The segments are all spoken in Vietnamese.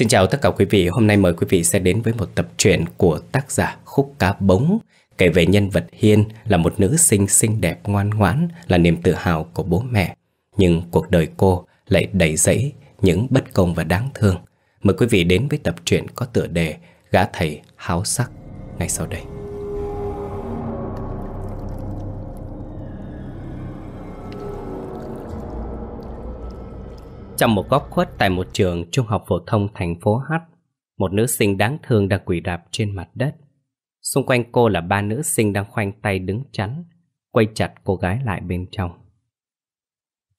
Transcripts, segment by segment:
Xin chào tất cả quý vị, hôm nay mời quý vị sẽ đến với một tập truyện của tác giả Khúc Cá Bống kể về nhân vật Hiên là một nữ sinh xinh đẹp ngoan ngoãn, là niềm tự hào của bố mẹ. Nhưng cuộc đời cô lại đầy rẫy những bất công và đáng thương. Mời quý vị đến với tập truyện có tựa đề Gã Thầy Háo Sắc ngay sau đây. Trong một góc khuất tại một trường trung học phổ thông thành phố H, một nữ sinh đáng thương đang quỳ đạp trên mặt đất. Xung quanh cô là ba nữ sinh đang khoanh tay đứng chắn, quay chặt cô gái lại bên trong.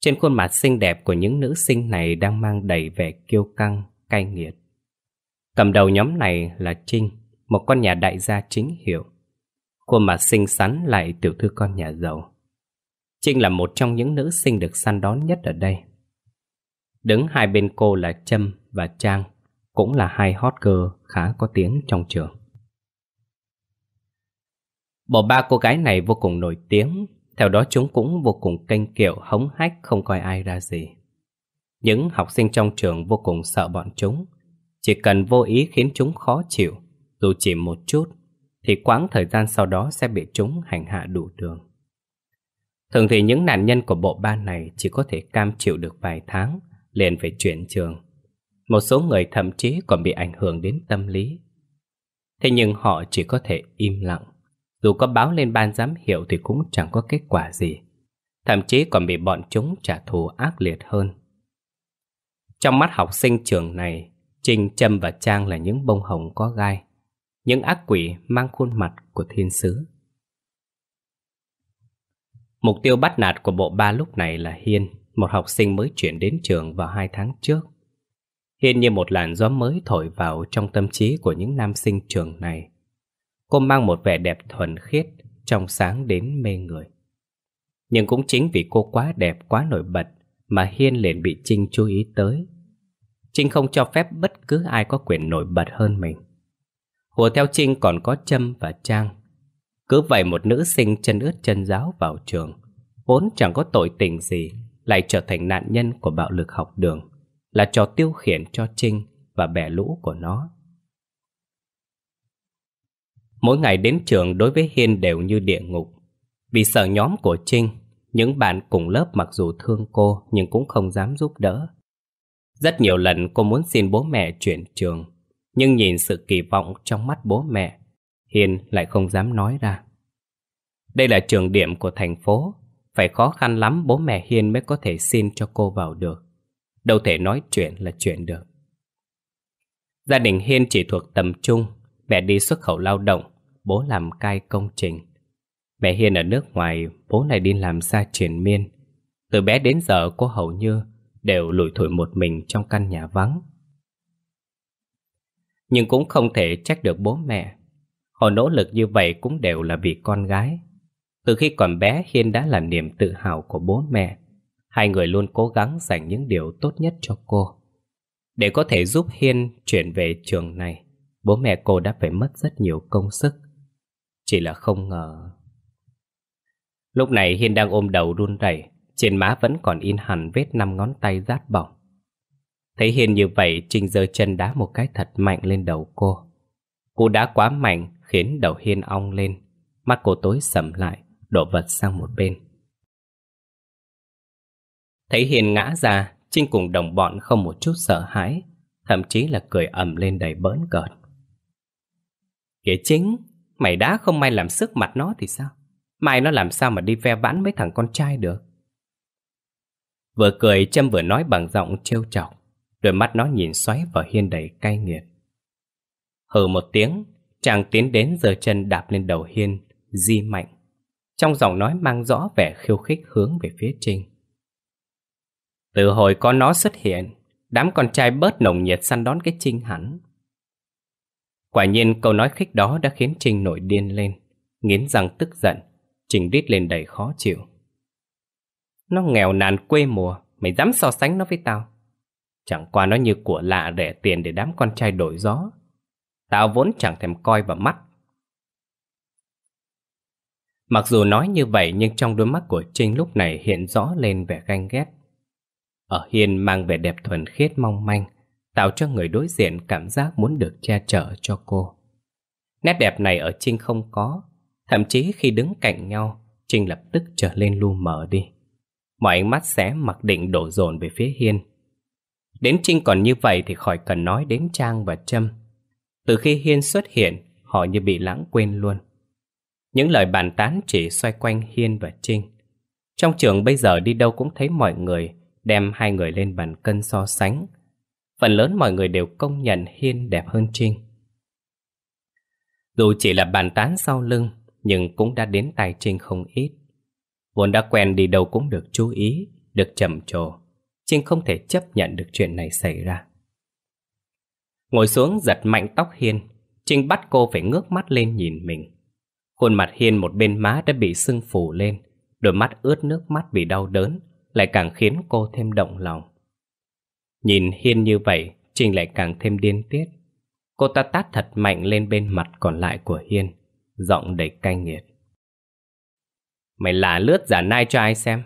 Trên khuôn mặt xinh đẹp của những nữ sinh này đang mang đầy vẻ kiêu căng, cay nghiệt. Cầm đầu nhóm này là Trinh, một con nhà đại gia chính hiệu. Khuôn mặt xinh xắn lại tiểu thư con nhà giàu. Trinh là một trong những nữ sinh được săn đón nhất ở đây. Đứng hai bên cô là Trâm và Trang, cũng là hai hot girl khá có tiếng trong trường. Bộ ba cô gái này vô cùng nổi tiếng, theo đó chúng cũng vô cùng canh kiệu hống hách không coi ai ra gì. Những học sinh trong trường vô cùng sợ bọn chúng, chỉ cần vô ý khiến chúng khó chịu, dù chỉ một chút, thì quãng thời gian sau đó sẽ bị chúng hành hạ đủ đường. Thường thì những nạn nhân của bộ ba này chỉ có thể cam chịu được vài tháng, liền phải chuyển trường. Một số người thậm chí còn bị ảnh hưởng đến tâm lý. Thế nhưng họ chỉ có thể im lặng. Dù có báo lên ban giám hiệu thì cũng chẳng có kết quả gì. Thậm chí còn bị bọn chúng trả thù ác liệt hơn. Trong mắt học sinh trường này, Trinh, Trâm và Trang là những bông hồng có gai. Những ác quỷ mang khuôn mặt của thiên sứ. Mục tiêu bắt nạt của bộ ba lúc này là Hiên một học sinh mới chuyển đến trường vào hai tháng trước. Hiện như một làn gió mới thổi vào trong tâm trí của những nam sinh trường này. Cô mang một vẻ đẹp thuần khiết, trong sáng đến mê người. Nhưng cũng chính vì cô quá đẹp, quá nổi bật mà Hiên liền bị Trinh chú ý tới. Trinh không cho phép bất cứ ai có quyền nổi bật hơn mình. Hùa theo Trinh còn có Trâm và Trang. Cứ vậy một nữ sinh chân ướt chân giáo vào trường, vốn chẳng có tội tình gì lại trở thành nạn nhân của bạo lực học đường, là trò tiêu khiển cho Trinh và bè lũ của nó. Mỗi ngày đến trường đối với Hiên đều như địa ngục. Vì sợ nhóm của Trinh, những bạn cùng lớp mặc dù thương cô nhưng cũng không dám giúp đỡ. Rất nhiều lần cô muốn xin bố mẹ chuyển trường, nhưng nhìn sự kỳ vọng trong mắt bố mẹ, Hiên lại không dám nói ra. Đây là trường điểm của thành phố, phải khó khăn lắm bố mẹ Hiên mới có thể xin cho cô vào được. Đâu thể nói chuyện là chuyện được. Gia đình Hiên chỉ thuộc tầm trung, mẹ đi xuất khẩu lao động, bố làm cai công trình. Mẹ Hiên ở nước ngoài, bố này đi làm xa triển miên. Từ bé đến giờ cô hầu như đều lủi thủi một mình trong căn nhà vắng. Nhưng cũng không thể trách được bố mẹ. Họ nỗ lực như vậy cũng đều là vì con gái. Từ khi còn bé, Hiên đã là niềm tự hào của bố mẹ. Hai người luôn cố gắng dành những điều tốt nhất cho cô. Để có thể giúp Hiên chuyển về trường này, bố mẹ cô đã phải mất rất nhiều công sức. Chỉ là không ngờ... Lúc này Hiên đang ôm đầu run rẩy, trên má vẫn còn in hẳn vết năm ngón tay rát bỏng. Thấy Hiên như vậy, Trinh giơ chân đá một cái thật mạnh lên đầu cô. cô đá quá mạnh khiến đầu Hiên ong lên, mắt cô tối sầm lại, đổ vật sang một bên. Thấy Hiền ngã ra, Trinh cùng đồng bọn không một chút sợ hãi, thậm chí là cười ầm lên đầy bỡn cợt. Kìa chính, mày đã không may làm sức mặt nó thì sao? Mai nó làm sao mà đi ve vãn mấy thằng con trai được? Vừa cười Trâm vừa nói bằng giọng trêu chọc, đôi mắt nó nhìn xoáy vào Hiên đầy cay nghiệt. Hừ một tiếng, chàng tiến đến giơ chân đạp lên đầu Hiên, di mạnh trong giọng nói mang rõ vẻ khiêu khích hướng về phía Trinh. Từ hồi có nó xuất hiện, đám con trai bớt nồng nhiệt săn đón cái Trinh hẳn. Quả nhiên câu nói khích đó đã khiến Trinh nổi điên lên, nghiến răng tức giận, Trinh rít lên đầy khó chịu. Nó nghèo nàn quê mùa, mày dám so sánh nó với tao. Chẳng qua nó như của lạ rẻ tiền để đám con trai đổi gió. Tao vốn chẳng thèm coi vào mắt Mặc dù nói như vậy nhưng trong đôi mắt của Trinh lúc này hiện rõ lên vẻ ganh ghét. Ở Hiên mang vẻ đẹp thuần khiết mong manh, tạo cho người đối diện cảm giác muốn được che chở cho cô. Nét đẹp này ở Trinh không có, thậm chí khi đứng cạnh nhau, Trinh lập tức trở lên lu mờ đi. Mọi ánh mắt sẽ mặc định đổ dồn về phía Hiên. Đến Trinh còn như vậy thì khỏi cần nói đến Trang và Trâm. Từ khi Hiên xuất hiện, họ như bị lãng quên luôn. Những lời bàn tán chỉ xoay quanh Hiên và Trinh. Trong trường bây giờ đi đâu cũng thấy mọi người đem hai người lên bàn cân so sánh. Phần lớn mọi người đều công nhận Hiên đẹp hơn Trinh. Dù chỉ là bàn tán sau lưng, nhưng cũng đã đến tay Trinh không ít. Vốn đã quen đi đâu cũng được chú ý, được trầm trồ. Trinh không thể chấp nhận được chuyện này xảy ra. Ngồi xuống giật mạnh tóc Hiên, Trinh bắt cô phải ngước mắt lên nhìn mình. Khuôn mặt Hiên một bên má đã bị sưng phù lên, đôi mắt ướt nước mắt vì đau đớn, lại càng khiến cô thêm động lòng. Nhìn Hiên như vậy, Trinh lại càng thêm điên tiết. Cô ta tát thật mạnh lên bên mặt còn lại của Hiên, giọng đầy cay nghiệt. Mày là lướt giả nai cho ai xem.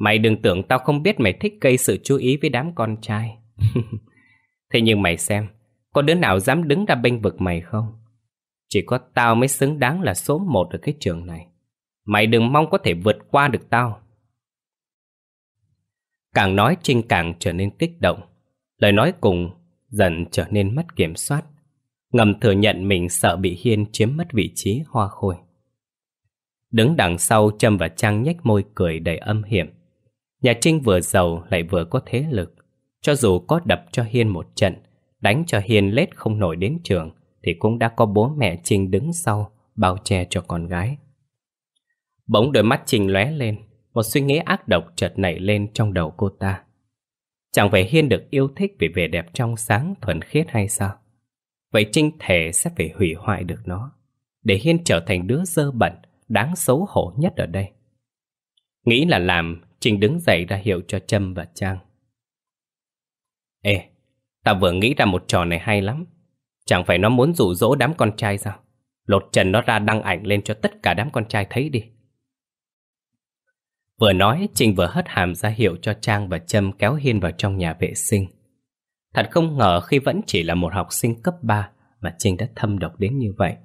Mày đừng tưởng tao không biết mày thích gây sự chú ý với đám con trai. Thế nhưng mày xem, có đứa nào dám đứng ra bênh vực mày không? Chỉ có tao mới xứng đáng là số một ở cái trường này. Mày đừng mong có thể vượt qua được tao. Càng nói Trinh càng trở nên kích động. Lời nói cùng dần trở nên mất kiểm soát. Ngầm thừa nhận mình sợ bị Hiên chiếm mất vị trí hoa khôi. Đứng đằng sau Trâm và Trang nhếch môi cười đầy âm hiểm. Nhà Trinh vừa giàu lại vừa có thế lực. Cho dù có đập cho Hiên một trận, đánh cho Hiên lết không nổi đến trường, thì cũng đã có bố mẹ Trình đứng sau, bao che cho con gái. Bỗng đôi mắt Trình lóe lên, một suy nghĩ ác độc chợt nảy lên trong đầu cô ta. Chẳng phải Hiên được yêu thích vì vẻ đẹp trong sáng thuần khiết hay sao? Vậy Trinh thể sẽ phải hủy hoại được nó, để Hiên trở thành đứa dơ bẩn, đáng xấu hổ nhất ở đây. Nghĩ là làm, Trinh đứng dậy ra hiệu cho Trâm và Trang. Ê, ta vừa nghĩ ra một trò này hay lắm. Chẳng phải nó muốn rủ rỗ đám con trai sao? Lột trần nó ra đăng ảnh lên cho tất cả đám con trai thấy đi. Vừa nói, Trinh vừa hất hàm ra hiệu cho Trang và Trâm kéo Hiên vào trong nhà vệ sinh. Thật không ngờ khi vẫn chỉ là một học sinh cấp 3 mà Trinh đã thâm độc đến như vậy.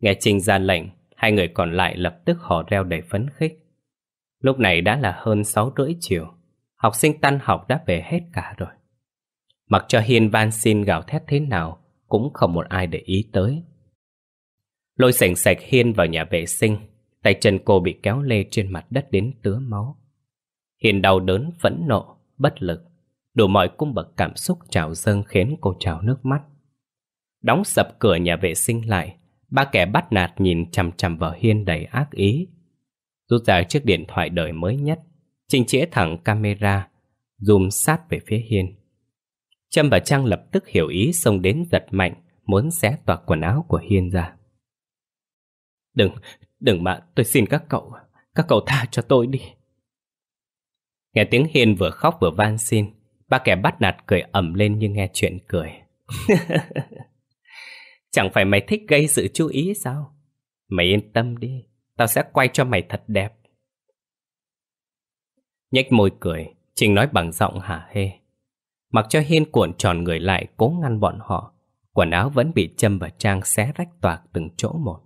Nghe Trinh ra lệnh, hai người còn lại lập tức hò reo đầy phấn khích. Lúc này đã là hơn 6 rưỡi chiều, học sinh tan học đã về hết cả rồi. Mặc cho Hiên van xin gào thét thế nào, cũng không một ai để ý tới. Lôi sành sạch Hiên vào nhà vệ sinh, tay chân cô bị kéo lê trên mặt đất đến tứa máu. Hiên đau đớn, phẫn nộ, bất lực, đủ mọi cung bậc cảm xúc trào dâng khiến cô trào nước mắt. Đóng sập cửa nhà vệ sinh lại, ba kẻ bắt nạt nhìn chằm chằm vào Hiên đầy ác ý. Rút ra chiếc điện thoại đời mới nhất, trình chĩa thẳng camera, zoom sát về phía Hiên. Trâm và Trang lập tức hiểu ý xông đến giật mạnh, muốn xé toạc quần áo của Hiên ra. Đừng, đừng mà, tôi xin các cậu, các cậu tha cho tôi đi. Nghe tiếng Hiên vừa khóc vừa van xin, ba kẻ bắt nạt cười ẩm lên như nghe chuyện cười. Chẳng phải mày thích gây sự chú ý sao? Mày yên tâm đi, tao sẽ quay cho mày thật đẹp. Nhách môi cười, Trình nói bằng giọng hả hê. Mặc cho Hiên cuộn tròn người lại cố ngăn bọn họ, quần áo vẫn bị châm và Trang xé rách toạc từng chỗ một.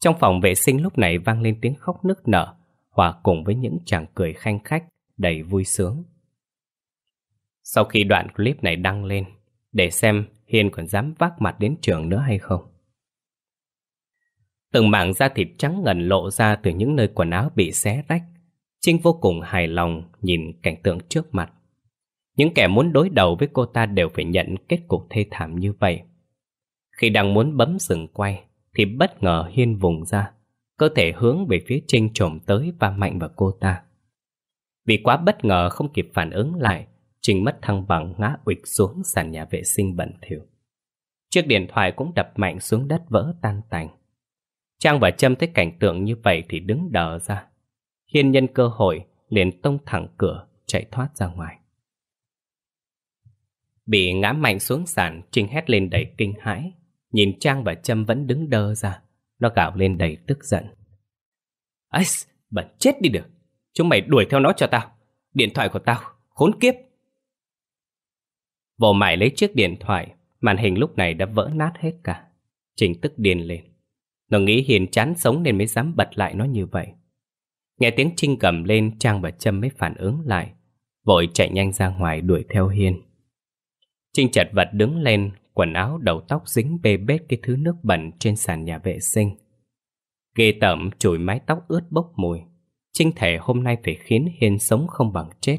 Trong phòng vệ sinh lúc này vang lên tiếng khóc nức nở, hòa cùng với những chàng cười khanh khách, đầy vui sướng. Sau khi đoạn clip này đăng lên, để xem Hiên còn dám vác mặt đến trường nữa hay không. Từng mảng da thịt trắng ngần lộ ra từ những nơi quần áo bị xé rách. Trinh vô cùng hài lòng nhìn cảnh tượng trước mặt. Những kẻ muốn đối đầu với cô ta đều phải nhận kết cục thê thảm như vậy. Khi đang muốn bấm dừng quay, thì bất ngờ Hiên vùng ra, cơ thể hướng về phía Trinh trộm tới và mạnh vào cô ta. Vì quá bất ngờ không kịp phản ứng lại, Trinh mất thăng bằng ngã ụịch xuống sàn nhà vệ sinh bẩn thỉu. Chiếc điện thoại cũng đập mạnh xuống đất vỡ tan tành. Trang và Trâm thấy cảnh tượng như vậy thì đứng đờ ra. Hiên nhân cơ hội liền tông thẳng cửa chạy thoát ra ngoài. Bị ngã mạnh xuống sàn, Trinh hét lên đầy kinh hãi. Nhìn Trang và Trâm vẫn đứng đơ ra. Nó gào lên đầy tức giận. Ây, bẩn chết đi được. Chúng mày đuổi theo nó cho tao. Điện thoại của tao, khốn kiếp. Vồ mải lấy chiếc điện thoại, màn hình lúc này đã vỡ nát hết cả. trinh tức điên lên. Nó nghĩ Hiền chán sống nên mới dám bật lại nó như vậy. Nghe tiếng Trinh cầm lên, Trang và Trâm mới phản ứng lại. Vội chạy nhanh ra ngoài đuổi theo Hiền. Trinh chật vật đứng lên, quần áo đầu tóc dính bê bết cái thứ nước bẩn trên sàn nhà vệ sinh. Ghê tởm chùi mái tóc ướt bốc mùi. Trinh thể hôm nay phải khiến Hiên sống không bằng chết.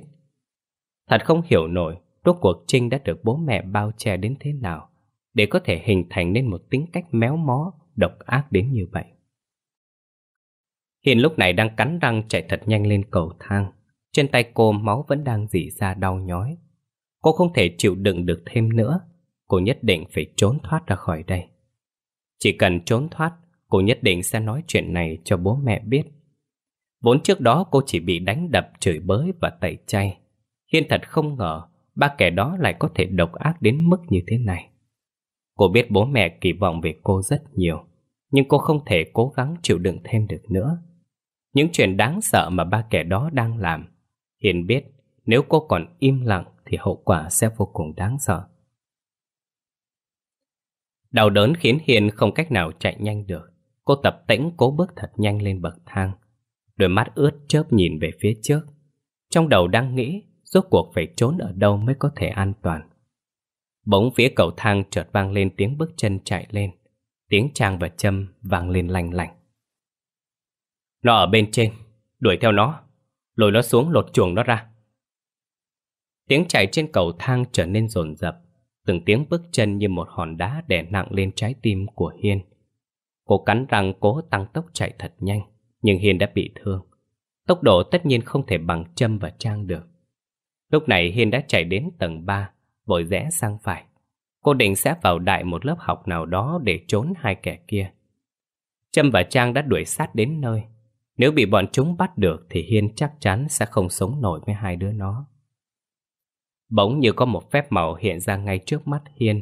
Thật không hiểu nổi, rốt cuộc Trinh đã được bố mẹ bao che đến thế nào để có thể hình thành nên một tính cách méo mó, độc ác đến như vậy. Hiền lúc này đang cắn răng chạy thật nhanh lên cầu thang. Trên tay cô máu vẫn đang dỉ ra đau nhói. Cô không thể chịu đựng được thêm nữa Cô nhất định phải trốn thoát ra khỏi đây Chỉ cần trốn thoát Cô nhất định sẽ nói chuyện này cho bố mẹ biết Vốn trước đó cô chỉ bị đánh đập Chửi bới và tẩy chay Hiên thật không ngờ Ba kẻ đó lại có thể độc ác đến mức như thế này Cô biết bố mẹ kỳ vọng về cô rất nhiều Nhưng cô không thể cố gắng chịu đựng thêm được nữa Những chuyện đáng sợ mà ba kẻ đó đang làm Hiền biết nếu cô còn im lặng thì hậu quả sẽ vô cùng đáng sợ. Đau đớn khiến Hiền không cách nào chạy nhanh được. Cô tập tĩnh cố bước thật nhanh lên bậc thang. Đôi mắt ướt chớp nhìn về phía trước. Trong đầu đang nghĩ rốt cuộc phải trốn ở đâu mới có thể an toàn. Bỗng phía cầu thang chợt vang lên tiếng bước chân chạy lên. Tiếng Trang và châm vang lên lành lành. Nó ở bên trên, đuổi theo nó, lôi nó xuống lột chuồng nó ra. Tiếng chạy trên cầu thang trở nên rồn rập Từng tiếng bước chân như một hòn đá đè nặng lên trái tim của Hiên Cô cắn răng cố tăng tốc chạy thật nhanh Nhưng Hiên đã bị thương Tốc độ tất nhiên không thể bằng Trâm và Trang được Lúc này Hiên đã chạy đến tầng 3 Vội rẽ sang phải Cô định sẽ vào đại một lớp học nào đó Để trốn hai kẻ kia Trâm và Trang đã đuổi sát đến nơi Nếu bị bọn chúng bắt được Thì Hiên chắc chắn sẽ không sống nổi với hai đứa nó Bỗng như có một phép màu hiện ra ngay trước mắt Hiên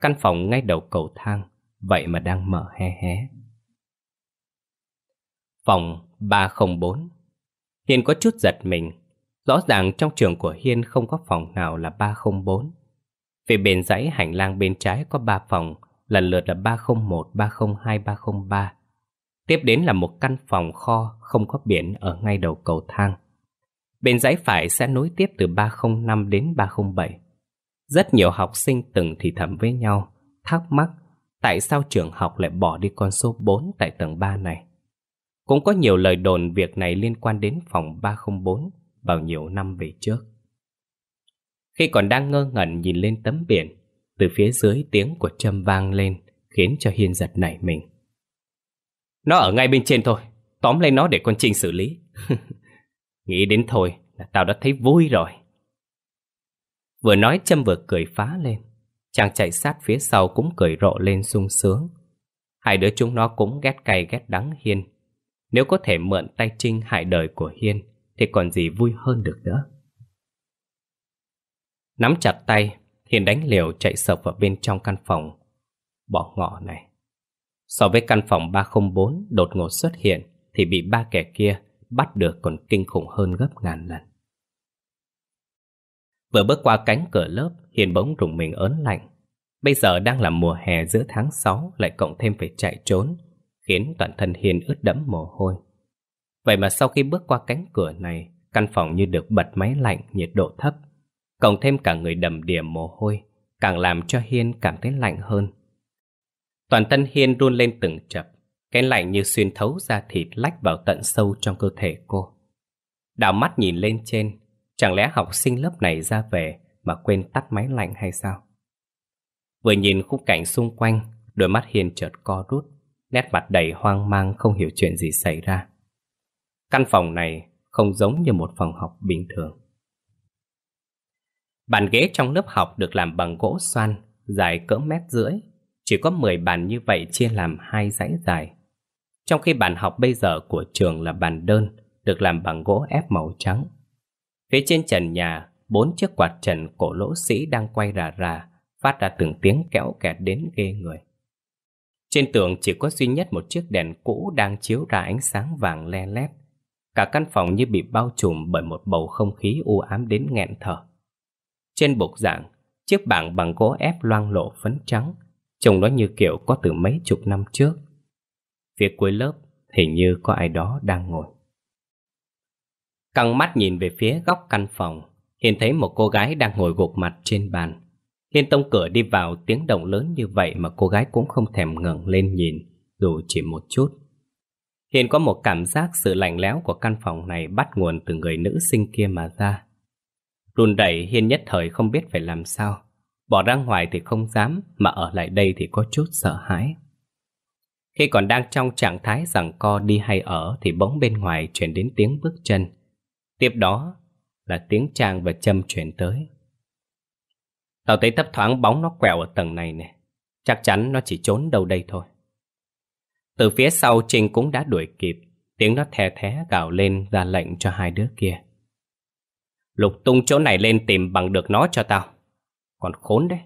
Căn phòng ngay đầu cầu thang Vậy mà đang mở hé hé Phòng 304 Hiên có chút giật mình Rõ ràng trong trường của Hiên không có phòng nào là 304 Phía bên dãy hành lang bên trái có 3 phòng Lần lượt là 301, 302, 303 Tiếp đến là một căn phòng kho không có biển ở ngay đầu cầu thang bên dãy phải sẽ nối tiếp từ 305 đến 307. Rất nhiều học sinh từng thì thầm với nhau, thắc mắc tại sao trường học lại bỏ đi con số 4 tại tầng 3 này. Cũng có nhiều lời đồn việc này liên quan đến phòng 304 vào nhiều năm về trước. Khi còn đang ngơ ngẩn nhìn lên tấm biển, từ phía dưới tiếng của châm vang lên khiến cho Hiên giật nảy mình. Nó ở ngay bên trên thôi, tóm lấy nó để con Trinh xử lý. Nghĩ đến thôi là tao đã thấy vui rồi. Vừa nói châm vừa cười phá lên. Chàng chạy sát phía sau cũng cười rộ lên sung sướng. Hai đứa chúng nó cũng ghét cay ghét đắng Hiên. Nếu có thể mượn tay Trinh hại đời của Hiên thì còn gì vui hơn được nữa. Nắm chặt tay, hiên đánh liều chạy sập vào bên trong căn phòng. Bỏ ngọ này. So với căn phòng 304 đột ngột xuất hiện thì bị ba kẻ kia bắt được còn kinh khủng hơn gấp ngàn lần. Vừa bước qua cánh cửa lớp, Hiền bỗng rùng mình ớn lạnh. Bây giờ đang là mùa hè giữa tháng 6 lại cộng thêm phải chạy trốn, khiến toàn thân Hiền ướt đẫm mồ hôi. Vậy mà sau khi bước qua cánh cửa này, căn phòng như được bật máy lạnh, nhiệt độ thấp. Cộng thêm cả người đầm điểm mồ hôi, càng làm cho hiền cảm thấy lạnh hơn. Toàn thân hiền run lên từng chập, cái lạnh như xuyên thấu ra thịt lách vào tận sâu trong cơ thể cô. Đào mắt nhìn lên trên, chẳng lẽ học sinh lớp này ra về mà quên tắt máy lạnh hay sao? Vừa nhìn khung cảnh xung quanh, đôi mắt Hiền chợt co rút, nét mặt đầy hoang mang không hiểu chuyện gì xảy ra. Căn phòng này không giống như một phòng học bình thường. Bàn ghế trong lớp học được làm bằng gỗ xoan, dài cỡ mét rưỡi. Chỉ có 10 bàn như vậy chia làm hai dãy dài. Trong khi bàn học bây giờ của trường là bàn đơn, được làm bằng gỗ ép màu trắng. Phía trên trần nhà, bốn chiếc quạt trần cổ lỗ sĩ đang quay rà rà, phát ra từng tiếng kéo kẹt đến ghê người. Trên tường chỉ có duy nhất một chiếc đèn cũ đang chiếu ra ánh sáng vàng le lét. Cả căn phòng như bị bao trùm bởi một bầu không khí u ám đến nghẹn thở. Trên bục giảng, chiếc bảng bằng gỗ ép loang lộ phấn trắng, trông nó như kiểu có từ mấy chục năm trước. Phía cuối lớp hình như có ai đó đang ngồi. Căng mắt nhìn về phía góc căn phòng, hiên thấy một cô gái đang ngồi gục mặt trên bàn. Hiền tông cửa đi vào tiếng động lớn như vậy mà cô gái cũng không thèm ngẩng lên nhìn, dù chỉ một chút. hiên có một cảm giác sự lạnh lẽo của căn phòng này bắt nguồn từ người nữ sinh kia mà ra. Run đẩy Hiên nhất thời không biết phải làm sao. Bỏ ra ngoài thì không dám, mà ở lại đây thì có chút sợ hãi. Khi còn đang trong trạng thái rằng co đi hay ở thì bỗng bên ngoài chuyển đến tiếng bước chân. Tiếp đó là tiếng Trang và châm chuyển tới. Tao thấy thấp thoáng bóng nó quẹo ở tầng này nè. Chắc chắn nó chỉ trốn đâu đây thôi. Từ phía sau Trinh cũng đã đuổi kịp. Tiếng nó thè thé gào lên ra lệnh cho hai đứa kia. Lục tung chỗ này lên tìm bằng được nó cho tao. Còn khốn đấy.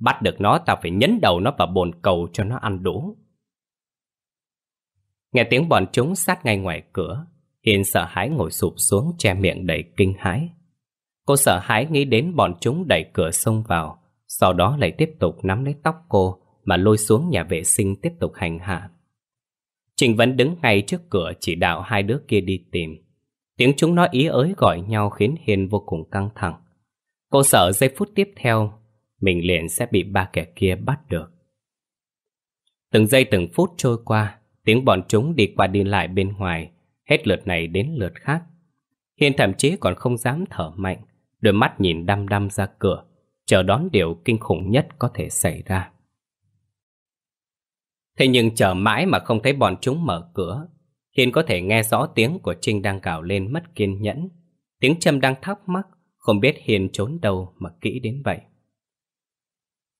Bắt được nó tao phải nhấn đầu nó vào bồn cầu cho nó ăn đủ. Nghe tiếng bọn chúng sát ngay ngoài cửa, Hiền sợ hãi ngồi sụp xuống che miệng đầy kinh hãi. Cô sợ hãi nghĩ đến bọn chúng đẩy cửa xông vào, sau đó lại tiếp tục nắm lấy tóc cô mà lôi xuống nhà vệ sinh tiếp tục hành hạ. Trình vẫn đứng ngay trước cửa chỉ đạo hai đứa kia đi tìm. Tiếng chúng nó ý ới gọi nhau khiến Hiền vô cùng căng thẳng. Cô sợ giây phút tiếp theo, mình liền sẽ bị ba kẻ kia bắt được. Từng giây từng phút trôi qua, Tiếng bọn chúng đi qua đi lại bên ngoài, hết lượt này đến lượt khác. Hiên thậm chí còn không dám thở mạnh, đôi mắt nhìn đăm đăm ra cửa, chờ đón điều kinh khủng nhất có thể xảy ra. Thế nhưng chờ mãi mà không thấy bọn chúng mở cửa, Hiên có thể nghe rõ tiếng của Trinh đang gào lên mất kiên nhẫn. Tiếng châm đang thắc mắc, không biết Hiên trốn đâu mà kỹ đến vậy.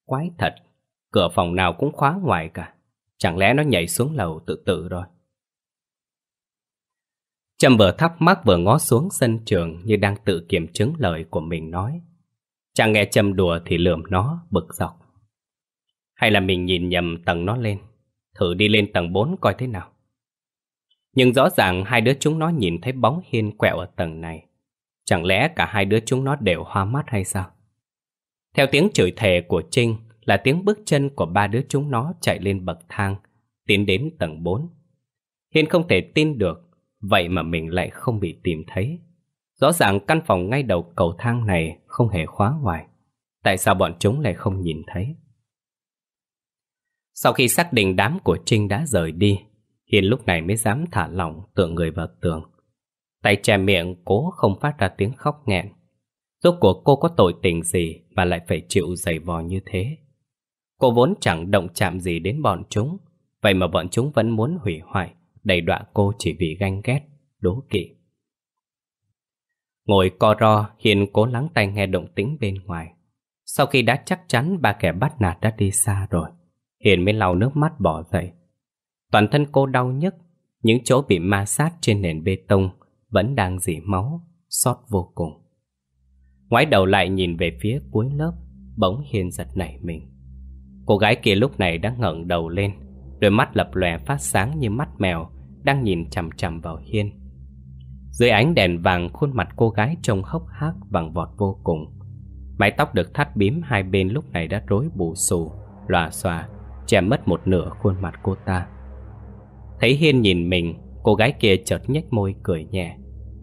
Quái thật, cửa phòng nào cũng khóa ngoài cả. Chẳng lẽ nó nhảy xuống lầu tự tử rồi? Trâm vừa thắc mắc vừa ngó xuống sân trường như đang tự kiểm chứng lời của mình nói. Chàng nghe Trâm đùa thì lườm nó, bực dọc. Hay là mình nhìn nhầm tầng nó lên, thử đi lên tầng 4 coi thế nào. Nhưng rõ ràng hai đứa chúng nó nhìn thấy bóng hiên quẹo ở tầng này. Chẳng lẽ cả hai đứa chúng nó đều hoa mắt hay sao? Theo tiếng chửi thề của Trinh, là tiếng bước chân của ba đứa chúng nó chạy lên bậc thang, tiến đến tầng 4. Hiên không thể tin được, vậy mà mình lại không bị tìm thấy. Rõ ràng căn phòng ngay đầu cầu thang này không hề khóa ngoài. Tại sao bọn chúng lại không nhìn thấy? Sau khi xác định đám của Trinh đã rời đi, Hiên lúc này mới dám thả lỏng tựa người vào tường. Tay che miệng cố không phát ra tiếng khóc nghẹn. Rốt cuộc cô có tội tình gì mà lại phải chịu dày vò như thế? Cô vốn chẳng động chạm gì đến bọn chúng Vậy mà bọn chúng vẫn muốn hủy hoại Đầy đọa cô chỉ vì ganh ghét Đố kỵ Ngồi co ro Hiền cố lắng tai nghe động tĩnh bên ngoài Sau khi đã chắc chắn Ba kẻ bắt nạt đã đi xa rồi Hiền mới lau nước mắt bỏ dậy Toàn thân cô đau nhức Những chỗ bị ma sát trên nền bê tông Vẫn đang dỉ máu Xót vô cùng Ngoái đầu lại nhìn về phía cuối lớp Bỗng Hiền giật nảy mình Cô gái kia lúc này đã ngẩng đầu lên Đôi mắt lập lòe phát sáng như mắt mèo Đang nhìn chằm chằm vào Hiên Dưới ánh đèn vàng khuôn mặt cô gái trông hốc hác vàng vọt vô cùng Mái tóc được thắt bím hai bên lúc này đã rối bù xù Lòa xòa Che mất một nửa khuôn mặt cô ta Thấy Hiên nhìn mình Cô gái kia chợt nhếch môi cười nhẹ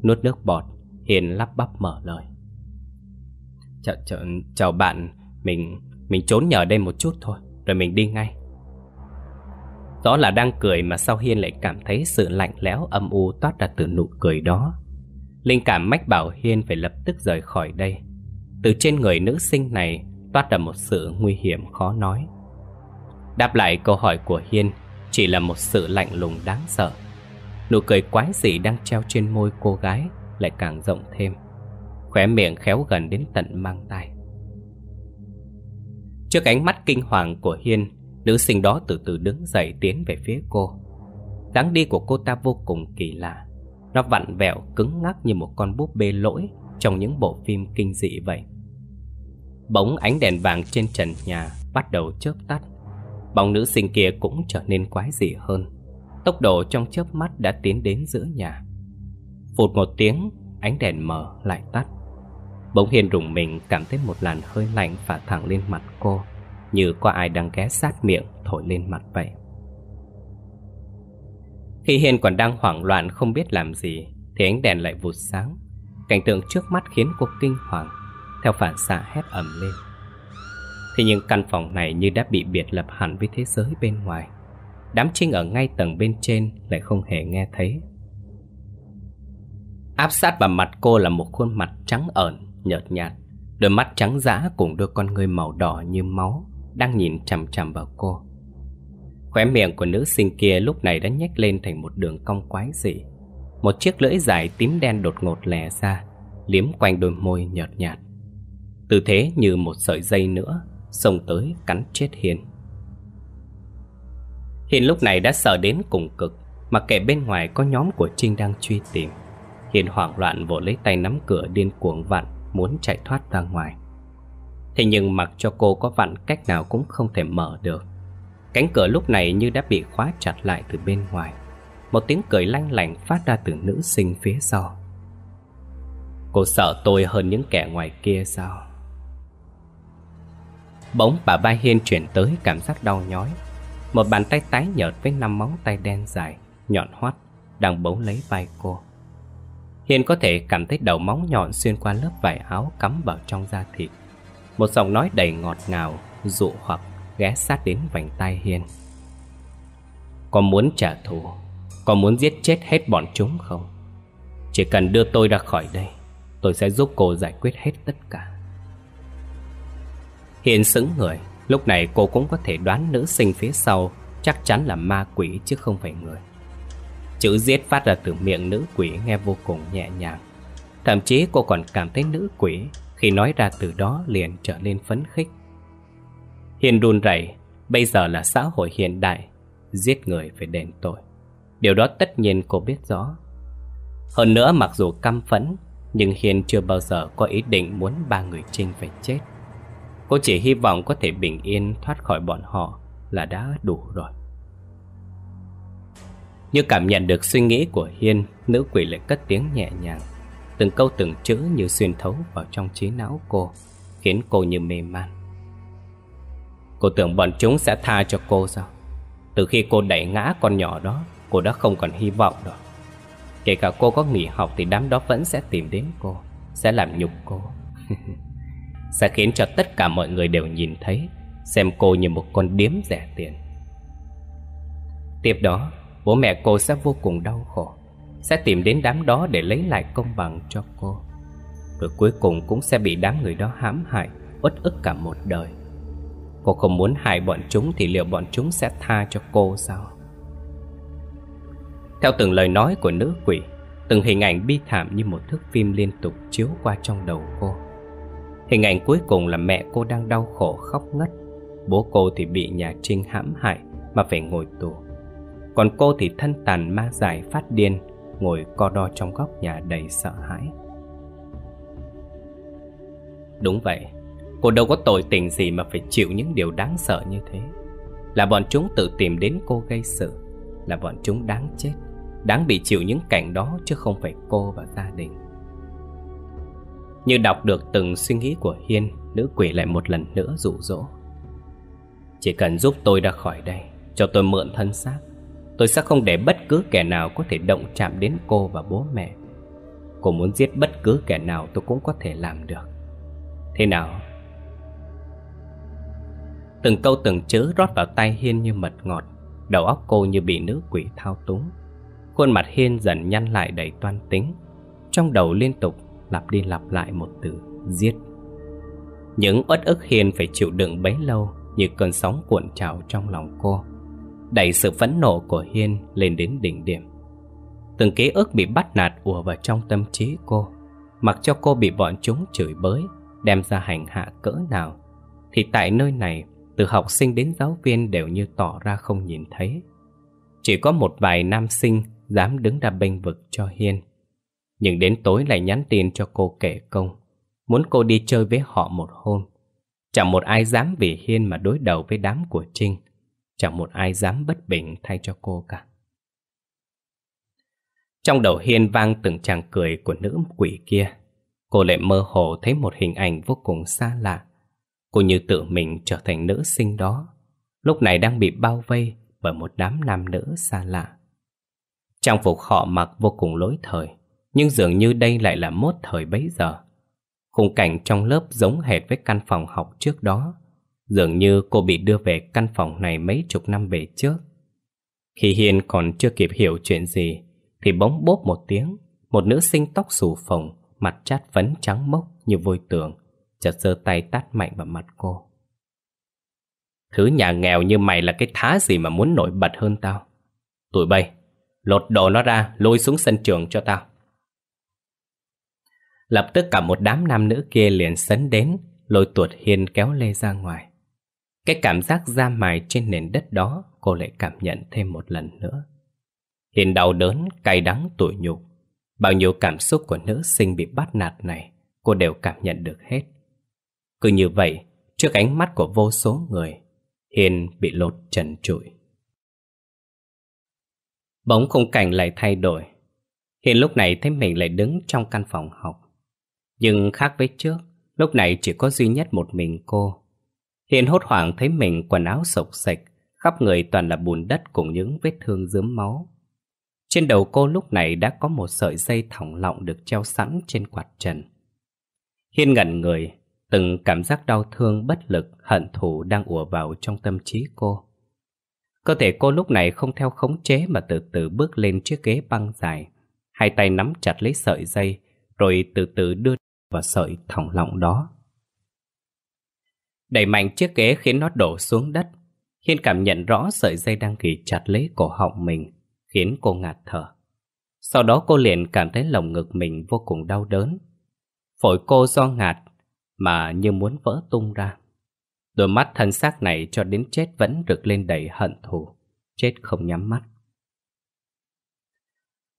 Nuốt nước bọt hiên lắp bắp mở lời Chào, chào, chào bạn Mình mình trốn nhờ đây một chút thôi Rồi mình đi ngay Đó là đang cười mà sao Hiên lại cảm thấy sự lạnh lẽo âm u toát ra từ nụ cười đó Linh cảm mách bảo Hiên phải lập tức rời khỏi đây Từ trên người nữ sinh này toát ra một sự nguy hiểm khó nói Đáp lại câu hỏi của Hiên chỉ là một sự lạnh lùng đáng sợ Nụ cười quái dị đang treo trên môi cô gái lại càng rộng thêm Khóe miệng khéo gần đến tận mang tay Trước ánh mắt kinh hoàng của Hiên, nữ sinh đó từ từ đứng dậy tiến về phía cô. dáng đi của cô ta vô cùng kỳ lạ. Nó vặn vẹo cứng ngắc như một con búp bê lỗi trong những bộ phim kinh dị vậy. bóng ánh đèn vàng trên trần nhà bắt đầu chớp tắt. Bóng nữ sinh kia cũng trở nên quái dị hơn. Tốc độ trong chớp mắt đã tiến đến giữa nhà. Phụt một tiếng, ánh đèn mờ lại tắt. Bỗng hiên rùng mình cảm thấy một làn hơi lạnh phả thẳng lên mặt cô Như có ai đang ghé sát miệng thổi lên mặt vậy Khi hiên còn đang hoảng loạn không biết làm gì Thì ánh đèn lại vụt sáng Cảnh tượng trước mắt khiến cô kinh hoàng Theo phản xạ hét ẩm lên Thế nhưng căn phòng này như đã bị biệt lập hẳn với thế giới bên ngoài Đám trinh ở ngay tầng bên trên lại không hề nghe thấy Áp sát vào mặt cô là một khuôn mặt trắng ẩn nhợt nhạt Đôi mắt trắng dã cùng đôi con ngươi màu đỏ như máu Đang nhìn chằm chằm vào cô Khóe miệng của nữ sinh kia lúc này đã nhếch lên thành một đường cong quái dị Một chiếc lưỡi dài tím đen đột ngột lè ra Liếm quanh đôi môi nhợt nhạt Tư thế như một sợi dây nữa Xông tới cắn chết Hiền Hiền lúc này đã sợ đến cùng cực Mà kệ bên ngoài có nhóm của Trinh đang truy tìm Hiền hoảng loạn vội lấy tay nắm cửa điên cuồng vặn muốn chạy thoát ra ngoài. Thế nhưng mặc cho cô có vặn cách nào cũng không thể mở được. Cánh cửa lúc này như đã bị khóa chặt lại từ bên ngoài. Một tiếng cười lanh lảnh phát ra từ nữ sinh phía sau. Cô sợ tôi hơn những kẻ ngoài kia sao? Bỗng bà Ba Hiên chuyển tới cảm giác đau nhói. Một bàn tay tái nhợt với năm móng tay đen dài, nhọn hoắt, đang bấu lấy vai cô. Hiền có thể cảm thấy đầu móng nhọn xuyên qua lớp vải áo cắm vào trong da thịt. Một giọng nói đầy ngọt ngào, dụ hoặc ghé sát đến vành tai Hiền. Có muốn trả thù, có muốn giết chết hết bọn chúng không? Chỉ cần đưa tôi ra khỏi đây, tôi sẽ giúp cô giải quyết hết tất cả. Hiền sững người, lúc này cô cũng có thể đoán nữ sinh phía sau chắc chắn là ma quỷ chứ không phải người. Chữ giết phát ra từ miệng nữ quỷ nghe vô cùng nhẹ nhàng. Thậm chí cô còn cảm thấy nữ quỷ khi nói ra từ đó liền trở nên phấn khích. Hiền đun rẩy, bây giờ là xã hội hiện đại, giết người phải đền tội. Điều đó tất nhiên cô biết rõ. Hơn nữa mặc dù căm phẫn, nhưng Hiền chưa bao giờ có ý định muốn ba người Trinh phải chết. Cô chỉ hy vọng có thể bình yên thoát khỏi bọn họ là đã đủ rồi. Như cảm nhận được suy nghĩ của Hiên, nữ quỷ lại cất tiếng nhẹ nhàng. Từng câu từng chữ như xuyên thấu vào trong trí não cô, khiến cô như mê man. Cô tưởng bọn chúng sẽ tha cho cô sao? Từ khi cô đẩy ngã con nhỏ đó, cô đã không còn hy vọng rồi. Kể cả cô có nghỉ học thì đám đó vẫn sẽ tìm đến cô, sẽ làm nhục cô. sẽ khiến cho tất cả mọi người đều nhìn thấy, xem cô như một con điếm rẻ tiền. Tiếp đó, Bố mẹ cô sẽ vô cùng đau khổ Sẽ tìm đến đám đó để lấy lại công bằng cho cô Rồi cuối cùng cũng sẽ bị đám người đó hãm hại uất ức cả một đời Cô không muốn hại bọn chúng Thì liệu bọn chúng sẽ tha cho cô sao Theo từng lời nói của nữ quỷ Từng hình ảnh bi thảm như một thước phim liên tục chiếu qua trong đầu cô Hình ảnh cuối cùng là mẹ cô đang đau khổ khóc ngất Bố cô thì bị nhà Trinh hãm hại mà phải ngồi tù còn cô thì thân tàn ma dài phát điên Ngồi co đo trong góc nhà đầy sợ hãi Đúng vậy Cô đâu có tội tình gì mà phải chịu những điều đáng sợ như thế Là bọn chúng tự tìm đến cô gây sự Là bọn chúng đáng chết Đáng bị chịu những cảnh đó chứ không phải cô và gia đình Như đọc được từng suy nghĩ của Hiên Nữ quỷ lại một lần nữa rụ rỗ Chỉ cần giúp tôi ra khỏi đây Cho tôi mượn thân xác Tôi sẽ không để bất cứ kẻ nào có thể động chạm đến cô và bố mẹ Cô muốn giết bất cứ kẻ nào tôi cũng có thể làm được Thế nào? Từng câu từng chữ rót vào tay Hiên như mật ngọt Đầu óc cô như bị nữ quỷ thao túng Khuôn mặt Hiên dần nhăn lại đầy toan tính Trong đầu liên tục lặp đi lặp lại một từ Giết Những uất ức Hiên phải chịu đựng bấy lâu Như cơn sóng cuộn trào trong lòng cô đẩy sự phẫn nộ của Hiên lên đến đỉnh điểm. Từng ký ức bị bắt nạt ùa vào trong tâm trí cô, mặc cho cô bị bọn chúng chửi bới, đem ra hành hạ cỡ nào, thì tại nơi này, từ học sinh đến giáo viên đều như tỏ ra không nhìn thấy. Chỉ có một vài nam sinh dám đứng ra bênh vực cho Hiên. Nhưng đến tối lại nhắn tin cho cô kể công, muốn cô đi chơi với họ một hôm. Chẳng một ai dám vì Hiên mà đối đầu với đám của Trinh. Chẳng một ai dám bất bình thay cho cô cả Trong đầu Hiên vang từng chàng cười của nữ quỷ kia Cô lại mơ hồ thấy một hình ảnh vô cùng xa lạ Cô như tự mình trở thành nữ sinh đó Lúc này đang bị bao vây bởi một đám nam nữ xa lạ Trang phục họ mặc vô cùng lỗi thời Nhưng dường như đây lại là mốt thời bấy giờ Khung cảnh trong lớp giống hệt với căn phòng học trước đó Dường như cô bị đưa về căn phòng này mấy chục năm về trước Khi Hiên còn chưa kịp hiểu chuyện gì Thì bóng bốp một tiếng Một nữ sinh tóc xù phồng Mặt chát phấn trắng mốc như vôi tường Chợt giơ tay tát mạnh vào mặt cô Thứ nhà nghèo như mày là cái thá gì mà muốn nổi bật hơn tao Tụi bay Lột đồ nó ra lôi xuống sân trường cho tao Lập tức cả một đám nam nữ kia liền sấn đến Lôi tuột Hiên kéo Lê ra ngoài cái cảm giác giam mài trên nền đất đó cô lại cảm nhận thêm một lần nữa. Hiền đau đớn, cay đắng, tủi nhục. Bao nhiêu cảm xúc của nữ sinh bị bắt nạt này cô đều cảm nhận được hết. Cứ như vậy, trước ánh mắt của vô số người, Hiền bị lột trần trụi. bóng khung cảnh lại thay đổi. Hiền lúc này thấy mình lại đứng trong căn phòng học. Nhưng khác với trước, lúc này chỉ có duy nhất một mình cô Hiền hốt hoảng thấy mình quần áo sộc sạch, khắp người toàn là bùn đất cùng những vết thương dướm máu. Trên đầu cô lúc này đã có một sợi dây thỏng lọng được treo sẵn trên quạt trần. Hiên ngẩn người, từng cảm giác đau thương bất lực, hận thù đang ùa vào trong tâm trí cô. Cơ thể cô lúc này không theo khống chế mà từ từ bước lên chiếc ghế băng dài, hai tay nắm chặt lấy sợi dây, rồi từ từ đưa vào sợi thỏng lọng đó. Đẩy mạnh chiếc ghế khiến nó đổ xuống đất. Hiên cảm nhận rõ sợi dây đang ghì chặt lấy cổ họng mình, khiến cô ngạt thở. Sau đó cô liền cảm thấy lồng ngực mình vô cùng đau đớn. Phổi cô do ngạt mà như muốn vỡ tung ra. Đôi mắt thân xác này cho đến chết vẫn rực lên đầy hận thù, chết không nhắm mắt.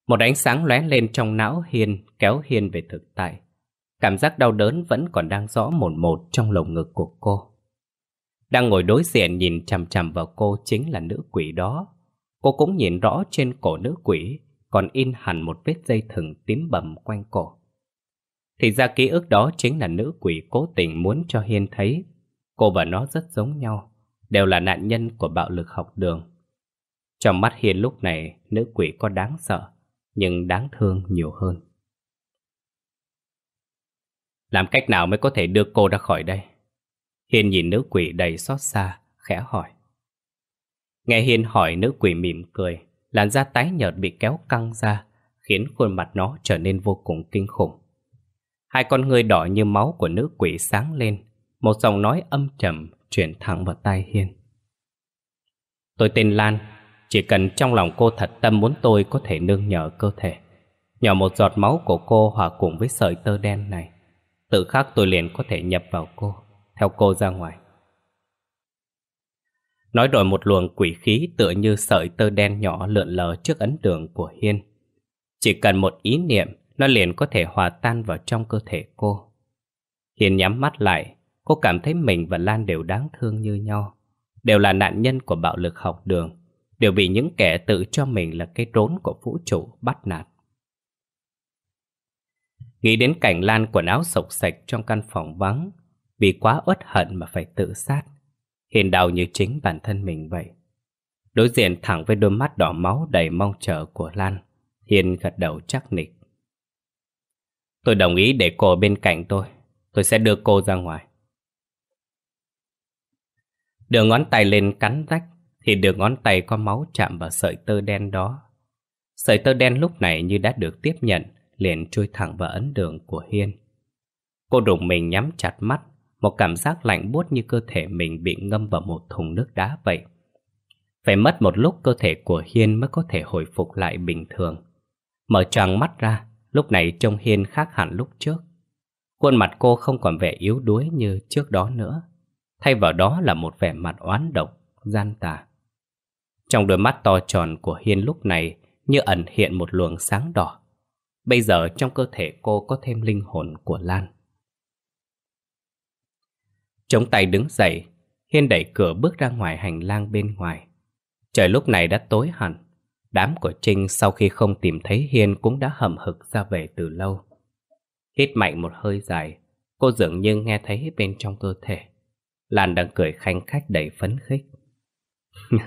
Một ánh sáng lóe lên trong não Hiên kéo Hiên về thực tại. Cảm giác đau đớn vẫn còn đang rõ mồn một trong lồng ngực của cô. Đang ngồi đối diện nhìn chằm chằm vào cô chính là nữ quỷ đó. Cô cũng nhìn rõ trên cổ nữ quỷ còn in hẳn một vết dây thừng tím bầm quanh cổ. Thì ra ký ức đó chính là nữ quỷ cố tình muốn cho Hiên thấy. Cô và nó rất giống nhau, đều là nạn nhân của bạo lực học đường. Trong mắt Hiên lúc này, nữ quỷ có đáng sợ, nhưng đáng thương nhiều hơn. Làm cách nào mới có thể đưa cô ra khỏi đây? Hiên nhìn nữ quỷ đầy xót xa, khẽ hỏi. Nghe Hiên hỏi nữ quỷ mỉm cười, làn da tái nhợt bị kéo căng ra, khiến khuôn mặt nó trở nên vô cùng kinh khủng. Hai con người đỏ như máu của nữ quỷ sáng lên, một dòng nói âm trầm chuyển thẳng vào tai Hiên. Tôi tên Lan, chỉ cần trong lòng cô thật tâm muốn tôi có thể nương nhờ cơ thể. Nhỏ một giọt máu của cô hòa cùng với sợi tơ đen này Tự khắc tôi liền có thể nhập vào cô Theo cô ra ngoài Nói rồi một luồng quỷ khí tựa như sợi tơ đen nhỏ lượn lờ trước ấn tượng của Hiên Chỉ cần một ý niệm Nó liền có thể hòa tan vào trong cơ thể cô Hiên nhắm mắt lại Cô cảm thấy mình và Lan đều đáng thương như nhau Đều là nạn nhân của bạo lực học đường Đều bị những kẻ tự cho mình là cái rốn của vũ trụ bắt nạt Nghĩ đến cảnh Lan quần áo sộc sạch trong căn phòng vắng, vì quá uất hận mà phải tự sát. Hiền đau như chính bản thân mình vậy. Đối diện thẳng với đôi mắt đỏ máu đầy mong chờ của Lan, Hiền gật đầu chắc nịch. Tôi đồng ý để cô bên cạnh tôi, tôi sẽ đưa cô ra ngoài. Đưa ngón tay lên cắn rách, thì đường ngón tay có máu chạm vào sợi tơ đen đó. Sợi tơ đen lúc này như đã được tiếp nhận, liền trôi thẳng vào ấn đường của Hiên. Cô đụng mình nhắm chặt mắt, một cảm giác lạnh buốt như cơ thể mình bị ngâm vào một thùng nước đá vậy. Phải mất một lúc cơ thể của Hiên mới có thể hồi phục lại bình thường. Mở tròn mắt ra, lúc này trông Hiên khác hẳn lúc trước. Khuôn mặt cô không còn vẻ yếu đuối như trước đó nữa. Thay vào đó là một vẻ mặt oán độc, gian tà. Trong đôi mắt to tròn của Hiên lúc này như ẩn hiện một luồng sáng đỏ. Bây giờ trong cơ thể cô có thêm linh hồn của Lan. Chống tay đứng dậy, Hiên đẩy cửa bước ra ngoài hành lang bên ngoài. Trời lúc này đã tối hẳn. Đám của Trinh sau khi không tìm thấy Hiên cũng đã hầm hực ra về từ lâu. Hít mạnh một hơi dài, cô dường như nghe thấy bên trong cơ thể. Lan đang cười khanh khách đầy phấn khích.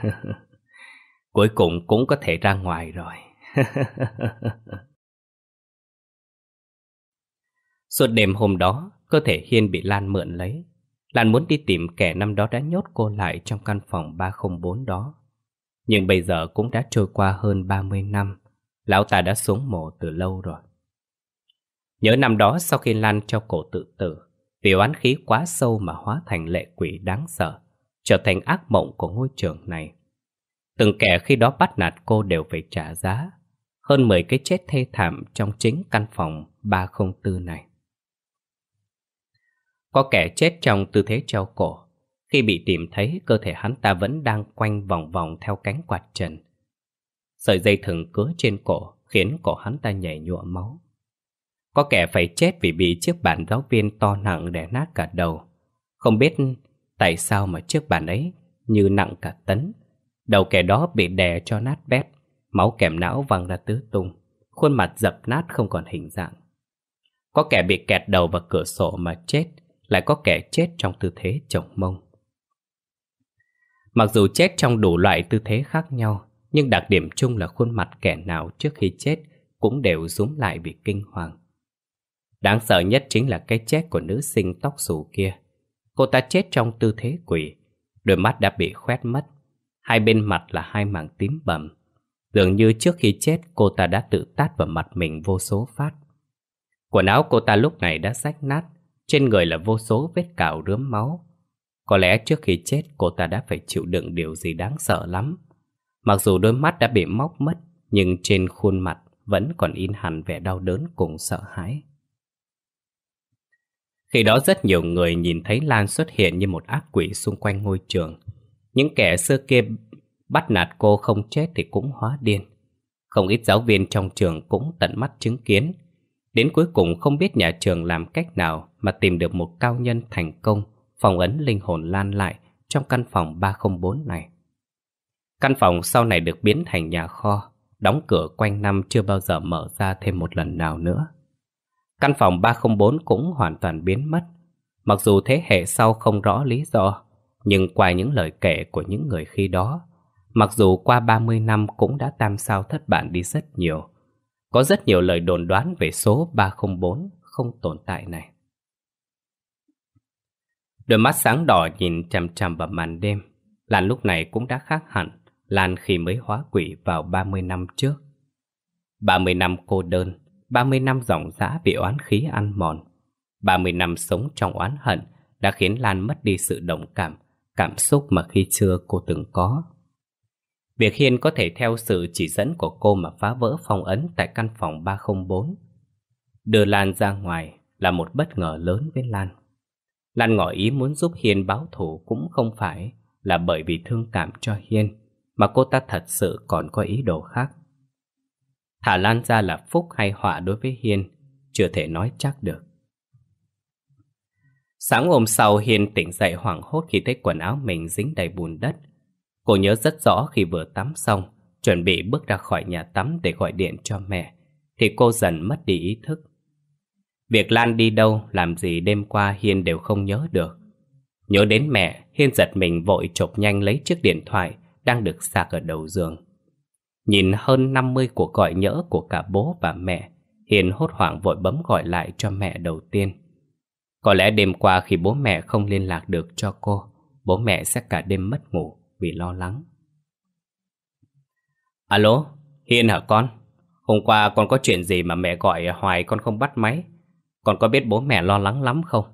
Cuối cùng cũng có thể ra ngoài rồi. Suốt đêm hôm đó, cơ thể Hiên bị Lan mượn lấy. Lan muốn đi tìm kẻ năm đó đã nhốt cô lại trong căn phòng 304 đó. Nhưng bây giờ cũng đã trôi qua hơn 30 năm, lão ta đã xuống mộ từ lâu rồi. Nhớ năm đó sau khi Lan cho cổ tự tử, vì oán khí quá sâu mà hóa thành lệ quỷ đáng sợ, trở thành ác mộng của ngôi trường này. Từng kẻ khi đó bắt nạt cô đều phải trả giá, hơn 10 cái chết thê thảm trong chính căn phòng 304 này. Có kẻ chết trong tư thế treo cổ. Khi bị tìm thấy, cơ thể hắn ta vẫn đang quanh vòng vòng theo cánh quạt trần. Sợi dây thừng cứa trên cổ khiến cổ hắn ta nhảy nhụa máu. Có kẻ phải chết vì bị chiếc bàn giáo viên to nặng đè nát cả đầu. Không biết tại sao mà chiếc bàn ấy như nặng cả tấn. Đầu kẻ đó bị đè cho nát bét, máu kèm não văng ra tứ tung, khuôn mặt dập nát không còn hình dạng. Có kẻ bị kẹt đầu vào cửa sổ mà chết, lại có kẻ chết trong tư thế chồng mông. Mặc dù chết trong đủ loại tư thế khác nhau, nhưng đặc điểm chung là khuôn mặt kẻ nào trước khi chết cũng đều rúm lại vì kinh hoàng. Đáng sợ nhất chính là cái chết của nữ sinh tóc xù kia. Cô ta chết trong tư thế quỷ, đôi mắt đã bị khoét mất, hai bên mặt là hai mảng tím bầm. Dường như trước khi chết cô ta đã tự tát vào mặt mình vô số phát. Quần áo cô ta lúc này đã rách nát, trên người là vô số vết cào rướm máu Có lẽ trước khi chết cô ta đã phải chịu đựng điều gì đáng sợ lắm Mặc dù đôi mắt đã bị móc mất Nhưng trên khuôn mặt vẫn còn in hẳn vẻ đau đớn cùng sợ hãi Khi đó rất nhiều người nhìn thấy Lan xuất hiện như một ác quỷ xung quanh ngôi trường Những kẻ xưa kia bắt nạt cô không chết thì cũng hóa điên không ít giáo viên trong trường cũng tận mắt chứng kiến Đến cuối cùng không biết nhà trường làm cách nào mà tìm được một cao nhân thành công phòng ấn linh hồn lan lại trong căn phòng 304 này. Căn phòng sau này được biến thành nhà kho, đóng cửa quanh năm chưa bao giờ mở ra thêm một lần nào nữa. Căn phòng 304 cũng hoàn toàn biến mất. Mặc dù thế hệ sau không rõ lý do, nhưng qua những lời kể của những người khi đó, mặc dù qua 30 năm cũng đã tam sao thất bản đi rất nhiều, có rất nhiều lời đồn đoán về số 304 không tồn tại này. Đôi mắt sáng đỏ nhìn chằm chằm vào màn đêm. Lan lúc này cũng đã khác hẳn Lan khi mới hóa quỷ vào 30 năm trước. 30 năm cô đơn, 30 năm dòng dã bị oán khí ăn mòn. 30 năm sống trong oán hận đã khiến Lan mất đi sự đồng cảm, cảm xúc mà khi xưa cô từng có. Việc Hiên có thể theo sự chỉ dẫn của cô mà phá vỡ phong ấn tại căn phòng 304. Đưa Lan ra ngoài là một bất ngờ lớn với Lan. Lan ngỏ ý muốn giúp Hiên báo thù cũng không phải là bởi vì thương cảm cho Hiên, mà cô ta thật sự còn có ý đồ khác. Thả Lan ra là phúc hay họa đối với Hiên, chưa thể nói chắc được. Sáng hôm sau Hiên tỉnh dậy hoảng hốt khi thấy quần áo mình dính đầy bùn đất Cô nhớ rất rõ khi vừa tắm xong, chuẩn bị bước ra khỏi nhà tắm để gọi điện cho mẹ, thì cô dần mất đi ý thức. Việc Lan đi đâu, làm gì đêm qua Hiên đều không nhớ được. Nhớ đến mẹ, Hiên giật mình vội chộp nhanh lấy chiếc điện thoại đang được sạc ở đầu giường. Nhìn hơn 50 cuộc gọi nhỡ của cả bố và mẹ, Hiền hốt hoảng vội bấm gọi lại cho mẹ đầu tiên. Có lẽ đêm qua khi bố mẹ không liên lạc được cho cô, bố mẹ sẽ cả đêm mất ngủ vì lo lắng. Alo, Hiên hả con? Hôm qua con có chuyện gì mà mẹ gọi hoài con không bắt máy? Con có biết bố mẹ lo lắng lắm không?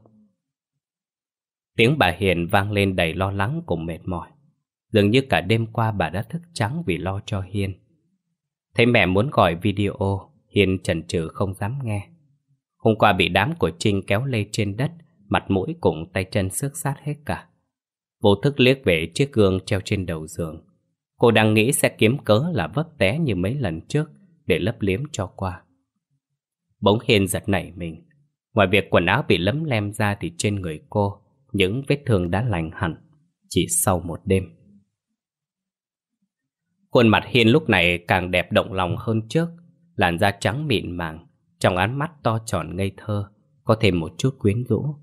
Tiếng bà Hiền vang lên đầy lo lắng cùng mệt mỏi. Dường như cả đêm qua bà đã thức trắng vì lo cho Hiên. Thấy mẹ muốn gọi video, Hiên chần chừ không dám nghe. Hôm qua bị đám của Trinh kéo lê trên đất, mặt mũi cùng tay chân xước sát hết cả. Vô thức liếc về chiếc gương treo trên đầu giường Cô đang nghĩ sẽ kiếm cớ là vấp té như mấy lần trước Để lấp liếm cho qua Bỗng Hiên giật nảy mình Ngoài việc quần áo bị lấm lem ra thì trên người cô Những vết thương đã lành hẳn Chỉ sau một đêm Khuôn mặt Hiên lúc này càng đẹp động lòng hơn trước Làn da trắng mịn màng Trong án mắt to tròn ngây thơ Có thêm một chút quyến rũ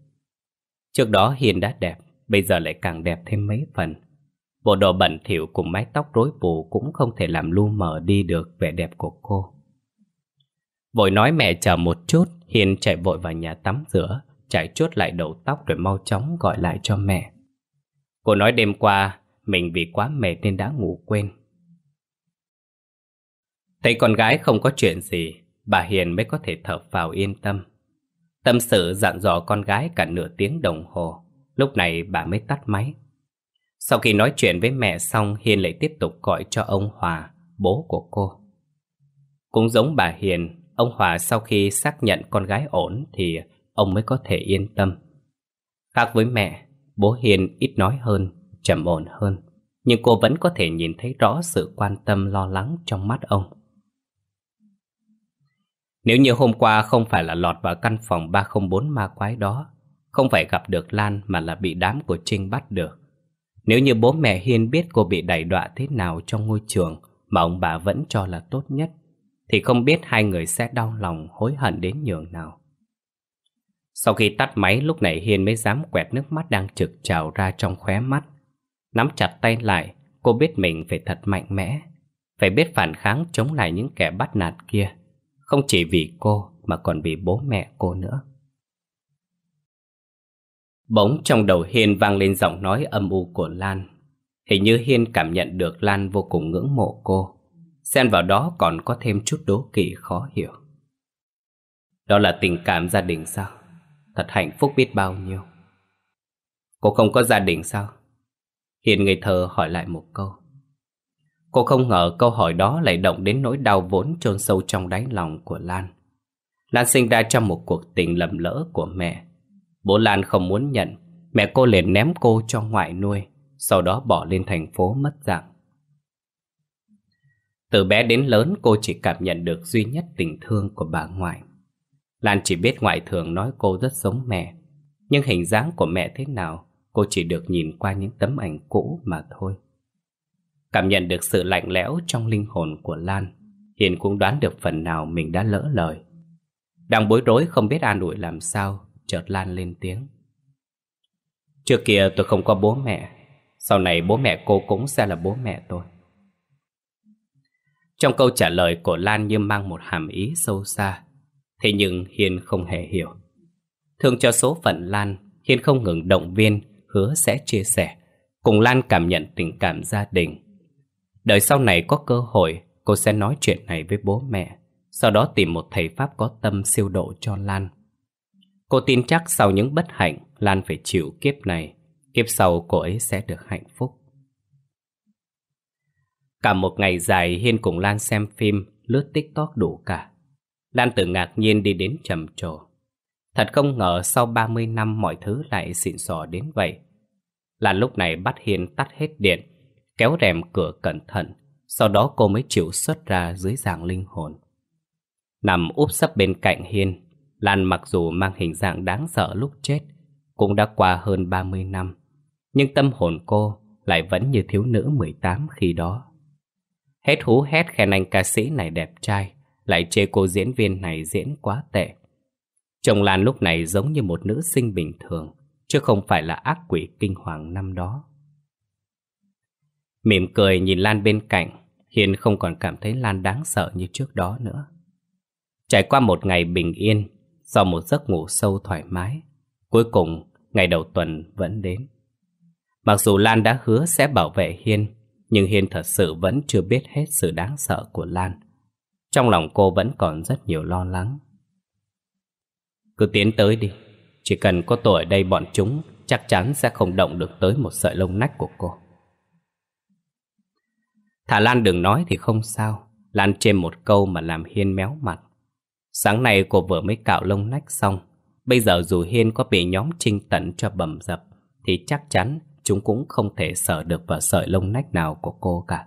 Trước đó Hiên đã đẹp bây giờ lại càng đẹp thêm mấy phần. Bộ đồ bẩn thỉu cùng mái tóc rối bù cũng không thể làm lu mờ đi được vẻ đẹp của cô. Vội nói mẹ chờ một chút, Hiền chạy vội vào nhà tắm rửa, chạy chốt lại đầu tóc rồi mau chóng gọi lại cho mẹ. Cô nói đêm qua, mình vì quá mệt nên đã ngủ quên. Thấy con gái không có chuyện gì, bà Hiền mới có thể thở vào yên tâm. Tâm sự dặn dò con gái cả nửa tiếng đồng hồ. Lúc này bà mới tắt máy Sau khi nói chuyện với mẹ xong Hiền lại tiếp tục gọi cho ông Hòa Bố của cô Cũng giống bà Hiền Ông Hòa sau khi xác nhận con gái ổn Thì ông mới có thể yên tâm Khác với mẹ Bố Hiền ít nói hơn Trầm ổn hơn Nhưng cô vẫn có thể nhìn thấy rõ sự quan tâm lo lắng trong mắt ông Nếu như hôm qua không phải là lọt vào căn phòng 304 ma quái đó không phải gặp được Lan mà là bị đám của Trinh bắt được. Nếu như bố mẹ Hiên biết cô bị đẩy đọa thế nào trong ngôi trường mà ông bà vẫn cho là tốt nhất, thì không biết hai người sẽ đau lòng hối hận đến nhường nào. Sau khi tắt máy lúc này Hiên mới dám quẹt nước mắt đang trực trào ra trong khóe mắt. Nắm chặt tay lại, cô biết mình phải thật mạnh mẽ, phải biết phản kháng chống lại những kẻ bắt nạt kia, không chỉ vì cô mà còn vì bố mẹ cô nữa. Bỗng trong đầu Hiên vang lên giọng nói âm u của Lan. Hình như Hiên cảm nhận được Lan vô cùng ngưỡng mộ cô. Xen vào đó còn có thêm chút đố kỵ khó hiểu. Đó là tình cảm gia đình sao? Thật hạnh phúc biết bao nhiêu. Cô không có gia đình sao? Hiền người thờ hỏi lại một câu. Cô không ngờ câu hỏi đó lại động đến nỗi đau vốn trôn sâu trong đáy lòng của Lan. Lan sinh ra trong một cuộc tình lầm lỡ của mẹ Bố Lan không muốn nhận Mẹ cô liền ném cô cho ngoại nuôi Sau đó bỏ lên thành phố mất dạng Từ bé đến lớn cô chỉ cảm nhận được duy nhất tình thương của bà ngoại Lan chỉ biết ngoại thường nói cô rất giống mẹ Nhưng hình dáng của mẹ thế nào Cô chỉ được nhìn qua những tấm ảnh cũ mà thôi Cảm nhận được sự lạnh lẽo trong linh hồn của Lan Hiền cũng đoán được phần nào mình đã lỡ lời Đang bối rối không biết an ủi làm sao chợt Lan lên tiếng. Trước kia tôi không có bố mẹ, sau này bố mẹ cô cũng sẽ là bố mẹ tôi. Trong câu trả lời của Lan như mang một hàm ý sâu xa, thế nhưng Hiên không hề hiểu. Thương cho số phận Lan, Hiên không ngừng động viên, hứa sẽ chia sẻ, cùng Lan cảm nhận tình cảm gia đình. Đời sau này có cơ hội, cô sẽ nói chuyện này với bố mẹ, sau đó tìm một thầy Pháp có tâm siêu độ cho Lan. Cô tin chắc sau những bất hạnh Lan phải chịu kiếp này Kiếp sau cô ấy sẽ được hạnh phúc Cả một ngày dài Hiên cùng Lan xem phim Lướt tiktok đủ cả Lan từ ngạc nhiên đi đến trầm trồ Thật không ngờ sau 30 năm mọi thứ lại xịn sò đến vậy Lan lúc này bắt Hiên tắt hết điện Kéo rèm cửa cẩn thận Sau đó cô mới chịu xuất ra dưới dạng linh hồn Nằm úp sấp bên cạnh Hiên Lan mặc dù mang hình dạng đáng sợ lúc chết, cũng đã qua hơn 30 năm, nhưng tâm hồn cô lại vẫn như thiếu nữ 18 khi đó. Hết hú hét khen anh ca sĩ này đẹp trai, lại chê cô diễn viên này diễn quá tệ. Chồng Lan lúc này giống như một nữ sinh bình thường, chứ không phải là ác quỷ kinh hoàng năm đó. Mỉm cười nhìn Lan bên cạnh, Hiền không còn cảm thấy Lan đáng sợ như trước đó nữa. Trải qua một ngày bình yên, sau một giấc ngủ sâu thoải mái. Cuối cùng, ngày đầu tuần vẫn đến. Mặc dù Lan đã hứa sẽ bảo vệ Hiên, nhưng Hiên thật sự vẫn chưa biết hết sự đáng sợ của Lan. Trong lòng cô vẫn còn rất nhiều lo lắng. Cứ tiến tới đi, chỉ cần có tôi ở đây bọn chúng chắc chắn sẽ không động được tới một sợi lông nách của cô. Thả Lan đừng nói thì không sao, Lan chêm một câu mà làm Hiên méo mặt. Sáng nay cô vừa mới cạo lông nách xong Bây giờ dù Hiên có bị nhóm trinh tận cho bầm dập Thì chắc chắn chúng cũng không thể sợ được vào sợi lông nách nào của cô cả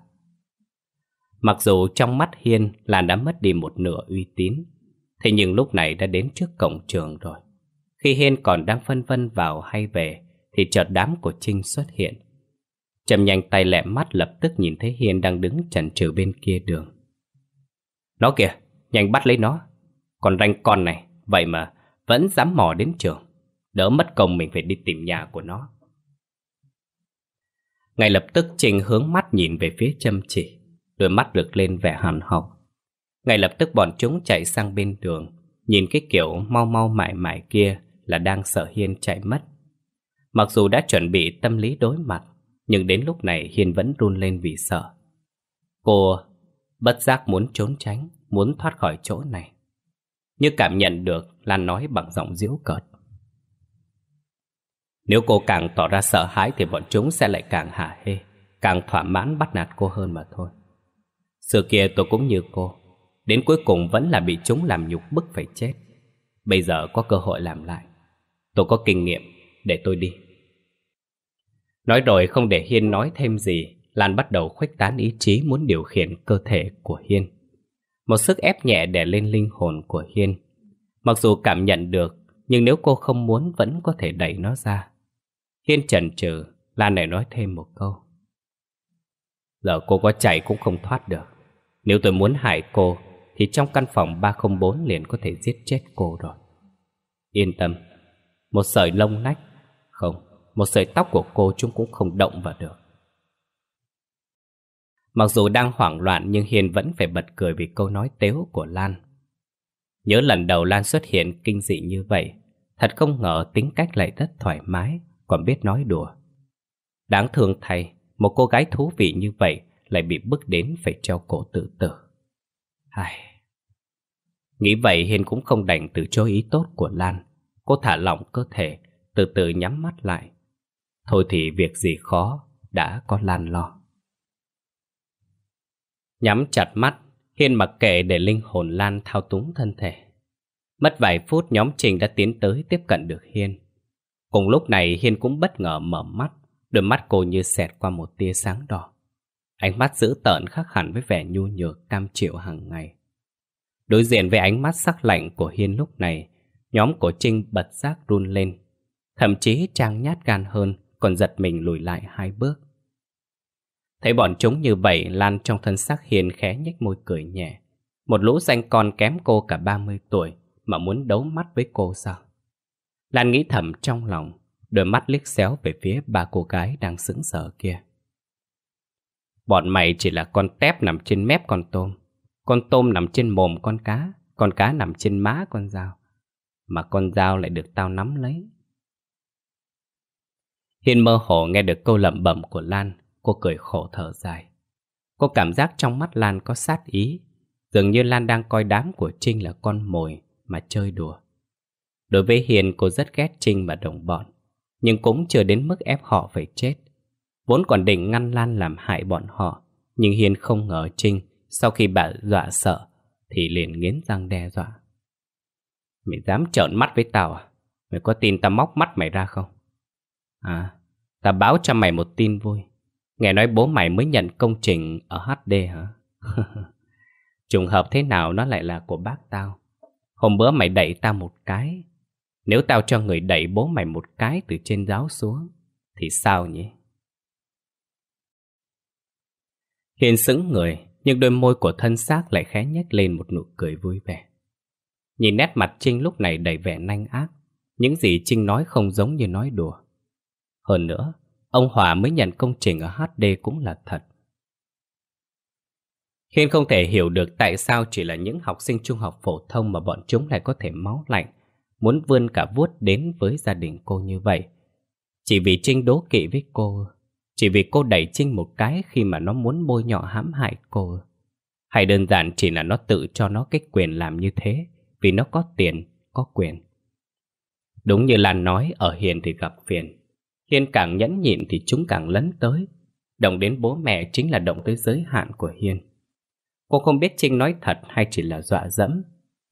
Mặc dù trong mắt Hiên là đã mất đi một nửa uy tín Thế nhưng lúc này đã đến trước cổng trường rồi Khi Hiên còn đang phân vân vào hay về Thì chợt đám của Trinh xuất hiện Trầm nhanh tay lẹ mắt lập tức nhìn thấy Hiên đang đứng chần chừ bên kia đường Nó kìa, nhanh bắt lấy nó còn ranh con này, vậy mà vẫn dám mò đến trường. Đỡ mất công mình phải đi tìm nhà của nó. Ngay lập tức Trinh hướng mắt nhìn về phía châm chỉ. Đôi mắt được lên vẻ hằn học. Ngay lập tức bọn chúng chạy sang bên đường. Nhìn cái kiểu mau mau mải mải kia là đang sợ Hiên chạy mất. Mặc dù đã chuẩn bị tâm lý đối mặt, nhưng đến lúc này Hiên vẫn run lên vì sợ. Cô bất giác muốn trốn tránh, muốn thoát khỏi chỗ này. Như cảm nhận được Lan nói bằng giọng giễu cợt Nếu cô càng tỏ ra sợ hãi Thì bọn chúng sẽ lại càng hả hê Càng thỏa mãn bắt nạt cô hơn mà thôi Xưa kia tôi cũng như cô Đến cuối cùng vẫn là bị chúng làm nhục bức phải chết Bây giờ có cơ hội làm lại Tôi có kinh nghiệm Để tôi đi Nói rồi không để Hiên nói thêm gì Lan bắt đầu khuếch tán ý chí muốn điều khiển cơ thể của Hiên một sức ép nhẹ đè lên linh hồn của Hiên. Mặc dù cảm nhận được, nhưng nếu cô không muốn vẫn có thể đẩy nó ra. Hiên chần chừ, Lan lại nói thêm một câu. Giờ cô có chạy cũng không thoát được. Nếu tôi muốn hại cô, thì trong căn phòng 304 liền có thể giết chết cô rồi. Yên tâm, một sợi lông nách, không, một sợi tóc của cô chúng cũng không động vào được. Mặc dù đang hoảng loạn nhưng Hiền vẫn phải bật cười vì câu nói tếu của Lan. Nhớ lần đầu Lan xuất hiện kinh dị như vậy, thật không ngờ tính cách lại rất thoải mái, còn biết nói đùa. Đáng thương thay, một cô gái thú vị như vậy lại bị bức đến phải treo cổ tự tử. Ai... Nghĩ vậy Hiền cũng không đành từ chối ý tốt của Lan. Cô thả lỏng cơ thể, từ từ nhắm mắt lại. Thôi thì việc gì khó, đã có Lan lo. Nhắm chặt mắt, Hiên mặc kệ để linh hồn Lan thao túng thân thể. Mất vài phút nhóm Trình đã tiến tới tiếp cận được Hiên. Cùng lúc này Hiên cũng bất ngờ mở mắt, đôi mắt cô như xẹt qua một tia sáng đỏ. Ánh mắt dữ tợn khác hẳn với vẻ nhu nhược cam chịu hàng ngày. Đối diện với ánh mắt sắc lạnh của Hiên lúc này, nhóm của Trinh bật giác run lên. Thậm chí Trang nhát gan hơn, còn giật mình lùi lại hai bước. Thấy bọn chúng như vậy, Lan trong thân xác hiền khẽ nhếch môi cười nhẹ. Một lũ danh con kém cô cả 30 tuổi mà muốn đấu mắt với cô sao? Lan nghĩ thầm trong lòng, đôi mắt liếc xéo về phía ba cô gái đang sững sờ kia. Bọn mày chỉ là con tép nằm trên mép con tôm, con tôm nằm trên mồm con cá, con cá nằm trên má con dao, mà con dao lại được tao nắm lấy. Hiền mơ hồ nghe được câu lẩm bẩm của Lan, Cô cười khổ thở dài. Cô cảm giác trong mắt Lan có sát ý. Dường như Lan đang coi đám của Trinh là con mồi mà chơi đùa. Đối với Hiền cô rất ghét Trinh và đồng bọn. Nhưng cũng chưa đến mức ép họ phải chết. Vốn còn định ngăn Lan làm hại bọn họ. Nhưng Hiền không ngờ Trinh sau khi bà dọa sợ thì liền nghiến răng đe dọa. Mày dám trợn mắt với tao à? Mày có tin tao móc mắt mày ra không? À, tao báo cho mày một tin vui. Nghe nói bố mày mới nhận công trình ở HD hả? Trùng hợp thế nào nó lại là của bác tao? Hôm bữa mày đẩy tao một cái. Nếu tao cho người đẩy bố mày một cái từ trên giáo xuống, thì sao nhỉ? Hiền sững người, nhưng đôi môi của thân xác lại khẽ nhếch lên một nụ cười vui vẻ. Nhìn nét mặt Trinh lúc này đầy vẻ nanh ác, những gì Trinh nói không giống như nói đùa. Hơn nữa, Ông Hòa mới nhận công trình ở HD cũng là thật. khiên không thể hiểu được tại sao chỉ là những học sinh trung học phổ thông mà bọn chúng lại có thể máu lạnh, muốn vươn cả vuốt đến với gia đình cô như vậy. Chỉ vì Trinh đố kỵ với cô, chỉ vì cô đẩy Trinh một cái khi mà nó muốn bôi nhọ hãm hại cô. Hay đơn giản chỉ là nó tự cho nó cái quyền làm như thế, vì nó có tiền, có quyền. Đúng như Lan nói, ở hiền thì gặp phiền. Hiên càng nhẫn nhịn thì chúng càng lấn tới. Động đến bố mẹ chính là động tới giới hạn của Hiên. Cô không biết Trinh nói thật hay chỉ là dọa dẫm,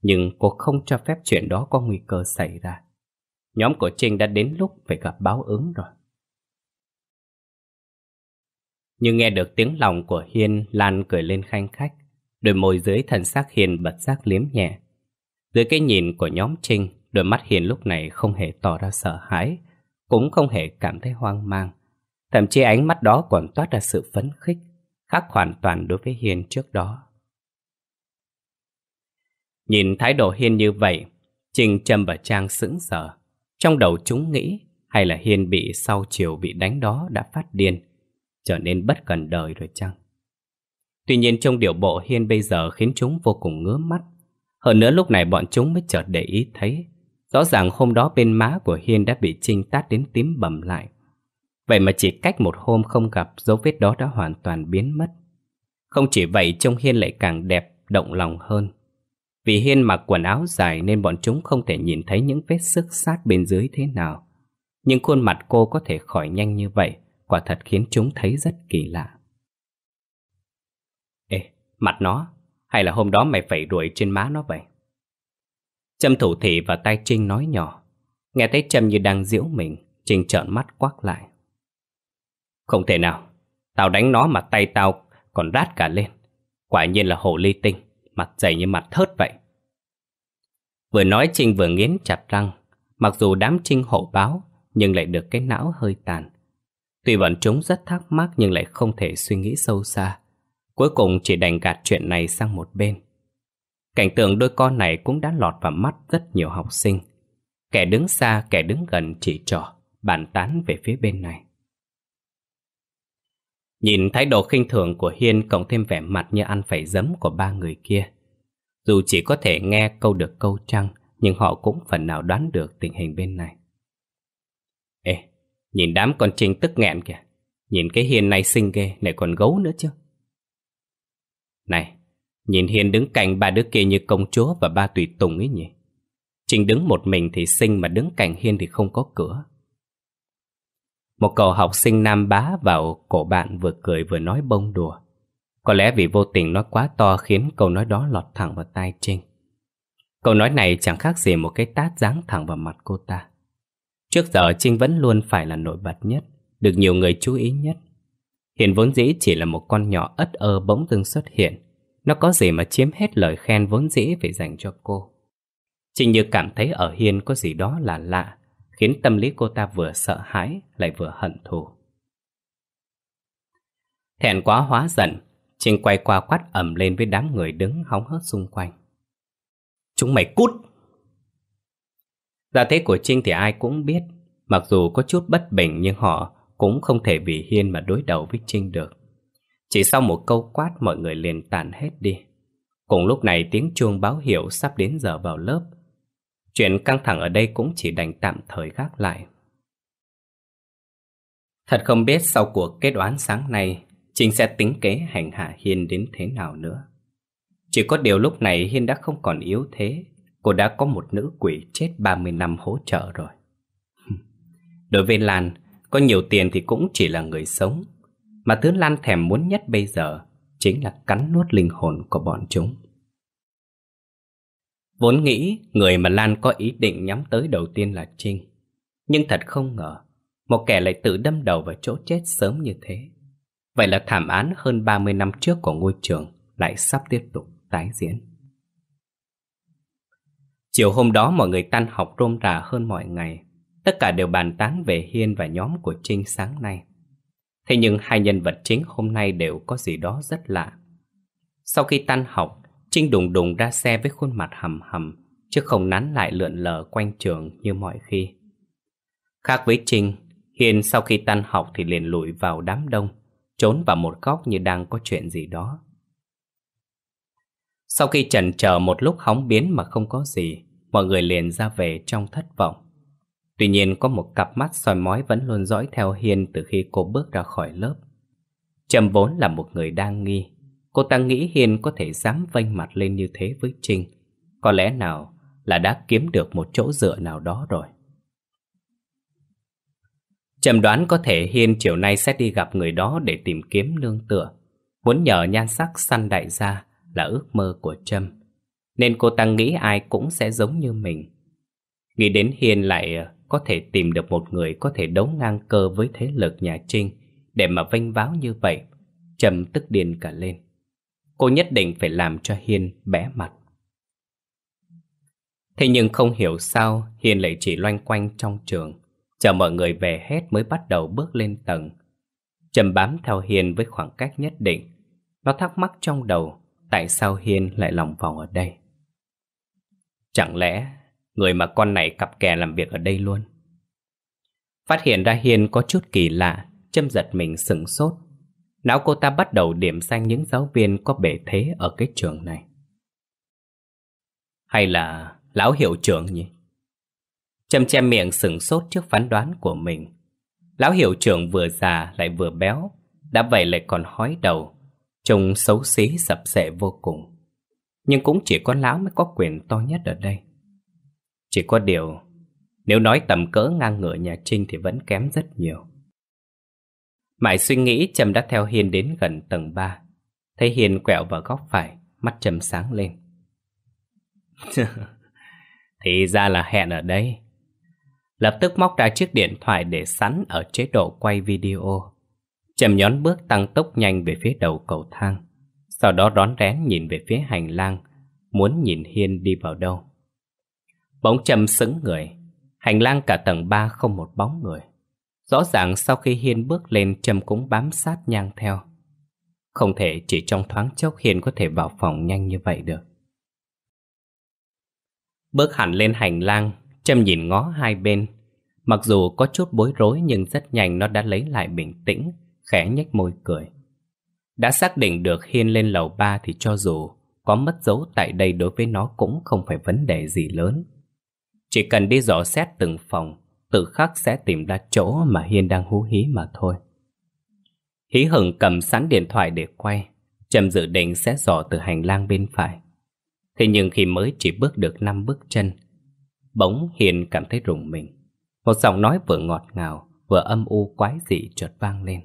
nhưng cô không cho phép chuyện đó có nguy cơ xảy ra. Nhóm của Trinh đã đến lúc phải gặp báo ứng rồi. Nhưng nghe được tiếng lòng của Hiên, Lan cười lên khanh khách. Đôi môi dưới thần sắc hiên bật giác liếm nhẹ. Dưới cái nhìn của nhóm Trinh, đôi mắt hiên lúc này không hề tỏ ra sợ hãi, cũng không hề cảm thấy hoang mang. Thậm chí ánh mắt đó còn toát ra sự phấn khích, khác hoàn toàn đối với Hiền trước đó. Nhìn thái độ hiền như vậy, Trình Trâm và Trang sững sờ. Trong đầu chúng nghĩ hay là hiền bị sau chiều bị đánh đó đã phát điên, trở nên bất cần đời rồi chăng? Tuy nhiên trong điều bộ Hiên bây giờ khiến chúng vô cùng ngứa mắt. Hơn nữa lúc này bọn chúng mới chợt để ý thấy Rõ ràng hôm đó bên má của Hiên đã bị Trinh tát đến tím bầm lại. Vậy mà chỉ cách một hôm không gặp dấu vết đó đã hoàn toàn biến mất. Không chỉ vậy trông Hiên lại càng đẹp, động lòng hơn. Vì Hiên mặc quần áo dài nên bọn chúng không thể nhìn thấy những vết sức sát bên dưới thế nào. Nhưng khuôn mặt cô có thể khỏi nhanh như vậy, quả thật khiến chúng thấy rất kỳ lạ. Ê, mặt nó, hay là hôm đó mày phải đuổi trên má nó vậy? Trâm thủ thị và tay Trinh nói nhỏ. Nghe thấy Trâm như đang giễu mình, Trinh trợn mắt quắc lại. Không thể nào, tao đánh nó mà tay tao còn rát cả lên. Quả nhiên là hồ ly tinh, mặt dày như mặt thớt vậy. Vừa nói Trinh vừa nghiến chặt răng, mặc dù đám Trinh hộ báo nhưng lại được cái não hơi tàn. Tuy bọn chúng rất thắc mắc nhưng lại không thể suy nghĩ sâu xa. Cuối cùng chỉ đành gạt chuyện này sang một bên. Cảnh tượng đôi con này cũng đã lọt vào mắt rất nhiều học sinh. Kẻ đứng xa, kẻ đứng gần chỉ trỏ, bàn tán về phía bên này. Nhìn thái độ khinh thường của Hiên cộng thêm vẻ mặt như ăn phải giấm của ba người kia. Dù chỉ có thể nghe câu được câu trăng, nhưng họ cũng phần nào đoán được tình hình bên này. Ê, nhìn đám con Trinh tức nghẹn kìa. Nhìn cái Hiên này xinh ghê, lại còn gấu nữa chứ. Này, Nhìn Hiền đứng cạnh ba đứa kia như công chúa và ba tùy tùng ấy nhỉ. Trình đứng một mình thì xinh mà đứng cạnh Hiên thì không có cửa. Một cậu học sinh nam bá vào cổ bạn vừa cười vừa nói bông đùa. Có lẽ vì vô tình nói quá to khiến câu nói đó lọt thẳng vào tai Trinh. Câu nói này chẳng khác gì một cái tát giáng thẳng vào mặt cô ta. Trước giờ Trinh vẫn luôn phải là nổi bật nhất, được nhiều người chú ý nhất. Hiền vốn dĩ chỉ là một con nhỏ ất ơ bỗng dưng xuất hiện, nó có gì mà chiếm hết lời khen vốn dĩ phải dành cho cô Trinh Như cảm thấy ở Hiên có gì đó là lạ Khiến tâm lý cô ta vừa sợ hãi lại vừa hận thù Thẹn quá hóa giận Trinh quay qua quát ầm lên với đám người đứng hóng hớt xung quanh Chúng mày cút Gia dạ thế của Trinh thì ai cũng biết Mặc dù có chút bất bình nhưng họ cũng không thể vì Hiên mà đối đầu với Trinh được chỉ sau một câu quát mọi người liền tàn hết đi. Cùng lúc này tiếng chuông báo hiệu sắp đến giờ vào lớp. Chuyện căng thẳng ở đây cũng chỉ đành tạm thời gác lại. Thật không biết sau cuộc kết đoán sáng nay, Trinh sẽ tính kế hành hạ Hiên đến thế nào nữa. Chỉ có điều lúc này Hiên đã không còn yếu thế, cô đã có một nữ quỷ chết 30 năm hỗ trợ rồi. Đối với Lan, có nhiều tiền thì cũng chỉ là người sống, mà thứ Lan thèm muốn nhất bây giờ chính là cắn nuốt linh hồn của bọn chúng. Vốn nghĩ người mà Lan có ý định nhắm tới đầu tiên là Trinh. Nhưng thật không ngờ, một kẻ lại tự đâm đầu vào chỗ chết sớm như thế. Vậy là thảm án hơn 30 năm trước của ngôi trường lại sắp tiếp tục tái diễn. Chiều hôm đó mọi người tan học rôm rả hơn mọi ngày. Tất cả đều bàn tán về Hiên và nhóm của Trinh sáng nay. Thế nhưng hai nhân vật chính hôm nay đều có gì đó rất lạ. Sau khi tan học, Trinh đùng đùng ra xe với khuôn mặt hầm hầm, chứ không nán lại lượn lờ quanh trường như mọi khi. Khác với Trinh, Hiền sau khi tan học thì liền lùi vào đám đông, trốn vào một góc như đang có chuyện gì đó. Sau khi chần chờ một lúc hóng biến mà không có gì, mọi người liền ra về trong thất vọng. Tuy nhiên có một cặp mắt soi mói vẫn luôn dõi theo Hiên từ khi cô bước ra khỏi lớp. Trầm vốn là một người đang nghi. Cô ta nghĩ Hiên có thể dám vênh mặt lên như thế với Trinh. Có lẽ nào là đã kiếm được một chỗ dựa nào đó rồi. Trầm đoán có thể Hiên chiều nay sẽ đi gặp người đó để tìm kiếm nương tựa. Muốn nhờ nhan sắc săn đại gia là ước mơ của Trâm. Nên cô ta nghĩ ai cũng sẽ giống như mình. Nghĩ đến Hiên lại ờ, có thể tìm được một người có thể đấu ngang cơ với thế lực nhà Trinh để mà vênh váo như vậy. Trầm tức điên cả lên. Cô nhất định phải làm cho Hiên bẽ mặt. Thế nhưng không hiểu sao Hiên lại chỉ loanh quanh trong trường, chờ mọi người về hết mới bắt đầu bước lên tầng. Trầm bám theo Hiên với khoảng cách nhất định. Nó thắc mắc trong đầu tại sao Hiên lại lòng vòng ở đây. Chẳng lẽ Người mà con này cặp kè làm việc ở đây luôn Phát hiện ra hiền có chút kỳ lạ Châm giật mình sửng sốt Não cô ta bắt đầu điểm danh những giáo viên có bể thế ở cái trường này Hay là lão hiệu trưởng nhỉ? Châm che miệng sửng sốt trước phán đoán của mình Lão hiệu trưởng vừa già lại vừa béo Đã vậy lại còn hói đầu Trông xấu xí sập sệ vô cùng Nhưng cũng chỉ có lão mới có quyền to nhất ở đây chỉ có điều, nếu nói tầm cỡ ngang ngửa nhà Trinh thì vẫn kém rất nhiều. Mãi suy nghĩ Trầm đã theo Hiền đến gần tầng 3. Thấy Hiền quẹo vào góc phải, mắt Trầm sáng lên. thì ra là hẹn ở đây. Lập tức móc ra chiếc điện thoại để sẵn ở chế độ quay video. Trầm nhón bước tăng tốc nhanh về phía đầu cầu thang. Sau đó đón rén nhìn về phía hành lang, muốn nhìn Hiên đi vào đâu bóng trầm sững người Hành lang cả tầng 3 không một bóng người Rõ ràng sau khi Hiên bước lên Trâm cũng bám sát nhang theo Không thể chỉ trong thoáng chốc Hiên có thể vào phòng nhanh như vậy được Bước hẳn lên hành lang Trâm nhìn ngó hai bên Mặc dù có chút bối rối nhưng rất nhanh nó đã lấy lại bình tĩnh Khẽ nhếch môi cười Đã xác định được Hiên lên lầu 3 thì cho dù Có mất dấu tại đây đối với nó cũng không phải vấn đề gì lớn chỉ cần đi dò xét từng phòng, tự khắc sẽ tìm ra chỗ mà Hiên đang hú hí mà thôi. Hí hửng cầm sẵn điện thoại để quay, Trầm dự định sẽ dò từ hành lang bên phải. Thế nhưng khi mới chỉ bước được năm bước chân, bỗng Hiên cảm thấy rùng mình. Một giọng nói vừa ngọt ngào, vừa âm u quái dị chợt vang lên.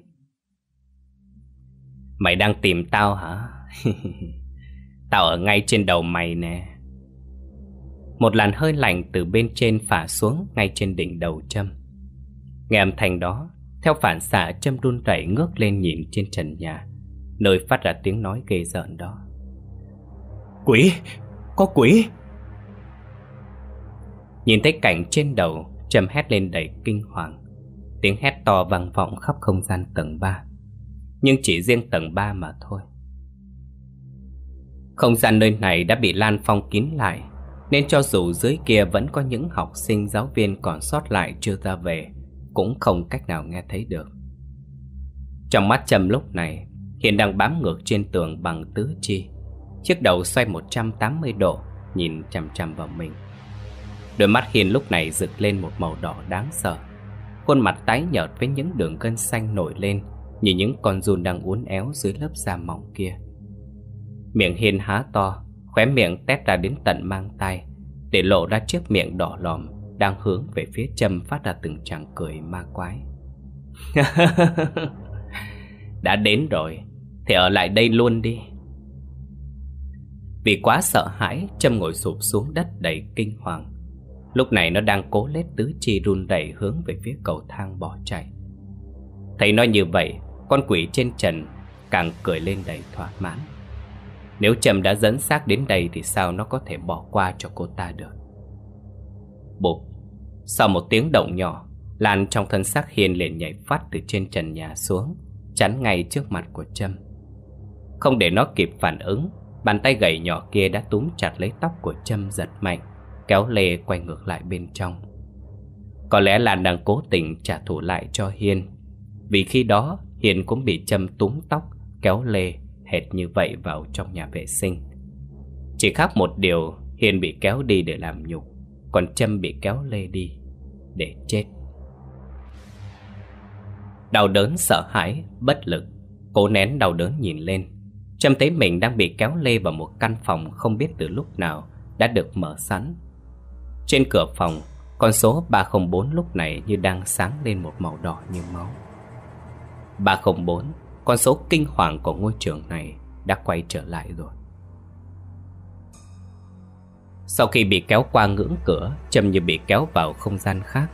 Mày đang tìm tao hả? tao ở ngay trên đầu mày nè. Một làn hơi lạnh từ bên trên phả xuống ngay trên đỉnh đầu Trâm Nghe âm thanh đó Theo phản xạ Trâm run rẩy ngước lên nhìn trên trần nhà Nơi phát ra tiếng nói ghê rợn đó Quỷ! Có quỷ! Nhìn thấy cảnh trên đầu Trâm hét lên đầy kinh hoàng Tiếng hét to vang vọng khắp không gian tầng 3 Nhưng chỉ riêng tầng 3 mà thôi Không gian nơi này đã bị lan phong kín lại nên cho dù dưới kia vẫn có những học sinh giáo viên còn sót lại chưa ra về Cũng không cách nào nghe thấy được Trong mắt Trầm lúc này Hiện đang bám ngược trên tường bằng tứ chi Chiếc đầu xoay 180 độ Nhìn chằm chằm vào mình Đôi mắt Hiền lúc này rực lên một màu đỏ đáng sợ Khuôn mặt tái nhợt với những đường gân xanh nổi lên Như những con run đang uốn éo dưới lớp da mỏng kia Miệng Hiền há to Khóe miệng tét ra đến tận mang tay Để lộ ra chiếc miệng đỏ lòm Đang hướng về phía châm phát ra từng tràng cười ma quái Đã đến rồi Thì ở lại đây luôn đi Vì quá sợ hãi Trâm ngồi sụp xuống đất đầy kinh hoàng Lúc này nó đang cố lết tứ chi run rẩy hướng về phía cầu thang bỏ chạy Thấy nó như vậy Con quỷ trên trần càng cười lên đầy thỏa mãn nếu Trầm đã dẫn xác đến đây Thì sao nó có thể bỏ qua cho cô ta được Bụp Sau một tiếng động nhỏ Lan trong thân xác Hiền liền nhảy phát Từ trên trần nhà xuống Chắn ngay trước mặt của Trâm Không để nó kịp phản ứng Bàn tay gầy nhỏ kia đã túm chặt lấy tóc của Trâm giật mạnh Kéo lê quay ngược lại bên trong Có lẽ Lan đang cố tình trả thù lại cho Hiên Vì khi đó Hiền cũng bị Trâm túm tóc Kéo lê hệt như vậy vào trong nhà vệ sinh. Chỉ khác một điều, Hiền bị kéo đi để làm nhục, còn Trâm bị kéo lê đi để chết. Đau đớn sợ hãi, bất lực, cố nén đau đớn nhìn lên. Trâm thấy mình đang bị kéo lê vào một căn phòng không biết từ lúc nào đã được mở sẵn. Trên cửa phòng, con số 304 lúc này như đang sáng lên một màu đỏ như máu. 304 con số kinh hoàng của ngôi trường này đã quay trở lại rồi Sau khi bị kéo qua ngưỡng cửa Trâm như bị kéo vào không gian khác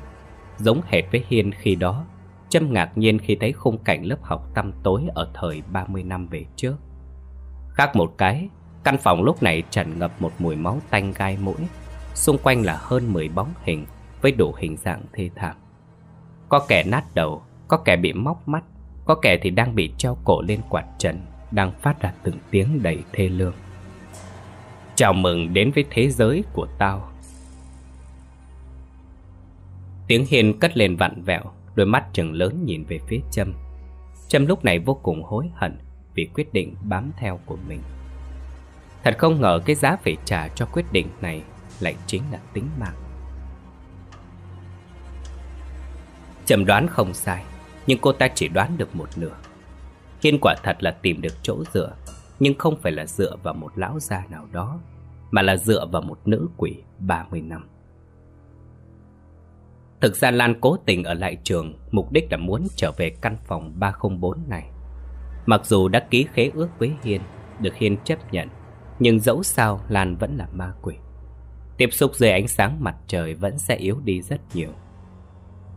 Giống hệt với Hiên khi đó Trâm ngạc nhiên khi thấy khung cảnh lớp học tăm tối ở thời 30 năm về trước Khác một cái, căn phòng lúc này tràn ngập một mùi máu tanh gai mũi Xung quanh là hơn 10 bóng hình với đủ hình dạng thê thảm Có kẻ nát đầu, có kẻ bị móc mắt có kẻ thì đang bị treo cổ lên quạt trần Đang phát ra từng tiếng đầy thê lương Chào mừng đến với thế giới của tao Tiếng hiên cất lên vặn vẹo Đôi mắt trừng lớn nhìn về phía Trâm Trâm lúc này vô cùng hối hận Vì quyết định bám theo của mình Thật không ngờ cái giá phải trả cho quyết định này Lại chính là tính mạng Trầm đoán không sai nhưng cô ta chỉ đoán được một nửa. Kiên quả thật là tìm được chỗ dựa, nhưng không phải là dựa vào một lão già nào đó, mà là dựa vào một nữ quỷ 30 năm. Thực ra Lan cố tình ở lại trường, mục đích là muốn trở về căn phòng 304 này. Mặc dù đã ký khế ước với Hiên, được Hiên chấp nhận, nhưng dẫu sao Lan vẫn là ma quỷ. Tiếp xúc dưới ánh sáng mặt trời vẫn sẽ yếu đi rất nhiều.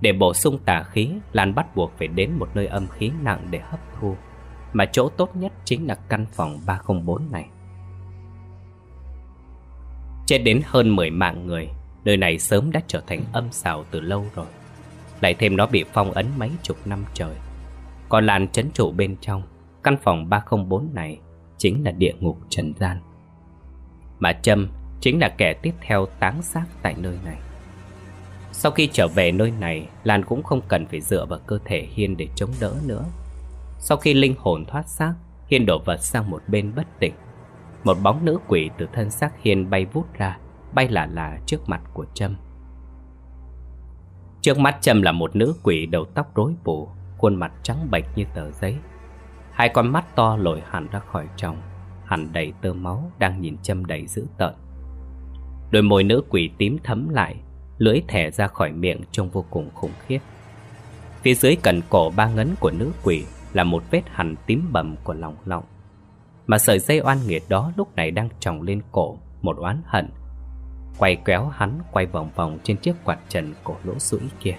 Để bổ sung tà khí, Lan bắt buộc phải đến một nơi âm khí nặng để hấp thu, mà chỗ tốt nhất chính là căn phòng 304 này. Chết đến hơn 10 mạng người, nơi này sớm đã trở thành âm xào từ lâu rồi. Lại thêm nó bị phong ấn mấy chục năm trời. Còn làn chấn trụ bên trong, căn phòng 304 này chính là địa ngục trần gian. Mà Trâm chính là kẻ tiếp theo táng xác tại nơi này. Sau khi trở về nơi này, Lan cũng không cần phải dựa vào cơ thể Hiên để chống đỡ nữa. Sau khi linh hồn thoát xác, Hiên đổ vật sang một bên bất tỉnh. Một bóng nữ quỷ từ thân xác Hiên bay vút ra, bay lả lả trước mặt của Trâm. Trước mắt Trâm là một nữ quỷ đầu tóc rối bù, khuôn mặt trắng bệch như tờ giấy. Hai con mắt to lồi hẳn ra khỏi tròng, hẳn đầy tơ máu đang nhìn Trâm đầy dữ tợn. Đôi môi nữ quỷ tím thấm lại, lưỡi thẻ ra khỏi miệng trông vô cùng khủng khiếp. Phía dưới cần cổ ba ngấn của nữ quỷ là một vết hằn tím bầm của lòng lọng. Mà sợi dây oan nghiệt đó lúc này đang trồng lên cổ một oán hận. Quay kéo hắn quay vòng vòng trên chiếc quạt trần cổ lỗ sũi kia.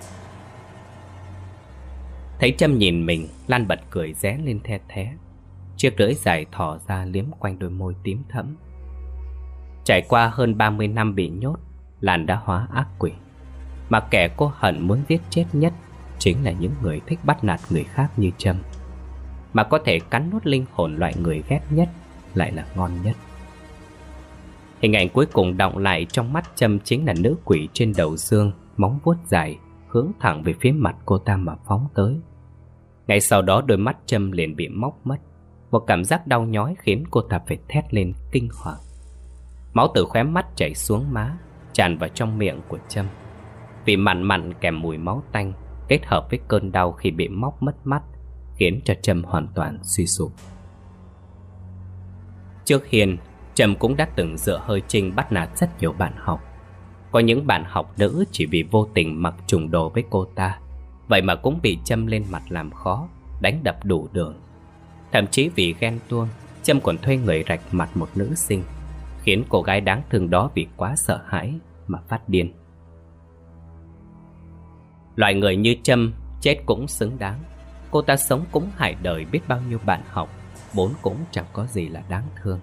Thấy Trâm nhìn mình, Lan bật cười ré lên the thé. Chiếc lưỡi dài thỏ ra liếm quanh đôi môi tím thẫm. Trải qua hơn 30 năm bị nhốt, Lan đã hóa ác quỷ Mà kẻ cô hận muốn giết chết nhất Chính là những người thích bắt nạt người khác như Trâm Mà có thể cắn nốt linh hồn loại người ghét nhất Lại là ngon nhất Hình ảnh cuối cùng động lại trong mắt Trâm Chính là nữ quỷ trên đầu dương Móng vuốt dài Hướng thẳng về phía mặt cô ta mà phóng tới Ngay sau đó đôi mắt Trâm liền bị móc mất Một cảm giác đau nhói khiến cô ta phải thét lên kinh hoàng Máu từ khóe mắt chảy xuống má tràn vào trong miệng của Trâm. Vị mặn mặn kèm mùi máu tanh kết hợp với cơn đau khi bị móc mất mắt khiến cho Trâm hoàn toàn suy sụp. Trước hiền, Trâm cũng đã từng dựa hơi trinh bắt nạt rất nhiều bạn học. Có những bạn học nữ chỉ vì vô tình mặc trùng đồ với cô ta, vậy mà cũng bị Trâm lên mặt làm khó, đánh đập đủ đường. Thậm chí vì ghen tuông, Trâm còn thuê người rạch mặt một nữ sinh khiến cô gái đáng thương đó vì quá sợ hãi mà phát điên. Loại người như Trâm chết cũng xứng đáng. Cô ta sống cũng hải đời biết bao nhiêu bạn học, bốn cũng chẳng có gì là đáng thương.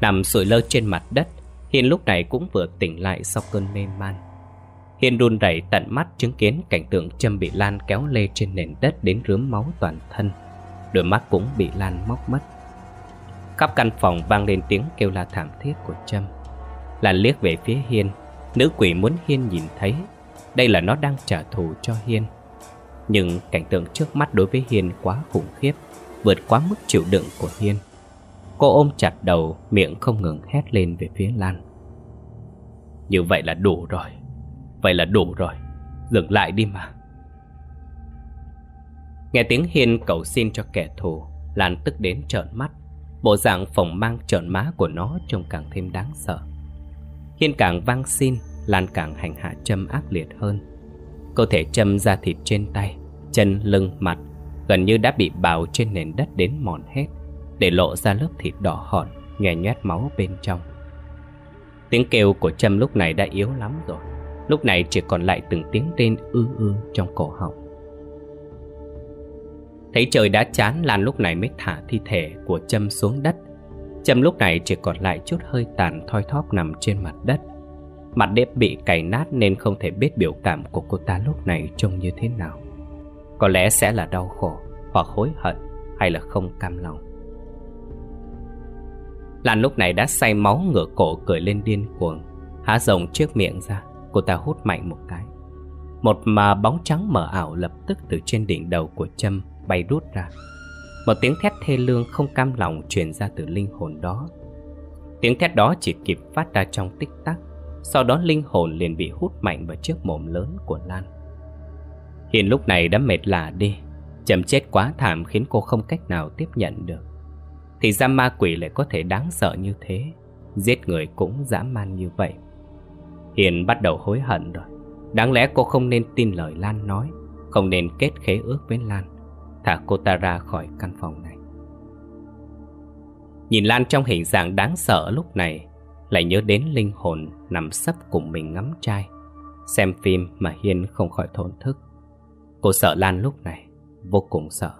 Nằm sủi lơ trên mặt đất, Hiền lúc này cũng vừa tỉnh lại sau cơn mê man. Hiền run rẩy tận mắt chứng kiến cảnh tượng Trâm bị Lan kéo lê trên nền đất đến rướm máu toàn thân. Đôi mắt cũng bị Lan móc mất. Khắp căn phòng vang lên tiếng kêu la thảm thiết của Trâm Lan liếc về phía Hiên Nữ quỷ muốn Hiên nhìn thấy Đây là nó đang trả thù cho Hiên Nhưng cảnh tượng trước mắt đối với Hiên quá khủng khiếp Vượt quá mức chịu đựng của Hiên Cô ôm chặt đầu Miệng không ngừng hét lên về phía Lan Như vậy là đủ rồi Vậy là đủ rồi Dừng lại đi mà Nghe tiếng Hiên cầu xin cho kẻ thù Lan tức đến trợn mắt Bộ dạng phồng mang trợn má của nó trông càng thêm đáng sợ Hiên càng vang xin Lan càng hành hạ châm ác liệt hơn Cơ thể châm ra thịt trên tay Chân lưng mặt Gần như đã bị bào trên nền đất đến mòn hết Để lộ ra lớp thịt đỏ hòn Nhòe nhét máu bên trong Tiếng kêu của châm lúc này đã yếu lắm rồi Lúc này chỉ còn lại từng tiếng tên ư ư trong cổ họng Thấy trời đã chán Lan lúc này mới thả thi thể của Trâm xuống đất Trâm lúc này chỉ còn lại chút hơi tàn thoi thóp nằm trên mặt đất Mặt đếp bị cày nát nên không thể biết biểu cảm của cô ta lúc này trông như thế nào Có lẽ sẽ là đau khổ, hoặc hối hận, hay là không cam lòng Lan lúc này đã say máu ngửa cổ cười lên điên cuồng Há rồng trước miệng ra, cô ta hút mạnh một cái Một mà bóng trắng mờ ảo lập tức từ trên đỉnh đầu của Trâm bay rút ra Một tiếng thét thê lương không cam lòng truyền ra từ linh hồn đó Tiếng thét đó chỉ kịp phát ra trong tích tắc Sau đó linh hồn liền bị hút mạnh vào chiếc mồm lớn của Lan Hiền lúc này đã mệt lả đi chậm chết quá thảm khiến cô không cách nào tiếp nhận được Thì ra ma quỷ lại có thể đáng sợ như thế Giết người cũng dã man như vậy Hiền bắt đầu hối hận rồi Đáng lẽ cô không nên tin lời Lan nói Không nên kết khế ước với Lan Thả cô ta ra khỏi căn phòng này Nhìn Lan trong hình dạng đáng sợ lúc này Lại nhớ đến linh hồn nằm sấp cùng mình ngắm trai Xem phim mà Hiên không khỏi thổn thức Cô sợ Lan lúc này Vô cùng sợ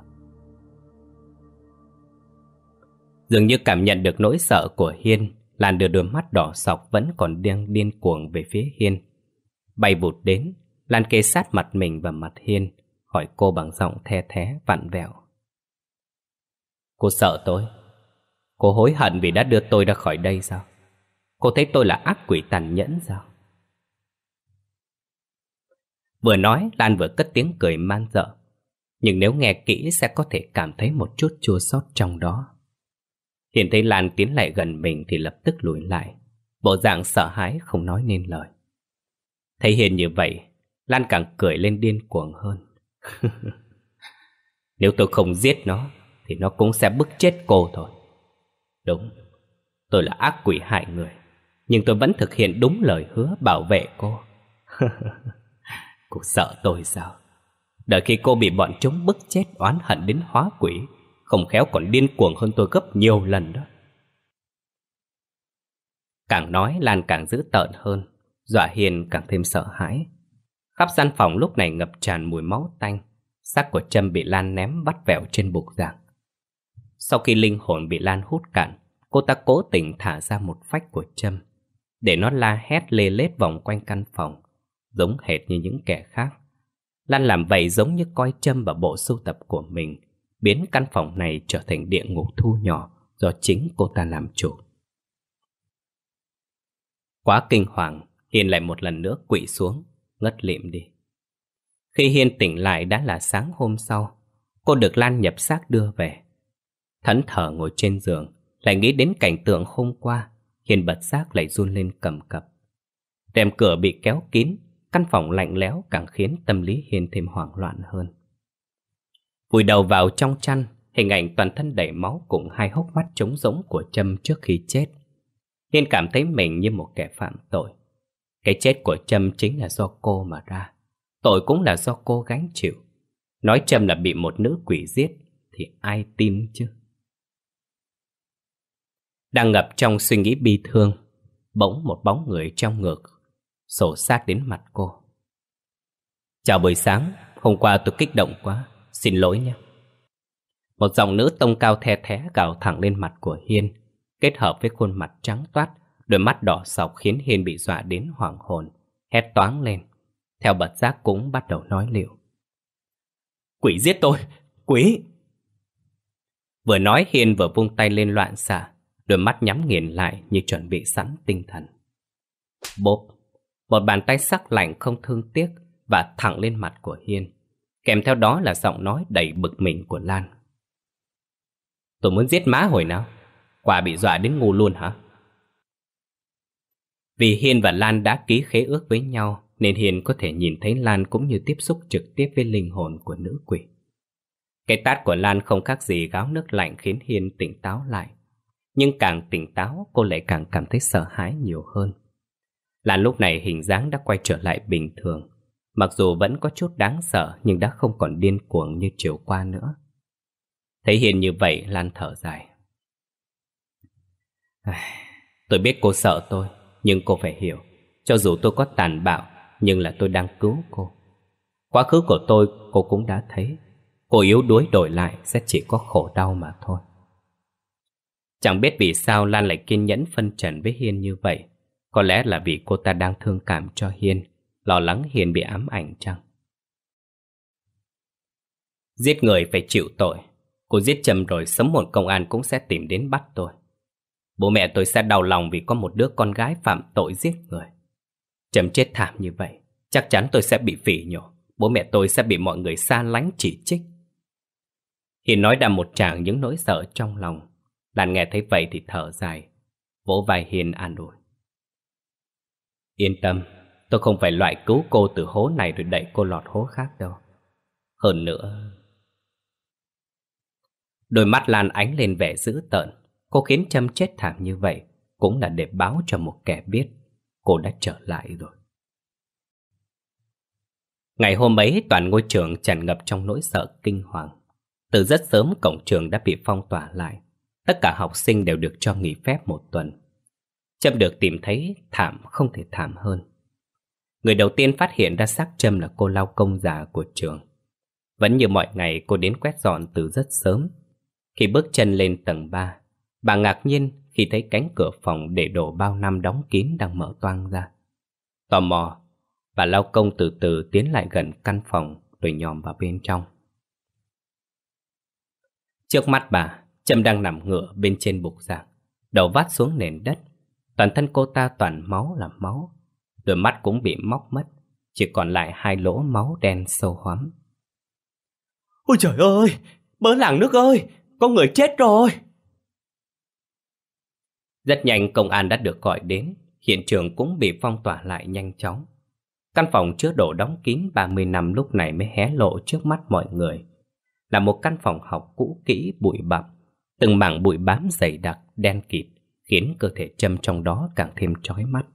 Dường như cảm nhận được nỗi sợ của Hiên Lan đưa đôi mắt đỏ sọc Vẫn còn điên điên cuồng về phía Hiên Bay vụt đến Lan kê sát mặt mình và mặt Hiên hỏi cô bằng giọng the thé vặn vẹo. Cô sợ tôi. Cô hối hận vì đã đưa tôi ra khỏi đây sao? Cô thấy tôi là ác quỷ tàn nhẫn sao? Vừa nói, Lan vừa cất tiếng cười man dợ. Nhưng nếu nghe kỹ sẽ có thể cảm thấy một chút chua xót trong đó. Hiền thấy Lan tiến lại gần mình thì lập tức lùi lại. Bộ dạng sợ hãi không nói nên lời. Thấy Hiền như vậy, Lan càng cười lên điên cuồng hơn. Nếu tôi không giết nó Thì nó cũng sẽ bức chết cô thôi Đúng Tôi là ác quỷ hại người Nhưng tôi vẫn thực hiện đúng lời hứa bảo vệ cô Cô sợ tôi sao Đợi khi cô bị bọn chúng bức chết oán hận đến hóa quỷ Không khéo còn điên cuồng hơn tôi gấp nhiều lần đó Càng nói Lan càng dữ tợn hơn Dọa Hiền càng thêm sợ hãi Khắp gian phòng lúc này ngập tràn mùi máu tanh Xác của Trâm bị Lan ném vắt vẹo trên bục giảng Sau khi linh hồn bị Lan hút cạn Cô ta cố tình thả ra một phách của Trâm Để nó la hét lê lết vòng quanh căn phòng Giống hệt như những kẻ khác Lan làm vậy giống như coi Trâm và bộ sưu tập của mình Biến căn phòng này trở thành địa ngục thu nhỏ Do chính cô ta làm chủ Quá kinh hoàng Hiền lại một lần nữa quỵ xuống ngất lịm đi. Khi Hiên tỉnh lại đã là sáng hôm sau, cô được Lan nhập xác đưa về. Thẫn thở ngồi trên giường, lại nghĩ đến cảnh tượng hôm qua, Hiên bật xác lại run lên cầm cập. Đèm cửa bị kéo kín, căn phòng lạnh lẽo càng khiến tâm lý Hiên thêm hoảng loạn hơn. Vùi đầu vào trong chăn, hình ảnh toàn thân đầy máu cùng hai hốc mắt trống rỗng của Trâm trước khi chết. Hiên cảm thấy mình như một kẻ phạm tội. Cái chết của Trâm chính là do cô mà ra Tội cũng là do cô gánh chịu Nói Trâm là bị một nữ quỷ giết Thì ai tin chứ Đang ngập trong suy nghĩ bi thương Bỗng một bóng người trong ngược Sổ sát đến mặt cô Chào buổi sáng Hôm qua tôi kích động quá Xin lỗi nhé Một dòng nữ tông cao the thé gào thẳng lên mặt của Hiên Kết hợp với khuôn mặt trắng toát Đôi mắt đỏ sọc khiến Hiên bị dọa đến hoảng hồn, hét toáng lên. Theo bật giác cũng bắt đầu nói liệu. Quỷ giết tôi! Quỷ! Vừa nói Hiên vừa vung tay lên loạn xạ, đôi mắt nhắm nghiền lại như chuẩn bị sẵn tinh thần. Bốp! Một bàn tay sắc lạnh không thương tiếc và thẳng lên mặt của Hiên. Kèm theo đó là giọng nói đầy bực mình của Lan. Tôi muốn giết má hồi nào? Quả bị dọa đến ngu luôn hả? Vì hiền và Lan đã ký khế ước với nhau nên hiền có thể nhìn thấy Lan cũng như tiếp xúc trực tiếp với linh hồn của nữ quỷ. Cái tát của Lan không khác gì gáo nước lạnh khiến hiền tỉnh táo lại. Nhưng càng tỉnh táo cô lại càng cảm thấy sợ hãi nhiều hơn. Lan lúc này hình dáng đã quay trở lại bình thường. Mặc dù vẫn có chút đáng sợ nhưng đã không còn điên cuồng như chiều qua nữa. Thấy Hiền như vậy Lan thở dài. Tôi biết cô sợ tôi nhưng cô phải hiểu Cho dù tôi có tàn bạo Nhưng là tôi đang cứu cô Quá khứ của tôi cô cũng đã thấy Cô yếu đuối đổi lại sẽ chỉ có khổ đau mà thôi Chẳng biết vì sao Lan lại kiên nhẫn phân trần với Hiên như vậy Có lẽ là vì cô ta đang thương cảm cho Hiên Lo lắng Hiên bị ám ảnh chăng Giết người phải chịu tội Cô giết chầm rồi sớm muộn công an cũng sẽ tìm đến bắt tôi Bố mẹ tôi sẽ đau lòng vì có một đứa con gái phạm tội giết người. Chấm chết thảm như vậy, chắc chắn tôi sẽ bị phỉ nhổ. Bố mẹ tôi sẽ bị mọi người xa lánh chỉ trích. Hiền nói đã một tràng những nỗi sợ trong lòng. Đàn nghe thấy vậy thì thở dài, vỗ vai Hiền an ủi. Yên tâm, tôi không phải loại cứu cô từ hố này rồi đẩy cô lọt hố khác đâu. Hơn nữa... Đôi mắt Lan ánh lên vẻ dữ tợn, Cô khiến Trâm chết thảm như vậy cũng là để báo cho một kẻ biết cô đã trở lại rồi. Ngày hôm ấy toàn ngôi trường tràn ngập trong nỗi sợ kinh hoàng. Từ rất sớm cổng trường đã bị phong tỏa lại. Tất cả học sinh đều được cho nghỉ phép một tuần. Trâm được tìm thấy thảm không thể thảm hơn. Người đầu tiên phát hiện ra xác Trâm là cô lao công già của trường. Vẫn như mọi ngày cô đến quét dọn từ rất sớm. Khi bước chân lên tầng 3, Bà ngạc nhiên khi thấy cánh cửa phòng để đồ bao năm đóng kín đang mở toang ra. Tò mò, bà lao công từ từ tiến lại gần căn phòng rồi nhòm vào bên trong. Trước mắt bà, Trâm đang nằm ngửa bên trên bục giảng, đầu vắt xuống nền đất. Toàn thân cô ta toàn máu là máu, đôi mắt cũng bị móc mất, chỉ còn lại hai lỗ máu đen sâu hoắm. Ôi trời ơi, bớ làng nước ơi, có người chết rồi! Rất nhanh công an đã được gọi đến, hiện trường cũng bị phong tỏa lại nhanh chóng. Căn phòng chứa đồ đóng kín 30 năm lúc này mới hé lộ trước mắt mọi người. Là một căn phòng học cũ kỹ bụi bặm, từng mảng bụi bám dày đặc, đen kịt, khiến cơ thể châm trong đó càng thêm chói mắt.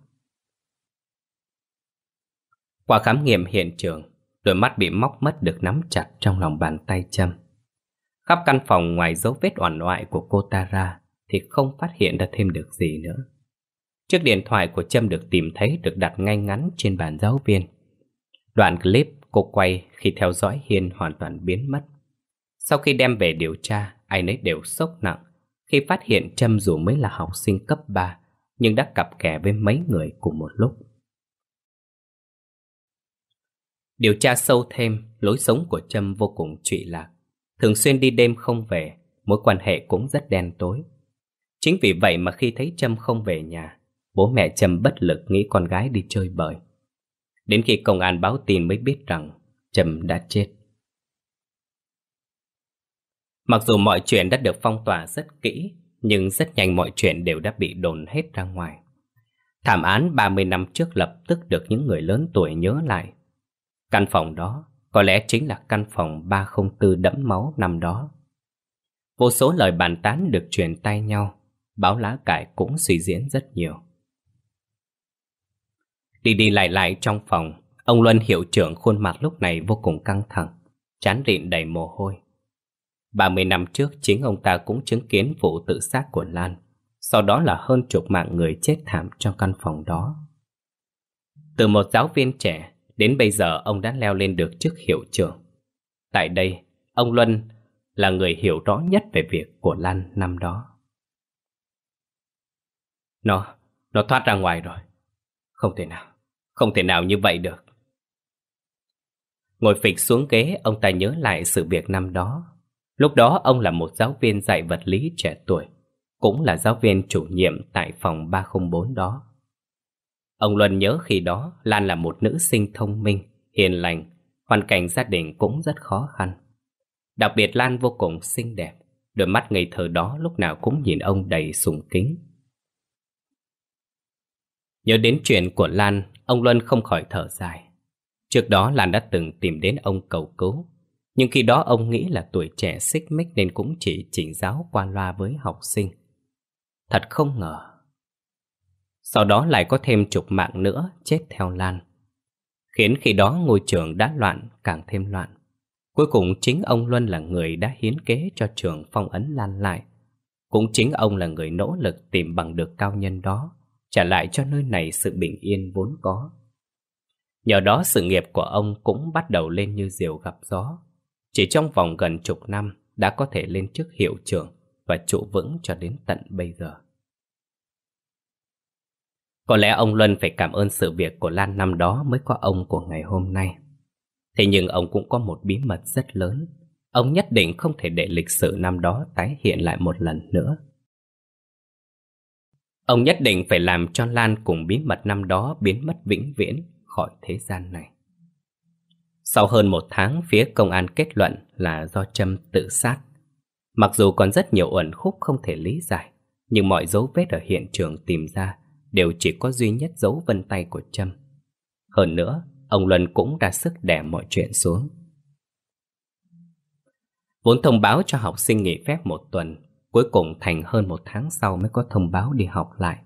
Qua khám nghiệm hiện trường, đôi mắt bị móc mất được nắm chặt trong lòng bàn tay châm. Khắp căn phòng ngoài dấu vết oản oại của cô ta ra, thì không phát hiện ra thêm được gì nữa. Chiếc điện thoại của Trâm được tìm thấy được đặt ngay ngắn trên bàn giáo viên. Đoạn clip cô quay khi theo dõi Hiên hoàn toàn biến mất. Sau khi đem về điều tra, ai nấy đều sốc nặng khi phát hiện Trâm dù mới là học sinh cấp 3 nhưng đã cặp kè với mấy người cùng một lúc. Điều tra sâu thêm, lối sống của Trâm vô cùng trụy lạc. Thường xuyên đi đêm không về, mối quan hệ cũng rất đen tối. Chính vì vậy mà khi thấy Trâm không về nhà, bố mẹ Trâm bất lực nghĩ con gái đi chơi bời. Đến khi công an báo tin mới biết rằng Trâm đã chết. Mặc dù mọi chuyện đã được phong tỏa rất kỹ, nhưng rất nhanh mọi chuyện đều đã bị đồn hết ra ngoài. Thảm án 30 năm trước lập tức được những người lớn tuổi nhớ lại. Căn phòng đó có lẽ chính là căn phòng 304 đẫm máu năm đó. Vô số lời bàn tán được truyền tay nhau, báo lá cải cũng suy diễn rất nhiều. Đi đi lại lại trong phòng, ông Luân hiệu trưởng khuôn mặt lúc này vô cùng căng thẳng, chán rịn đầy mồ hôi. 30 năm trước chính ông ta cũng chứng kiến vụ tự sát của Lan, sau đó là hơn chục mạng người chết thảm trong căn phòng đó. Từ một giáo viên trẻ, đến bây giờ ông đã leo lên được chức hiệu trưởng. Tại đây, ông Luân là người hiểu rõ nhất về việc của Lan năm đó. Nó, nó thoát ra ngoài rồi. Không thể nào, không thể nào như vậy được. Ngồi phịch xuống ghế, ông ta nhớ lại sự việc năm đó. Lúc đó ông là một giáo viên dạy vật lý trẻ tuổi, cũng là giáo viên chủ nhiệm tại phòng 304 đó. Ông Luân nhớ khi đó Lan là một nữ sinh thông minh, hiền lành, hoàn cảnh gia đình cũng rất khó khăn. Đặc biệt Lan vô cùng xinh đẹp, đôi mắt ngây thơ đó lúc nào cũng nhìn ông đầy sùng kính. Nhớ đến chuyện của Lan, ông Luân không khỏi thở dài. Trước đó Lan đã từng tìm đến ông cầu cứu, nhưng khi đó ông nghĩ là tuổi trẻ xích mích nên cũng chỉ chỉnh giáo qua loa với học sinh. Thật không ngờ. Sau đó lại có thêm chục mạng nữa chết theo Lan. Khiến khi đó ngôi trường đã loạn càng thêm loạn. Cuối cùng chính ông Luân là người đã hiến kế cho trường phong ấn Lan lại. Cũng chính ông là người nỗ lực tìm bằng được cao nhân đó trả lại cho nơi này sự bình yên vốn có. Nhờ đó sự nghiệp của ông cũng bắt đầu lên như diều gặp gió. Chỉ trong vòng gần chục năm đã có thể lên chức hiệu trưởng và trụ vững cho đến tận bây giờ. Có lẽ ông Luân phải cảm ơn sự việc của Lan năm đó mới có ông của ngày hôm nay. Thế nhưng ông cũng có một bí mật rất lớn. Ông nhất định không thể để lịch sử năm đó tái hiện lại một lần nữa. Ông nhất định phải làm cho Lan cùng bí mật năm đó biến mất vĩnh viễn khỏi thế gian này. Sau hơn một tháng, phía công an kết luận là do Trâm tự sát. Mặc dù còn rất nhiều uẩn khúc không thể lý giải, nhưng mọi dấu vết ở hiện trường tìm ra đều chỉ có duy nhất dấu vân tay của Trâm. Hơn nữa, ông Luân cũng đã sức đè mọi chuyện xuống. Vốn thông báo cho học sinh nghỉ phép một tuần, Cuối cùng Thành hơn một tháng sau mới có thông báo đi học lại.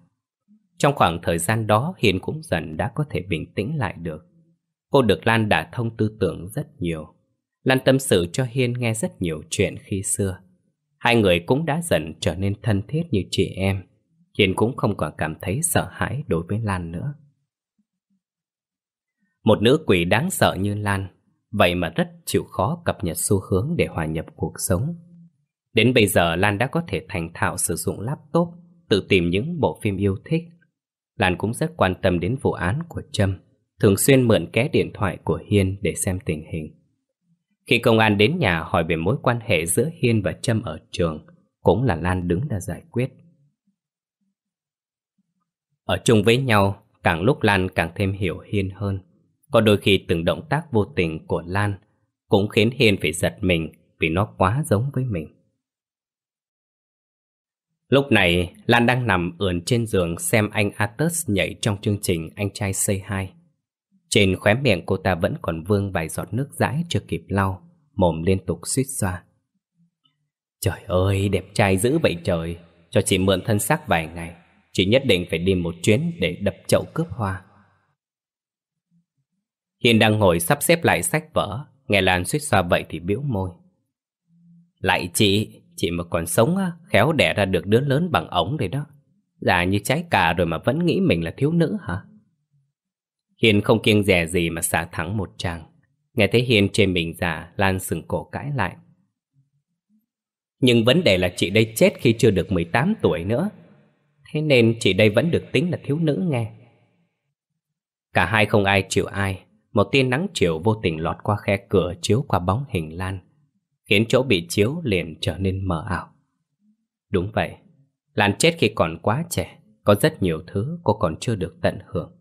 Trong khoảng thời gian đó Hiền cũng dần đã có thể bình tĩnh lại được. Cô được Lan đã thông tư tưởng rất nhiều. Lan tâm sự cho hiền nghe rất nhiều chuyện khi xưa. Hai người cũng đã dần trở nên thân thiết như chị em. Hiền cũng không còn cảm thấy sợ hãi đối với Lan nữa. Một nữ quỷ đáng sợ như Lan, vậy mà rất chịu khó cập nhật xu hướng để hòa nhập cuộc sống. Đến bây giờ Lan đã có thể thành thạo sử dụng laptop, tự tìm những bộ phim yêu thích. Lan cũng rất quan tâm đến vụ án của Trâm, thường xuyên mượn ké điện thoại của Hiên để xem tình hình. Khi công an đến nhà hỏi về mối quan hệ giữa Hiên và Trâm ở trường, cũng là Lan đứng ra giải quyết. Ở chung với nhau, càng lúc Lan càng thêm hiểu Hiên hơn. Có đôi khi từng động tác vô tình của Lan cũng khiến Hiên phải giật mình vì nó quá giống với mình. Lúc này, Lan đang nằm ườn trên giường xem anh Atus nhảy trong chương trình Anh trai Say Hi. Trên khóe miệng cô ta vẫn còn vương vài giọt nước dãi chưa kịp lau, mồm liên tục suýt xoa. Trời ơi, đẹp trai dữ vậy trời, cho chị mượn thân xác vài ngày, chị nhất định phải đi một chuyến để đập chậu cướp hoa. Hiền đang ngồi sắp xếp lại sách vở, nghe Lan suýt xoa vậy thì biểu môi. Lại chị, Chị mà còn sống á, khéo đẻ ra được đứa lớn bằng ống rồi đó. Già như trái cà rồi mà vẫn nghĩ mình là thiếu nữ hả? Hiền không kiêng dè gì mà xả thẳng một tràng. Nghe thấy Hiền trên mình già, Lan sừng cổ cãi lại. Nhưng vấn đề là chị đây chết khi chưa được 18 tuổi nữa. Thế nên chị đây vẫn được tính là thiếu nữ nghe. Cả hai không ai chịu ai, một tia nắng chiều vô tình lọt qua khe cửa chiếu qua bóng hình Lan khiến chỗ bị chiếu liền trở nên mờ ảo. Đúng vậy, Lan chết khi còn quá trẻ, có rất nhiều thứ cô còn chưa được tận hưởng.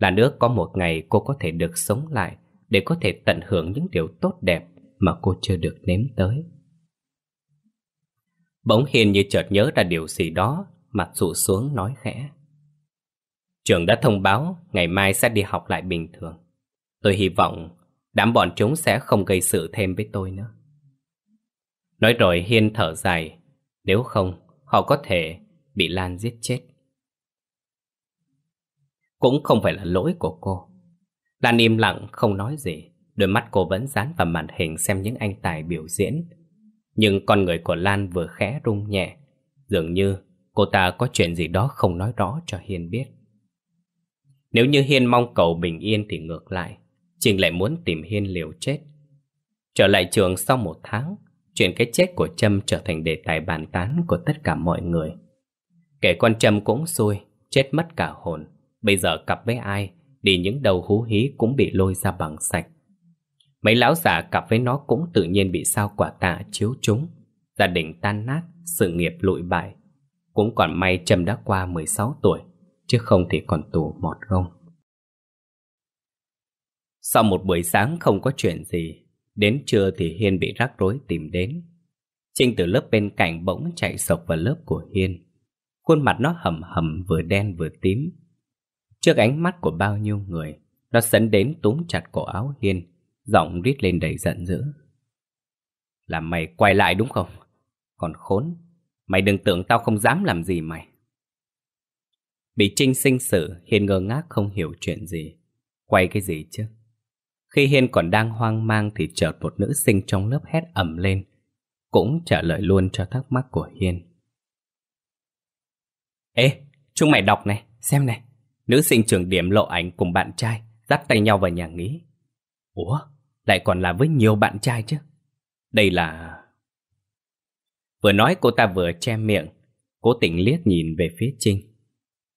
là ước có một ngày cô có thể được sống lại để có thể tận hưởng những điều tốt đẹp mà cô chưa được nếm tới. Bỗng Hiền như chợt nhớ ra điều gì đó, mặt rụ xuống nói khẽ. Trường đã thông báo ngày mai sẽ đi học lại bình thường. Tôi hy vọng đám bọn chúng sẽ không gây sự thêm với tôi nữa. Nói rồi Hiên thở dài, nếu không, họ có thể bị Lan giết chết. Cũng không phải là lỗi của cô. Lan im lặng, không nói gì, đôi mắt cô vẫn dán vào màn hình xem những anh tài biểu diễn. Nhưng con người của Lan vừa khẽ rung nhẹ, dường như cô ta có chuyện gì đó không nói rõ cho Hiên biết. Nếu như Hiên mong cầu bình yên thì ngược lại, Trình lại muốn tìm Hiên liều chết. Trở lại trường sau một tháng, chuyện cái chết của Trâm trở thành đề tài bàn tán của tất cả mọi người. Kể con Trâm cũng xui, chết mất cả hồn, bây giờ cặp với ai, đi những đầu hú hí cũng bị lôi ra bằng sạch. Mấy lão già cặp với nó cũng tự nhiên bị sao quả tạ chiếu chúng, gia đình tan nát, sự nghiệp lụi bại. Cũng còn may Trâm đã qua 16 tuổi, chứ không thì còn tù mọt gông. Sau một buổi sáng không có chuyện gì, Đến trưa thì Hiên bị rắc rối tìm đến. Trinh từ lớp bên cạnh bỗng chạy sộc vào lớp của Hiên. Khuôn mặt nó hầm hầm vừa đen vừa tím. Trước ánh mắt của bao nhiêu người, nó sấn đến túm chặt cổ áo Hiên, giọng rít lên đầy giận dữ. Là mày quay lại đúng không? Còn khốn, mày đừng tưởng tao không dám làm gì mày. Bị Trinh sinh sự, Hiên ngơ ngác không hiểu chuyện gì. Quay cái gì chứ? Khi Hiên còn đang hoang mang thì chợt một nữ sinh trong lớp hét ầm lên, cũng trả lời luôn cho thắc mắc của Hiên. Ê, chúng mày đọc này, xem này. Nữ sinh trường điểm lộ ảnh cùng bạn trai, dắt tay nhau vào nhà nghỉ. Ủa, lại còn là với nhiều bạn trai chứ. Đây là... Vừa nói cô ta vừa che miệng, cố tình liếc nhìn về phía Trinh.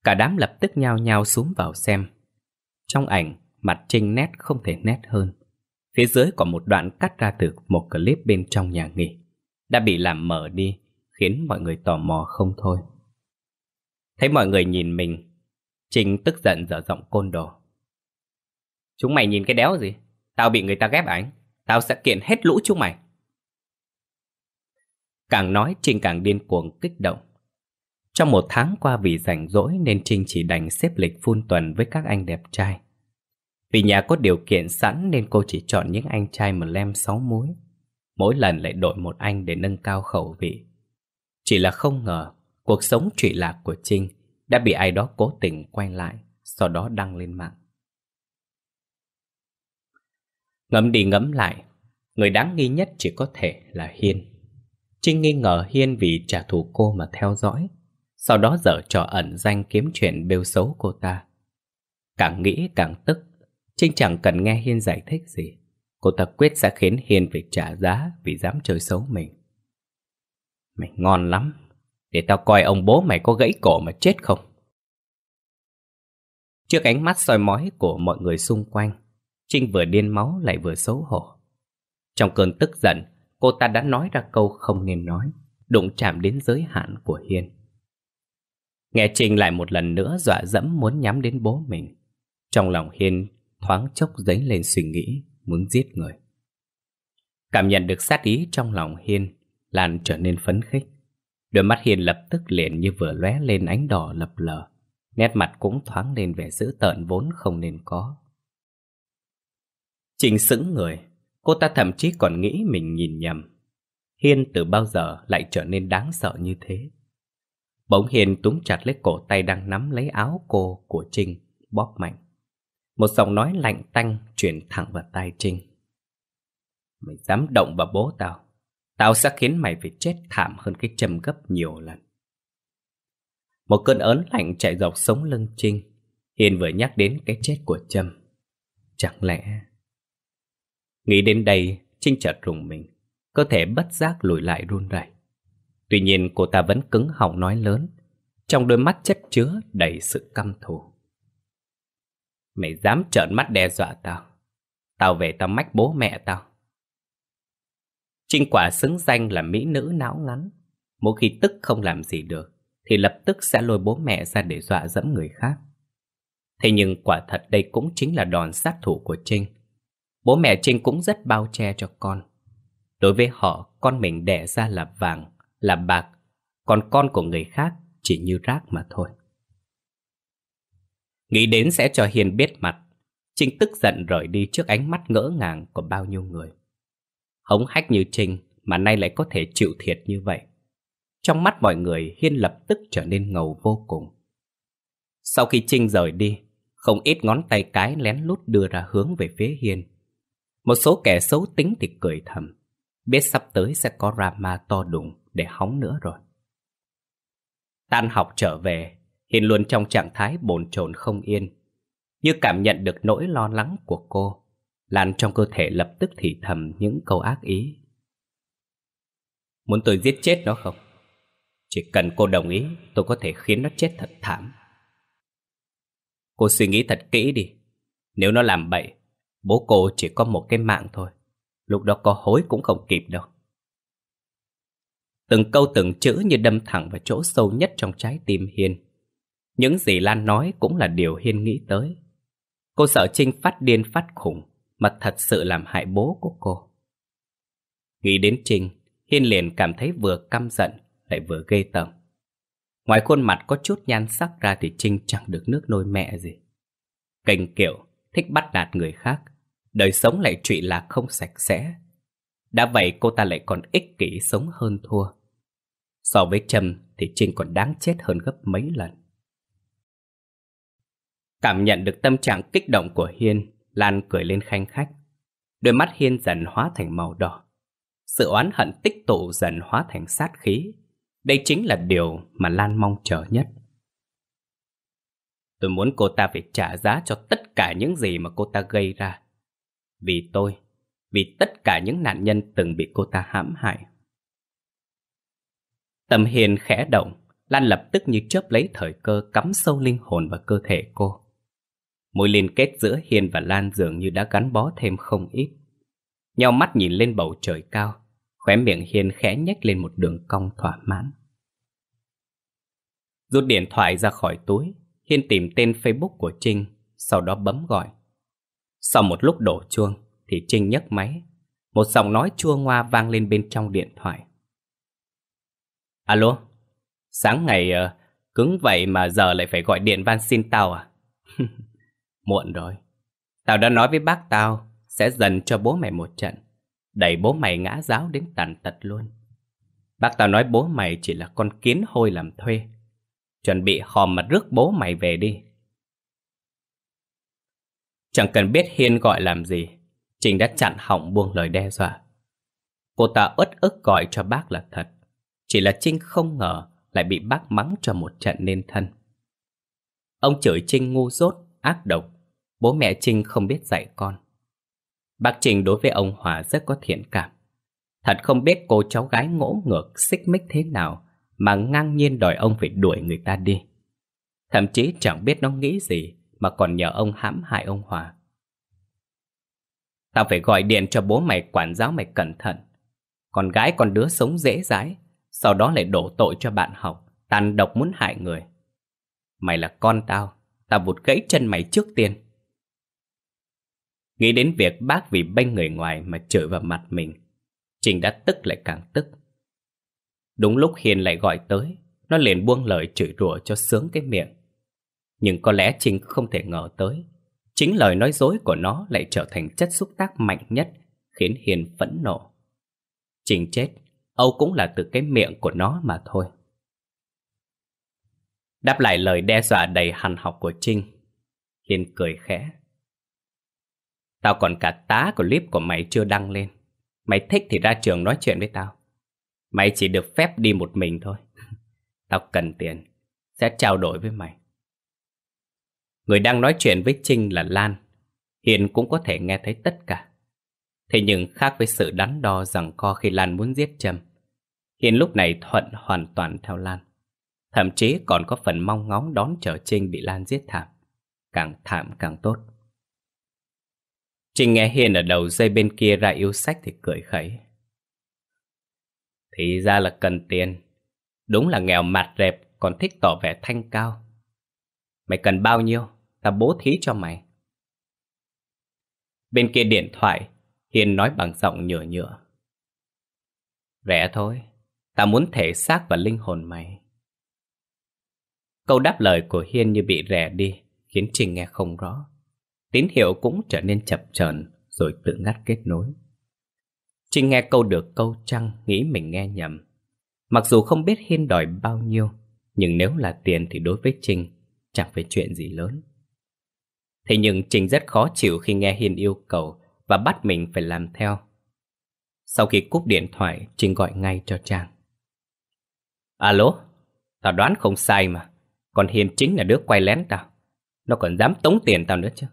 Cả đám lập tức nhao nhao xuống vào xem. Trong ảnh, mặt Trinh nét không thể nét hơn. Phía dưới có một đoạn cắt ra từ một clip bên trong nhà nghỉ, đã bị làm mở đi, khiến mọi người tò mò không thôi. Thấy mọi người nhìn mình, Trinh tức giận dở giọng côn đồ. Chúng mày nhìn cái đéo gì? Tao bị người ta ghép ảnh, à tao sẽ kiện hết lũ chúng mày. Càng nói Trinh càng điên cuồng kích động. Trong một tháng qua vì rảnh rỗi nên Trinh chỉ đành xếp lịch phun tuần với các anh đẹp trai. Vì nhà có điều kiện sẵn nên cô chỉ chọn những anh trai mà lem sáu muối Mỗi lần lại đổi một anh để nâng cao khẩu vị. Chỉ là không ngờ, cuộc sống trụy lạc của Trinh đã bị ai đó cố tình quay lại, sau đó đăng lên mạng. Ngẫm đi ngẫm lại, người đáng nghi nhất chỉ có thể là Hiên. Trinh nghi ngờ Hiên vì trả thù cô mà theo dõi, sau đó dở trò ẩn danh kiếm chuyện bêu xấu cô ta. Càng nghĩ càng tức, Trinh chẳng cần nghe Hiên giải thích gì. Cô ta quyết sẽ khiến Hiên phải trả giá vì dám chơi xấu mình. Mày ngon lắm. Để tao coi ông bố mày có gãy cổ mà chết không. Trước ánh mắt soi mói của mọi người xung quanh, Trinh vừa điên máu lại vừa xấu hổ. Trong cơn tức giận, cô ta đã nói ra câu không nên nói, đụng chạm đến giới hạn của Hiên. Nghe Trinh lại một lần nữa dọa dẫm muốn nhắm đến bố mình. Trong lòng Hiên thoáng chốc dấy lên suy nghĩ muốn giết người. Cảm nhận được sát ý trong lòng Hiên, Lan trở nên phấn khích. Đôi mắt Hiên lập tức liền như vừa lóe lên ánh đỏ lập lờ, nét mặt cũng thoáng lên vẻ dữ tợn vốn không nên có. Trình sững người, cô ta thậm chí còn nghĩ mình nhìn nhầm. Hiên từ bao giờ lại trở nên đáng sợ như thế? Bỗng Hiên túm chặt lấy cổ tay đang nắm lấy áo cô của Trinh, bóp mạnh. Một giọng nói lạnh tanh chuyển thẳng vào tai Trinh. Mày dám động vào bố tao, tao sẽ khiến mày phải chết thảm hơn cái châm gấp nhiều lần. Một cơn ớn lạnh chạy dọc sống lưng Trinh. Hiền vừa nhắc đến cái chết của Trâm. Chẳng lẽ... Nghĩ đến đây, Trinh chợt rùng mình. Cơ thể bất giác lùi lại run rẩy. Tuy nhiên cô ta vẫn cứng họng nói lớn. Trong đôi mắt chất chứa đầy sự căm thù. Mày dám trợn mắt đe dọa tao Tao về tao mách bố mẹ tao Trinh quả xứng danh là mỹ nữ não ngắn Mỗi khi tức không làm gì được Thì lập tức sẽ lôi bố mẹ ra để dọa dẫm người khác Thế nhưng quả thật đây cũng chính là đòn sát thủ của Trinh Bố mẹ Trinh cũng rất bao che cho con Đối với họ, con mình đẻ ra là vàng, là bạc Còn con của người khác chỉ như rác mà thôi Nghĩ đến sẽ cho Hiền biết mặt, Trinh tức giận rời đi trước ánh mắt ngỡ ngàng của bao nhiêu người. Hống hách như Trinh mà nay lại có thể chịu thiệt như vậy. Trong mắt mọi người Hiên lập tức trở nên ngầu vô cùng. Sau khi Trinh rời đi, không ít ngón tay cái lén lút đưa ra hướng về phía Hiên. Một số kẻ xấu tính thì cười thầm, biết sắp tới sẽ có drama to đùng để hóng nữa rồi. Tan học trở về, Hiền luôn trong trạng thái bồn chồn không yên. Như cảm nhận được nỗi lo lắng của cô, Lan trong cơ thể lập tức thì thầm những câu ác ý. Muốn tôi giết chết nó không? Chỉ cần cô đồng ý, tôi có thể khiến nó chết thật thảm. Cô suy nghĩ thật kỹ đi. Nếu nó làm bậy, bố cô chỉ có một cái mạng thôi. Lúc đó có hối cũng không kịp đâu. Từng câu từng chữ như đâm thẳng vào chỗ sâu nhất trong trái tim Hiên. Những gì Lan nói cũng là điều Hiên nghĩ tới. Cô sợ Trinh phát điên phát khủng, mà thật sự làm hại bố của cô. Nghĩ đến Trinh, Hiên liền cảm thấy vừa căm giận lại vừa ghê tởm. Ngoài khuôn mặt có chút nhan sắc ra thì Trinh chẳng được nước nôi mẹ gì. Cành kiểu, thích bắt nạt người khác, đời sống lại trụy lạc không sạch sẽ. Đã vậy cô ta lại còn ích kỷ sống hơn thua. So với Trâm thì Trinh còn đáng chết hơn gấp mấy lần. Cảm nhận được tâm trạng kích động của Hiên, Lan cười lên khanh khách. Đôi mắt Hiên dần hóa thành màu đỏ. Sự oán hận tích tụ dần hóa thành sát khí. Đây chính là điều mà Lan mong chờ nhất. Tôi muốn cô ta phải trả giá cho tất cả những gì mà cô ta gây ra. Vì tôi, vì tất cả những nạn nhân từng bị cô ta hãm hại. Tâm Hiên khẽ động, Lan lập tức như chớp lấy thời cơ cắm sâu linh hồn vào cơ thể cô. Mối liên kết giữa Hiền và Lan dường như đã gắn bó thêm không ít. Nhau mắt nhìn lên bầu trời cao, khóe miệng Hiền khẽ nhếch lên một đường cong thỏa mãn. Rút điện thoại ra khỏi túi, Hiên tìm tên Facebook của Trinh, sau đó bấm gọi. Sau một lúc đổ chuông, thì Trinh nhấc máy. Một giọng nói chua ngoa vang lên bên trong điện thoại. Alo, sáng ngày uh, cứng vậy mà giờ lại phải gọi điện van xin tao à? Muộn rồi. Tao đã nói với bác tao sẽ dần cho bố mày một trận. Đẩy bố mày ngã giáo đến tàn tật luôn. Bác tao nói bố mày chỉ là con kiến hôi làm thuê. Chuẩn bị hòm mà rước bố mày về đi. Chẳng cần biết Hiên gọi làm gì, Trình đã chặn hỏng buông lời đe dọa. Cô ta uất ức gọi cho bác là thật. Chỉ là Trinh không ngờ lại bị bác mắng cho một trận nên thân. Ông chửi Trinh ngu dốt, ác độc, bố mẹ Trinh không biết dạy con. Bác Trinh đối với ông Hòa rất có thiện cảm. Thật không biết cô cháu gái ngỗ ngược xích mích thế nào mà ngang nhiên đòi ông phải đuổi người ta đi. Thậm chí chẳng biết nó nghĩ gì mà còn nhờ ông hãm hại ông Hòa. Tao phải gọi điện cho bố mày quản giáo mày cẩn thận. Con gái con đứa sống dễ dãi, sau đó lại đổ tội cho bạn học, tàn độc muốn hại người. Mày là con tao, tao vụt gãy chân mày trước tiên. Nghĩ đến việc bác vì bênh người ngoài mà chửi vào mặt mình, Trình đã tức lại càng tức. Đúng lúc Hiền lại gọi tới, nó liền buông lời chửi rủa cho sướng cái miệng. Nhưng có lẽ Trình không thể ngờ tới, chính lời nói dối của nó lại trở thành chất xúc tác mạnh nhất khiến Hiền phẫn nộ. Trình chết, Âu cũng là từ cái miệng của nó mà thôi. Đáp lại lời đe dọa đầy hằn học của Trinh, Hiền cười khẽ. Tao còn cả tá clip của mày chưa đăng lên Mày thích thì ra trường nói chuyện với tao Mày chỉ được phép đi một mình thôi Tao cần tiền Sẽ trao đổi với mày Người đang nói chuyện với Trinh là Lan Hiền cũng có thể nghe thấy tất cả Thế nhưng khác với sự đắn đo rằng co khi Lan muốn giết Trâm Hiền lúc này thuận hoàn toàn theo Lan Thậm chí còn có phần mong ngóng đón chờ Trinh bị Lan giết thảm Càng thảm càng tốt Trình nghe Hiền ở đầu dây bên kia ra yêu sách thì cười khẩy. Thì ra là cần tiền. Đúng là nghèo mặt rẹp còn thích tỏ vẻ thanh cao. Mày cần bao nhiêu? Ta bố thí cho mày. Bên kia điện thoại, Hiền nói bằng giọng nhựa nhựa. Rẻ thôi, ta muốn thể xác và linh hồn mày. Câu đáp lời của Hiên như bị rẻ đi, khiến Trình nghe không rõ tín hiệu cũng trở nên chập chờn rồi tự ngắt kết nối. Trinh nghe câu được câu trăng nghĩ mình nghe nhầm. Mặc dù không biết Hiên đòi bao nhiêu, nhưng nếu là tiền thì đối với Trinh chẳng phải chuyện gì lớn. Thế nhưng Trinh rất khó chịu khi nghe Hiên yêu cầu và bắt mình phải làm theo. Sau khi cúp điện thoại, Trinh gọi ngay cho Trang. Alo, tao đoán không sai mà, còn Hiên chính là đứa quay lén tao. Nó còn dám tống tiền tao nữa chứ.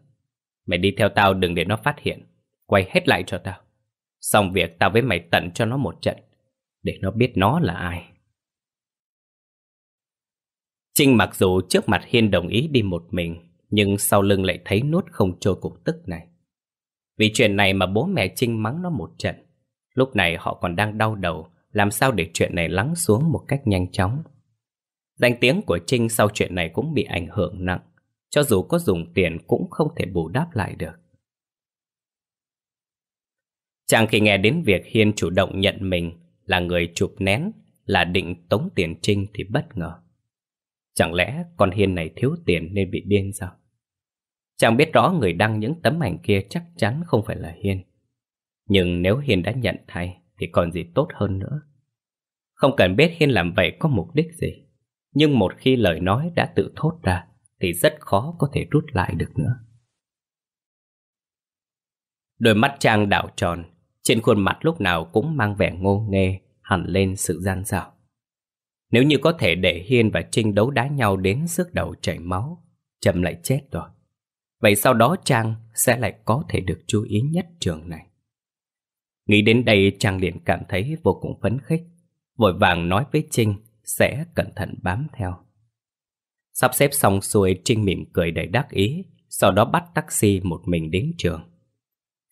Mày đi theo tao đừng để nó phát hiện Quay hết lại cho tao Xong việc tao với mày tận cho nó một trận Để nó biết nó là ai Trinh mặc dù trước mặt Hiên đồng ý đi một mình Nhưng sau lưng lại thấy nuốt không trôi cục tức này Vì chuyện này mà bố mẹ Trinh mắng nó một trận Lúc này họ còn đang đau đầu Làm sao để chuyện này lắng xuống một cách nhanh chóng Danh tiếng của Trinh sau chuyện này cũng bị ảnh hưởng nặng cho dù có dùng tiền cũng không thể bù đắp lại được. Chàng khi nghe đến việc Hiên chủ động nhận mình là người chụp nén, là định tống tiền trinh thì bất ngờ. Chẳng lẽ con Hiên này thiếu tiền nên bị điên sao? Chàng biết rõ người đăng những tấm ảnh kia chắc chắn không phải là Hiên. Nhưng nếu Hiên đã nhận thay thì còn gì tốt hơn nữa. Không cần biết Hiên làm vậy có mục đích gì. Nhưng một khi lời nói đã tự thốt ra thì rất khó có thể rút lại được nữa. Đôi mắt Trang đảo tròn, trên khuôn mặt lúc nào cũng mang vẻ ngô nghê, hẳn lên sự gian dảo. Nếu như có thể để Hiên và Trinh đấu đá nhau đến sức đầu chảy máu, Trầm lại chết rồi. Vậy sau đó Trang sẽ lại có thể được chú ý nhất trường này. Nghĩ đến đây Trang liền cảm thấy vô cùng phấn khích, vội vàng nói với Trinh sẽ cẩn thận bám theo. Sắp xếp xong xuôi Trinh mỉm cười đầy đắc ý Sau đó bắt taxi một mình đến trường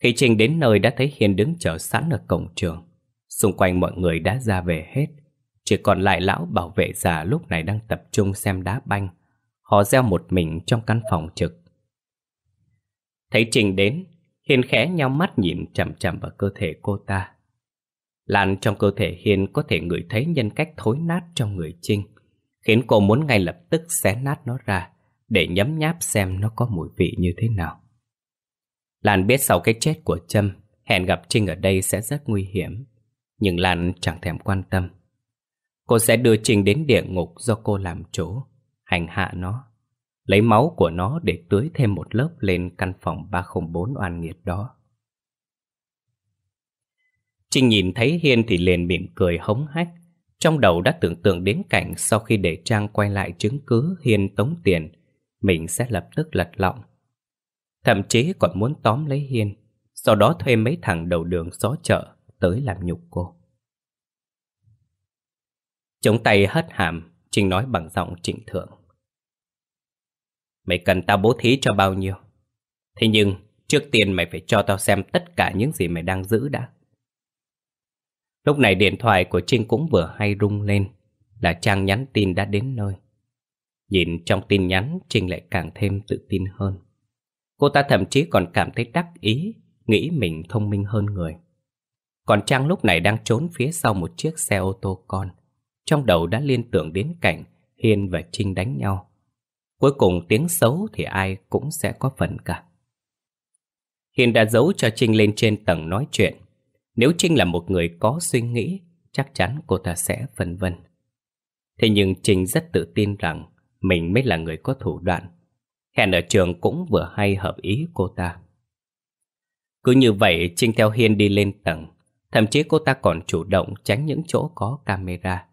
Khi Trinh đến nơi đã thấy Hiền đứng chờ sẵn ở cổng trường Xung quanh mọi người đã ra về hết Chỉ còn lại lão bảo vệ già lúc này đang tập trung xem đá banh Họ gieo một mình trong căn phòng trực Thấy Trinh đến Hiền khẽ nhau mắt nhìn chậm chậm vào cơ thể cô ta Lan trong cơ thể Hiền có thể ngửi thấy nhân cách thối nát trong người Trinh khiến cô muốn ngay lập tức xé nát nó ra để nhấm nháp xem nó có mùi vị như thế nào. Lan biết sau cái chết của Trâm, hẹn gặp Trinh ở đây sẽ rất nguy hiểm, nhưng Lan chẳng thèm quan tâm. Cô sẽ đưa Trinh đến địa ngục do cô làm chỗ, hành hạ nó, lấy máu của nó để tưới thêm một lớp lên căn phòng 304 oan nghiệt đó. Trinh nhìn thấy Hiên thì liền mỉm cười hống hách, trong đầu đã tưởng tượng đến cảnh sau khi để Trang quay lại chứng cứ Hiên tống tiền, mình sẽ lập tức lật lọng. Thậm chí còn muốn tóm lấy Hiên, sau đó thuê mấy thằng đầu đường xó chợ tới làm nhục cô. Chống tay hất hàm, Trinh nói bằng giọng trịnh thượng. Mày cần tao bố thí cho bao nhiêu? Thế nhưng, trước tiên mày phải cho tao xem tất cả những gì mày đang giữ đã. Lúc này điện thoại của Trinh cũng vừa hay rung lên Là Trang nhắn tin đã đến nơi Nhìn trong tin nhắn Trinh lại càng thêm tự tin hơn Cô ta thậm chí còn cảm thấy đắc ý Nghĩ mình thông minh hơn người Còn Trang lúc này đang trốn phía sau một chiếc xe ô tô con Trong đầu đã liên tưởng đến cảnh Hiên và Trinh đánh nhau Cuối cùng tiếng xấu thì ai cũng sẽ có phần cả Hiền đã giấu cho Trinh lên trên tầng nói chuyện nếu Trinh là một người có suy nghĩ, chắc chắn cô ta sẽ vân vân. Thế nhưng Trinh rất tự tin rằng mình mới là người có thủ đoạn. Hẹn ở trường cũng vừa hay hợp ý cô ta. Cứ như vậy, Trinh theo Hiên đi lên tầng. Thậm chí cô ta còn chủ động tránh những chỗ có camera.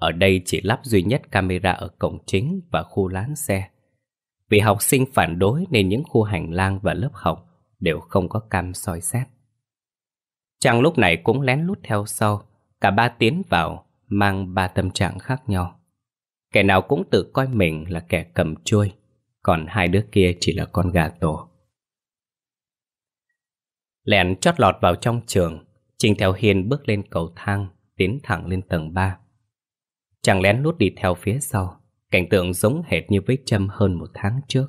Ở đây chỉ lắp duy nhất camera ở cổng chính và khu lán xe. Vì học sinh phản đối nên những khu hành lang và lớp học đều không có cam soi xét. Chàng lúc này cũng lén lút theo sau Cả ba tiến vào Mang ba tâm trạng khác nhau Kẻ nào cũng tự coi mình là kẻ cầm chuôi Còn hai đứa kia chỉ là con gà tổ Lẹn chót lọt vào trong trường Trình theo Hiền bước lên cầu thang Tiến thẳng lên tầng 3 Chàng lén lút đi theo phía sau Cảnh tượng giống hệt như với châm hơn một tháng trước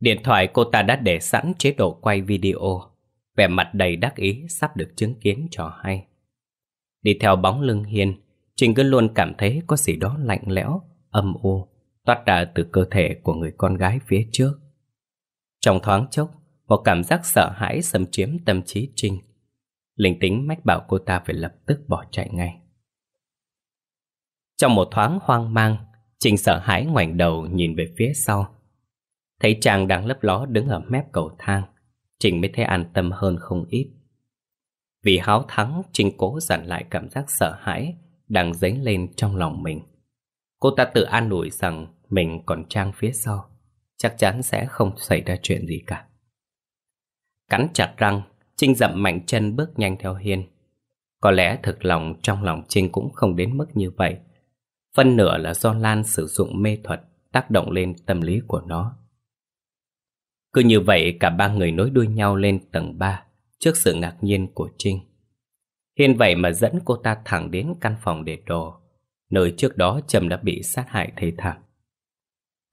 Điện thoại cô ta đã để sẵn chế độ quay video vẻ mặt đầy đắc ý sắp được chứng kiến trò hay. Đi theo bóng lưng Hiên, Trình cứ luôn cảm thấy có gì đó lạnh lẽo, âm u, toát ra từ cơ thể của người con gái phía trước. Trong thoáng chốc, một cảm giác sợ hãi xâm chiếm tâm trí Trình. Linh tính mách bảo cô ta phải lập tức bỏ chạy ngay. Trong một thoáng hoang mang, Trình sợ hãi ngoảnh đầu nhìn về phía sau. Thấy chàng đang lấp ló đứng ở mép cầu thang. Trình mới thấy an tâm hơn không ít. Vì háo thắng, Trình cố dặn lại cảm giác sợ hãi đang dấy lên trong lòng mình. Cô ta tự an ủi rằng mình còn Trang phía sau, chắc chắn sẽ không xảy ra chuyện gì cả. Cắn chặt răng, Trinh dậm mạnh chân bước nhanh theo Hiên. Có lẽ thực lòng trong lòng Trinh cũng không đến mức như vậy. Phân nửa là do Lan sử dụng mê thuật tác động lên tâm lý của nó. Cứ như vậy cả ba người nối đuôi nhau lên tầng 3 trước sự ngạc nhiên của Trinh. Hiên vậy mà dẫn cô ta thẳng đến căn phòng để đồ, nơi trước đó Trầm đã bị sát hại thê thảm.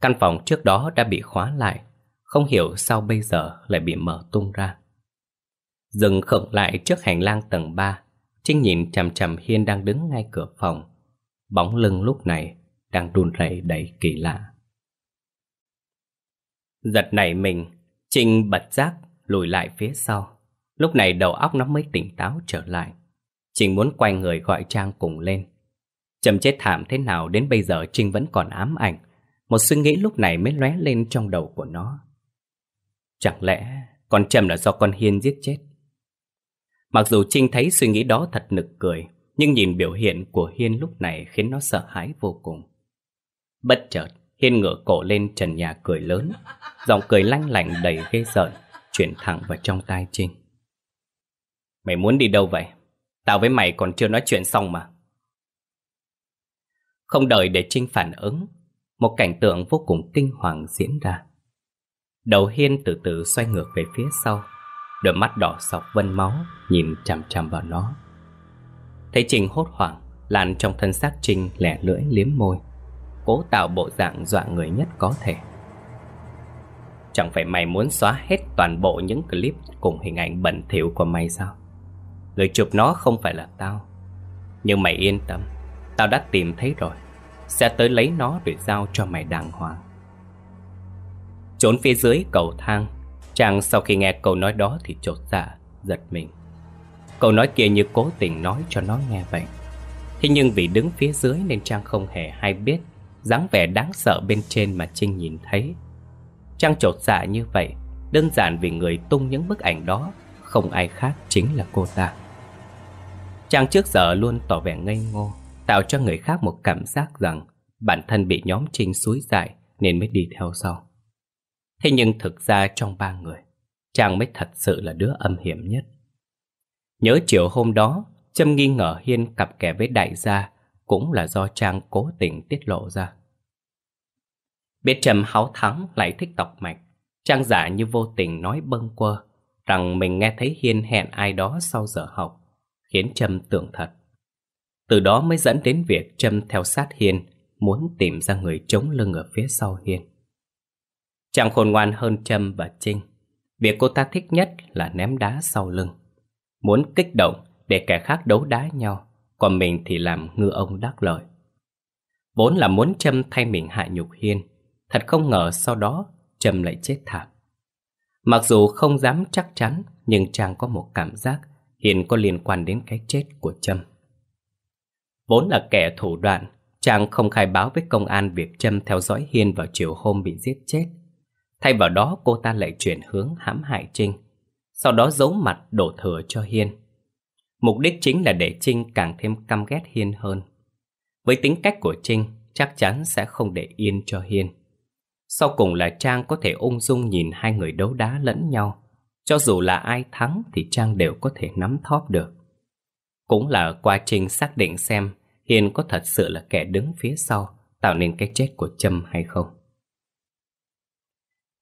Căn phòng trước đó đã bị khóa lại, không hiểu sao bây giờ lại bị mở tung ra. Dừng khựng lại trước hành lang tầng 3, Trinh nhìn chằm chằm Hiên đang đứng ngay cửa phòng. Bóng lưng lúc này đang đun rẩy đầy kỳ lạ. Giật nảy mình, Trinh bật giác, lùi lại phía sau. Lúc này đầu óc nó mới tỉnh táo trở lại. Trinh muốn quay người gọi Trang cùng lên. Trầm chết thảm thế nào đến bây giờ Trinh vẫn còn ám ảnh. Một suy nghĩ lúc này mới lóe lên trong đầu của nó. Chẳng lẽ con Trầm là do con Hiên giết chết? Mặc dù Trinh thấy suy nghĩ đó thật nực cười, nhưng nhìn biểu hiện của Hiên lúc này khiến nó sợ hãi vô cùng. Bất chợt, Hiên ngửa cổ lên trần nhà cười lớn Giọng cười lanh lảnh đầy ghê rợn Chuyển thẳng vào trong tai Trinh Mày muốn đi đâu vậy? Tao với mày còn chưa nói chuyện xong mà Không đợi để Trinh phản ứng Một cảnh tượng vô cùng kinh hoàng diễn ra Đầu Hiên từ từ xoay ngược về phía sau Đôi mắt đỏ sọc vân máu Nhìn chằm chằm vào nó Thấy Trinh hốt hoảng Lan trong thân xác Trinh lẻ lưỡi liếm môi cố tạo bộ dạng dọa người nhất có thể. Chẳng phải mày muốn xóa hết toàn bộ những clip cùng hình ảnh bẩn thỉu của mày sao? Người chụp nó không phải là tao. Nhưng mày yên tâm, tao đã tìm thấy rồi. Sẽ tới lấy nó để giao cho mày đàng hoàng. Trốn phía dưới cầu thang, chàng sau khi nghe câu nói đó thì chột dạ, giật mình. Câu nói kia như cố tình nói cho nó nghe vậy. Thế nhưng vì đứng phía dưới nên Trang không hề hay biết dáng vẻ đáng sợ bên trên mà Trinh nhìn thấy Trang trột dạ như vậy Đơn giản vì người tung những bức ảnh đó Không ai khác chính là cô ta Trang trước giờ luôn tỏ vẻ ngây ngô Tạo cho người khác một cảm giác rằng Bản thân bị nhóm Trinh suối dại Nên mới đi theo sau Thế nhưng thực ra trong ba người Trang mới thật sự là đứa âm hiểm nhất Nhớ chiều hôm đó Trâm nghi ngờ Hiên cặp kè với đại gia cũng là do Trang cố tình tiết lộ ra. Biết Trầm háo thắng lại thích tọc mạch, Trang giả như vô tình nói bâng quơ rằng mình nghe thấy Hiên hẹn ai đó sau giờ học, khiến Trầm tưởng thật. Từ đó mới dẫn đến việc Trâm theo sát Hiên, muốn tìm ra người chống lưng ở phía sau Hiên. trang khôn ngoan hơn Trâm và Trinh. Việc cô ta thích nhất là ném đá sau lưng. Muốn kích động để kẻ khác đấu đá nhau còn mình thì làm ngư ông đắc lợi. Vốn là muốn Trâm thay mình hại nhục Hiên, thật không ngờ sau đó Trâm lại chết thảm. Mặc dù không dám chắc chắn, nhưng Trang có một cảm giác Hiền có liên quan đến cái chết của Trâm. Vốn là kẻ thủ đoạn, Trang không khai báo với công an việc Trâm theo dõi Hiên vào chiều hôm bị giết chết. Thay vào đó cô ta lại chuyển hướng hãm hại Trinh, sau đó giấu mặt đổ thừa cho Hiên. Mục đích chính là để Trinh càng thêm căm ghét Hiên hơn. Với tính cách của Trinh, chắc chắn sẽ không để yên cho Hiên. Sau cùng là Trang có thể ung dung nhìn hai người đấu đá lẫn nhau. Cho dù là ai thắng thì Trang đều có thể nắm thóp được. Cũng là quá trình xác định xem Hiên có thật sự là kẻ đứng phía sau tạo nên cái chết của Trâm hay không.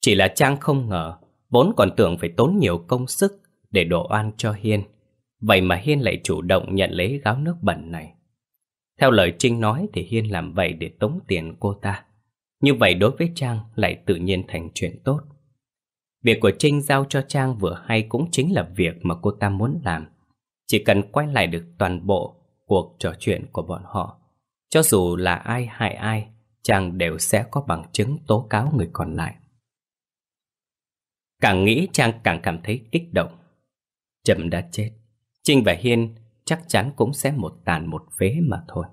Chỉ là Trang không ngờ, vốn còn tưởng phải tốn nhiều công sức để đổ oan cho Hiên. Vậy mà Hiên lại chủ động nhận lấy gáo nước bẩn này Theo lời Trinh nói thì Hiên làm vậy để tống tiền cô ta Như vậy đối với Trang lại tự nhiên thành chuyện tốt Việc của Trinh giao cho Trang vừa hay cũng chính là việc mà cô ta muốn làm Chỉ cần quay lại được toàn bộ cuộc trò chuyện của bọn họ Cho dù là ai hại ai Trang đều sẽ có bằng chứng tố cáo người còn lại Càng nghĩ Trang càng cảm thấy kích động Trầm đã chết Trinh và Hiên chắc chắn cũng sẽ một tàn một phế mà thôi.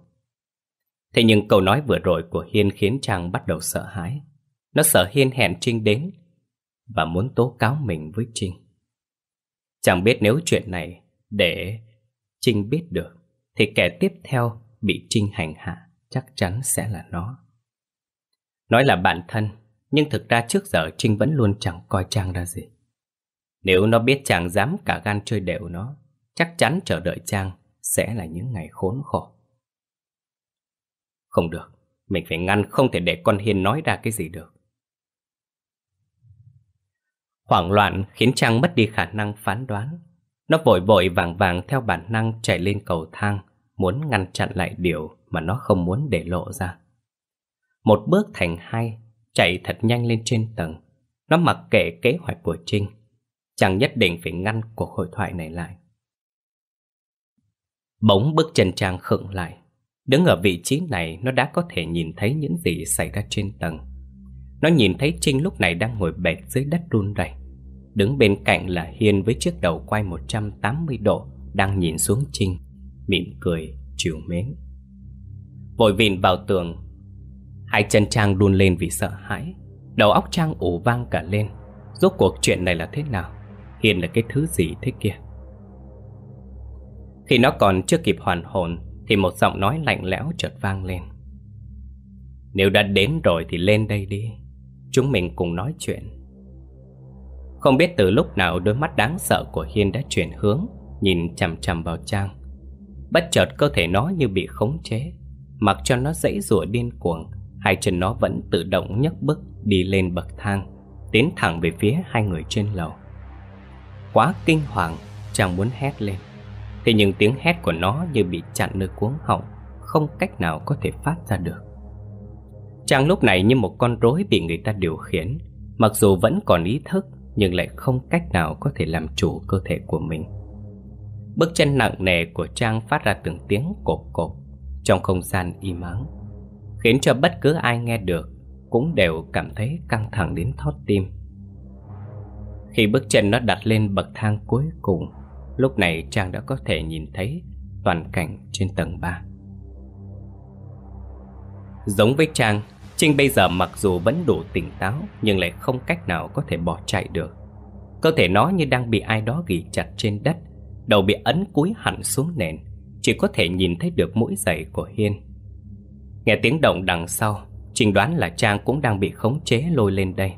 Thế nhưng câu nói vừa rồi của Hiên khiến Trang bắt đầu sợ hãi. Nó sợ Hiên hẹn Trinh đến và muốn tố cáo mình với Trinh. Chẳng biết nếu chuyện này để Trinh biết được thì kẻ tiếp theo bị Trinh hành hạ chắc chắn sẽ là nó. Nói là bạn thân, nhưng thực ra trước giờ Trinh vẫn luôn chẳng coi Trang ra gì. Nếu nó biết chàng dám cả gan chơi đều nó, chắc chắn chờ đợi Trang sẽ là những ngày khốn khổ. Không được, mình phải ngăn không thể để con Hiên nói ra cái gì được. Hoảng loạn khiến Trang mất đi khả năng phán đoán. Nó vội vội vàng vàng theo bản năng chạy lên cầu thang, muốn ngăn chặn lại điều mà nó không muốn để lộ ra. Một bước thành hai, chạy thật nhanh lên trên tầng. Nó mặc kệ kế hoạch của Trinh. Chàng nhất định phải ngăn cuộc hội thoại này lại. Bỗng bức chân Trang khựng lại Đứng ở vị trí này nó đã có thể nhìn thấy những gì xảy ra trên tầng Nó nhìn thấy Trinh lúc này đang ngồi bệt dưới đất run rẩy Đứng bên cạnh là Hiên với chiếc đầu quay 180 độ Đang nhìn xuống Trinh Mỉm cười, chiều mến Vội vịn vào tường Hai chân Trang đun lên vì sợ hãi Đầu óc Trang ủ vang cả lên Rốt cuộc chuyện này là thế nào hiên là cái thứ gì thế kia khi nó còn chưa kịp hoàn hồn Thì một giọng nói lạnh lẽo chợt vang lên Nếu đã đến rồi thì lên đây đi Chúng mình cùng nói chuyện Không biết từ lúc nào đôi mắt đáng sợ của Hiên đã chuyển hướng Nhìn chằm chằm vào Trang Bất chợt cơ thể nó như bị khống chế Mặc cho nó dãy rủa điên cuồng Hai chân nó vẫn tự động nhấc bước Đi lên bậc thang Tiến thẳng về phía hai người trên lầu Quá kinh hoàng Chàng muốn hét lên Thế nhưng tiếng hét của nó như bị chặn nơi cuống họng Không cách nào có thể phát ra được Trang lúc này như một con rối bị người ta điều khiển Mặc dù vẫn còn ý thức Nhưng lại không cách nào có thể làm chủ cơ thể của mình Bước chân nặng nề của Trang phát ra từng tiếng cộp cộp Trong không gian im ắng Khiến cho bất cứ ai nghe được Cũng đều cảm thấy căng thẳng đến thót tim Khi bước chân nó đặt lên bậc thang cuối cùng Lúc này Trang đã có thể nhìn thấy toàn cảnh trên tầng 3 Giống với Trang, Trinh bây giờ mặc dù vẫn đủ tỉnh táo Nhưng lại không cách nào có thể bỏ chạy được Cơ thể nó như đang bị ai đó ghi chặt trên đất Đầu bị ấn cúi hẳn xuống nền Chỉ có thể nhìn thấy được mũi giày của Hiên Nghe tiếng động đằng sau trinh đoán là Trang cũng đang bị khống chế lôi lên đây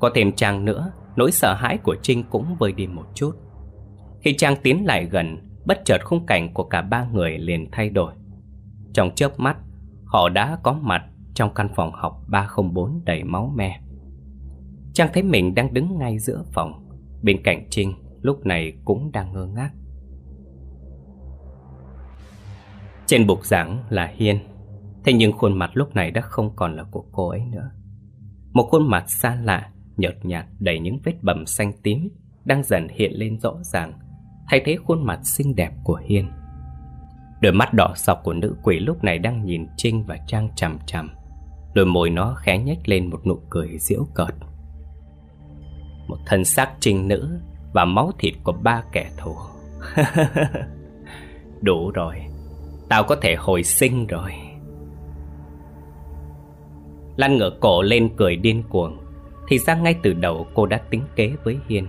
Có thêm Trang nữa Nỗi sợ hãi của Trinh cũng vơi đi một chút khi Trang tiến lại gần, bất chợt khung cảnh của cả ba người liền thay đổi. Trong chớp mắt, họ đã có mặt trong căn phòng học 304 đầy máu me. Trang thấy mình đang đứng ngay giữa phòng, bên cạnh Trinh lúc này cũng đang ngơ ngác. Trên bục giảng là Hiên, thế nhưng khuôn mặt lúc này đã không còn là của cô ấy nữa. Một khuôn mặt xa lạ, nhợt nhạt đầy những vết bầm xanh tím đang dần hiện lên rõ ràng Thay thế khuôn mặt xinh đẹp của Hiên Đôi mắt đỏ sọc của nữ quỷ lúc này đang nhìn Trinh và Trang chằm chằm Đôi môi nó khẽ nhếch lên một nụ cười diễu cợt Một thân xác trinh nữ và máu thịt của ba kẻ thù Đủ rồi Tao có thể hồi sinh rồi Lan ngửa cổ lên cười điên cuồng Thì ra ngay từ đầu cô đã tính kế với Hiên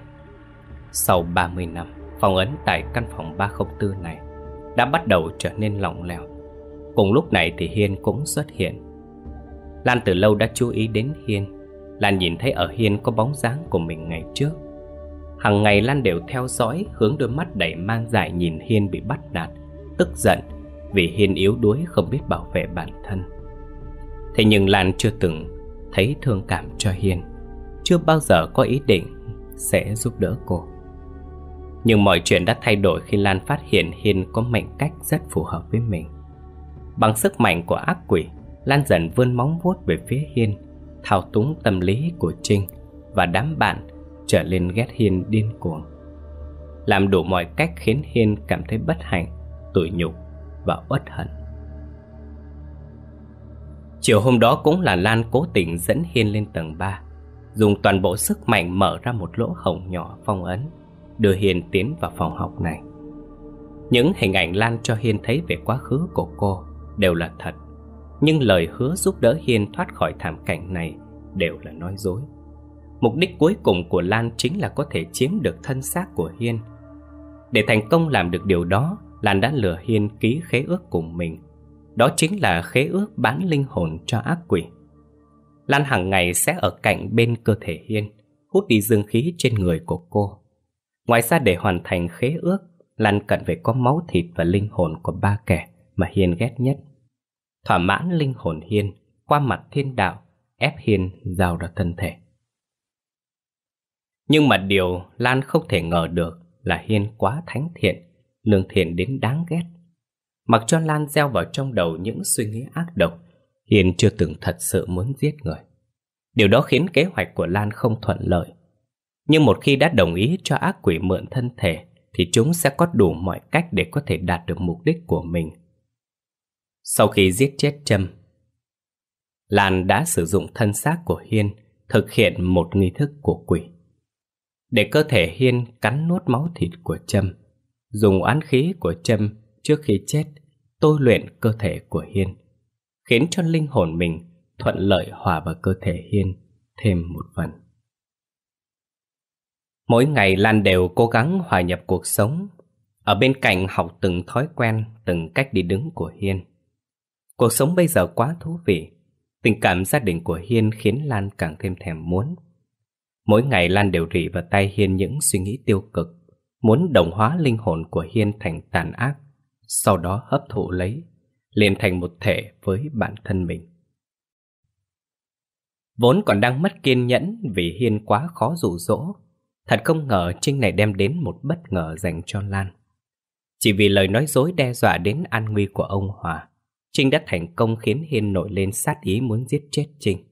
Sau 30 năm Phòng ấn tại căn phòng 304 này Đã bắt đầu trở nên lỏng lẻo Cùng lúc này thì Hiên cũng xuất hiện Lan từ lâu đã chú ý đến Hiên Lan nhìn thấy ở Hiên có bóng dáng của mình ngày trước Hằng ngày Lan đều theo dõi Hướng đôi mắt đầy mang dại nhìn Hiên bị bắt nạt Tức giận Vì Hiên yếu đuối không biết bảo vệ bản thân Thế nhưng Lan chưa từng thấy thương cảm cho Hiên Chưa bao giờ có ý định sẽ giúp đỡ cô nhưng mọi chuyện đã thay đổi khi Lan phát hiện Hiên có mệnh cách rất phù hợp với mình. Bằng sức mạnh của ác quỷ, Lan dần vươn móng vuốt về phía Hiên, thao túng tâm lý của Trinh và đám bạn trở lên ghét Hiên điên cuồng. Làm đủ mọi cách khiến Hiên cảm thấy bất hạnh, tủi nhục và uất hận. Chiều hôm đó cũng là Lan cố tình dẫn Hiên lên tầng 3, dùng toàn bộ sức mạnh mở ra một lỗ hổng nhỏ phong ấn đưa Hiên tiến vào phòng học này. Những hình ảnh Lan cho Hiên thấy về quá khứ của cô đều là thật, nhưng lời hứa giúp đỡ Hiên thoát khỏi thảm cảnh này đều là nói dối. Mục đích cuối cùng của Lan chính là có thể chiếm được thân xác của Hiên. Để thành công làm được điều đó, Lan đã lừa Hiên ký khế ước cùng mình. Đó chính là khế ước bán linh hồn cho ác quỷ. Lan hàng ngày sẽ ở cạnh bên cơ thể Hiên, hút đi dương khí trên người của cô. Ngoài ra để hoàn thành khế ước, Lan cần phải có máu thịt và linh hồn của ba kẻ mà Hiên ghét nhất. Thỏa mãn linh hồn Hiên, qua mặt thiên đạo, ép Hiên giao ra thân thể. Nhưng mà điều Lan không thể ngờ được là Hiên quá thánh thiện, lương thiện đến đáng ghét. Mặc cho Lan gieo vào trong đầu những suy nghĩ ác độc, Hiên chưa từng thật sự muốn giết người. Điều đó khiến kế hoạch của Lan không thuận lợi nhưng một khi đã đồng ý cho ác quỷ mượn thân thể thì chúng sẽ có đủ mọi cách để có thể đạt được mục đích của mình. Sau khi giết chết Trâm, Lan đã sử dụng thân xác của Hiên thực hiện một nghi thức của quỷ. Để cơ thể Hiên cắn nuốt máu thịt của Trâm, dùng oán khí của Trâm trước khi chết tôi luyện cơ thể của Hiên, khiến cho linh hồn mình thuận lợi hòa vào cơ thể Hiên thêm một phần. Mỗi ngày Lan đều cố gắng hòa nhập cuộc sống, ở bên cạnh học từng thói quen, từng cách đi đứng của Hiên. Cuộc sống bây giờ quá thú vị, tình cảm gia đình của Hiên khiến Lan càng thêm thèm muốn. Mỗi ngày Lan đều rỉ vào tay Hiên những suy nghĩ tiêu cực, muốn đồng hóa linh hồn của Hiên thành tàn ác, sau đó hấp thụ lấy, liền thành một thể với bản thân mình. Vốn còn đang mất kiên nhẫn vì Hiên quá khó rủ rỗ, Thật không ngờ Trinh này đem đến một bất ngờ dành cho Lan. Chỉ vì lời nói dối đe dọa đến an nguy của ông Hòa, Trinh đã thành công khiến Hiên nổi lên sát ý muốn giết chết Trinh.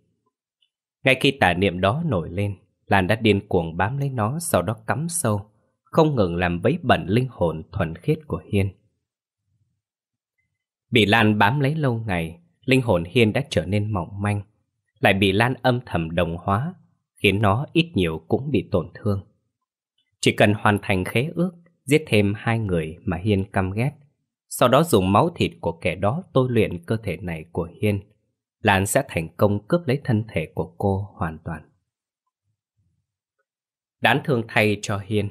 Ngay khi tà niệm đó nổi lên, Lan đã điên cuồng bám lấy nó sau đó cắm sâu, không ngừng làm bấy bẩn linh hồn thuần khiết của Hiên. Bị Lan bám lấy lâu ngày, linh hồn Hiên đã trở nên mỏng manh, lại bị Lan âm thầm đồng hóa, khiến nó ít nhiều cũng bị tổn thương. Chỉ cần hoàn thành khế ước, giết thêm hai người mà Hiên căm ghét, sau đó dùng máu thịt của kẻ đó tôi luyện cơ thể này của Hiên, Lan sẽ thành công cướp lấy thân thể của cô hoàn toàn. Đáng thương thay cho Hiên,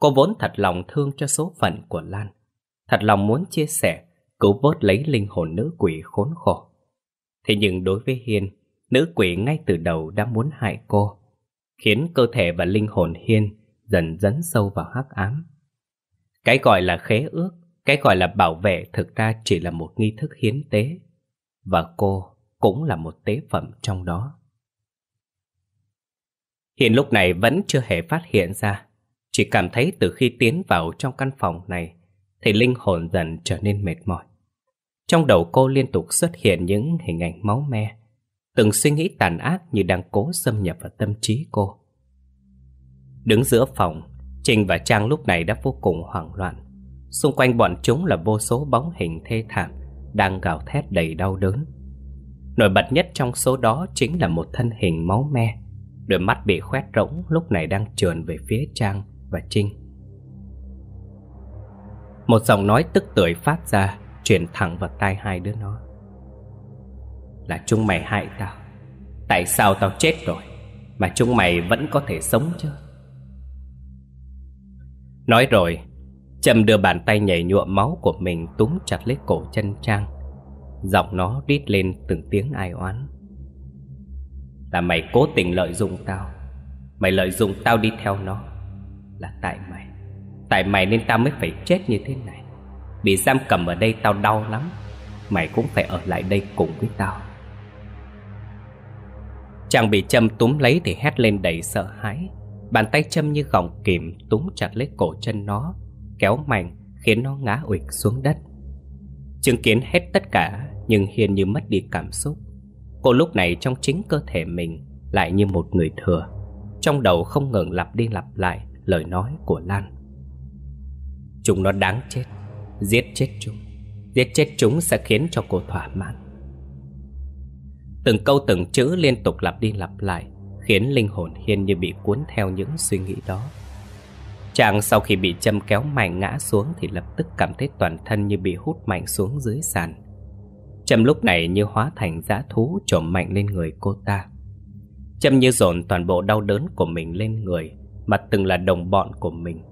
cô vốn thật lòng thương cho số phận của Lan, thật lòng muốn chia sẻ, cứu vớt lấy linh hồn nữ quỷ khốn khổ. Thế nhưng đối với Hiên, nữ quỷ ngay từ đầu đã muốn hại cô, khiến cơ thể và linh hồn Hiên dần dấn sâu vào hắc ám. Cái gọi là khế ước, cái gọi là bảo vệ thực ra chỉ là một nghi thức hiến tế, và cô cũng là một tế phẩm trong đó. Hiền lúc này vẫn chưa hề phát hiện ra, chỉ cảm thấy từ khi tiến vào trong căn phòng này thì linh hồn dần trở nên mệt mỏi. Trong đầu cô liên tục xuất hiện những hình ảnh máu me, từng suy nghĩ tàn ác như đang cố xâm nhập vào tâm trí cô. Đứng giữa phòng, Trinh và Trang lúc này đã vô cùng hoảng loạn. Xung quanh bọn chúng là vô số bóng hình thê thảm đang gào thét đầy đau đớn. Nổi bật nhất trong số đó chính là một thân hình máu me, đôi mắt bị khoét rỗng lúc này đang trườn về phía Trang và Trinh. Một giọng nói tức tưởi phát ra, truyền thẳng vào tai hai đứa nó là chúng mày hại tao Tại sao tao chết rồi Mà chúng mày vẫn có thể sống chứ Nói rồi Trâm đưa bàn tay nhảy nhụa máu của mình túm chặt lấy cổ chân Trang Giọng nó rít lên từng tiếng ai oán Là mày cố tình lợi dụng tao Mày lợi dụng tao đi theo nó Là tại mày Tại mày nên tao mới phải chết như thế này Bị giam cầm ở đây tao đau lắm Mày cũng phải ở lại đây cùng với tao Chàng bị châm túm lấy thì hét lên đầy sợ hãi Bàn tay châm như gọng kìm túm chặt lấy cổ chân nó Kéo mạnh khiến nó ngã ụịch xuống đất Chứng kiến hết tất cả nhưng Hiền như mất đi cảm xúc Cô lúc này trong chính cơ thể mình lại như một người thừa Trong đầu không ngừng lặp đi lặp lại lời nói của Lan Chúng nó đáng chết Giết chết chúng Giết chết chúng sẽ khiến cho cô thỏa mãn Từng câu từng chữ liên tục lặp đi lặp lại Khiến linh hồn Hiên như bị cuốn theo những suy nghĩ đó Chàng sau khi bị châm kéo mạnh ngã xuống Thì lập tức cảm thấy toàn thân như bị hút mạnh xuống dưới sàn châm lúc này như hóa thành dã thú trộm mạnh lên người cô ta châm như dồn toàn bộ đau đớn của mình lên người Mà từng là đồng bọn của mình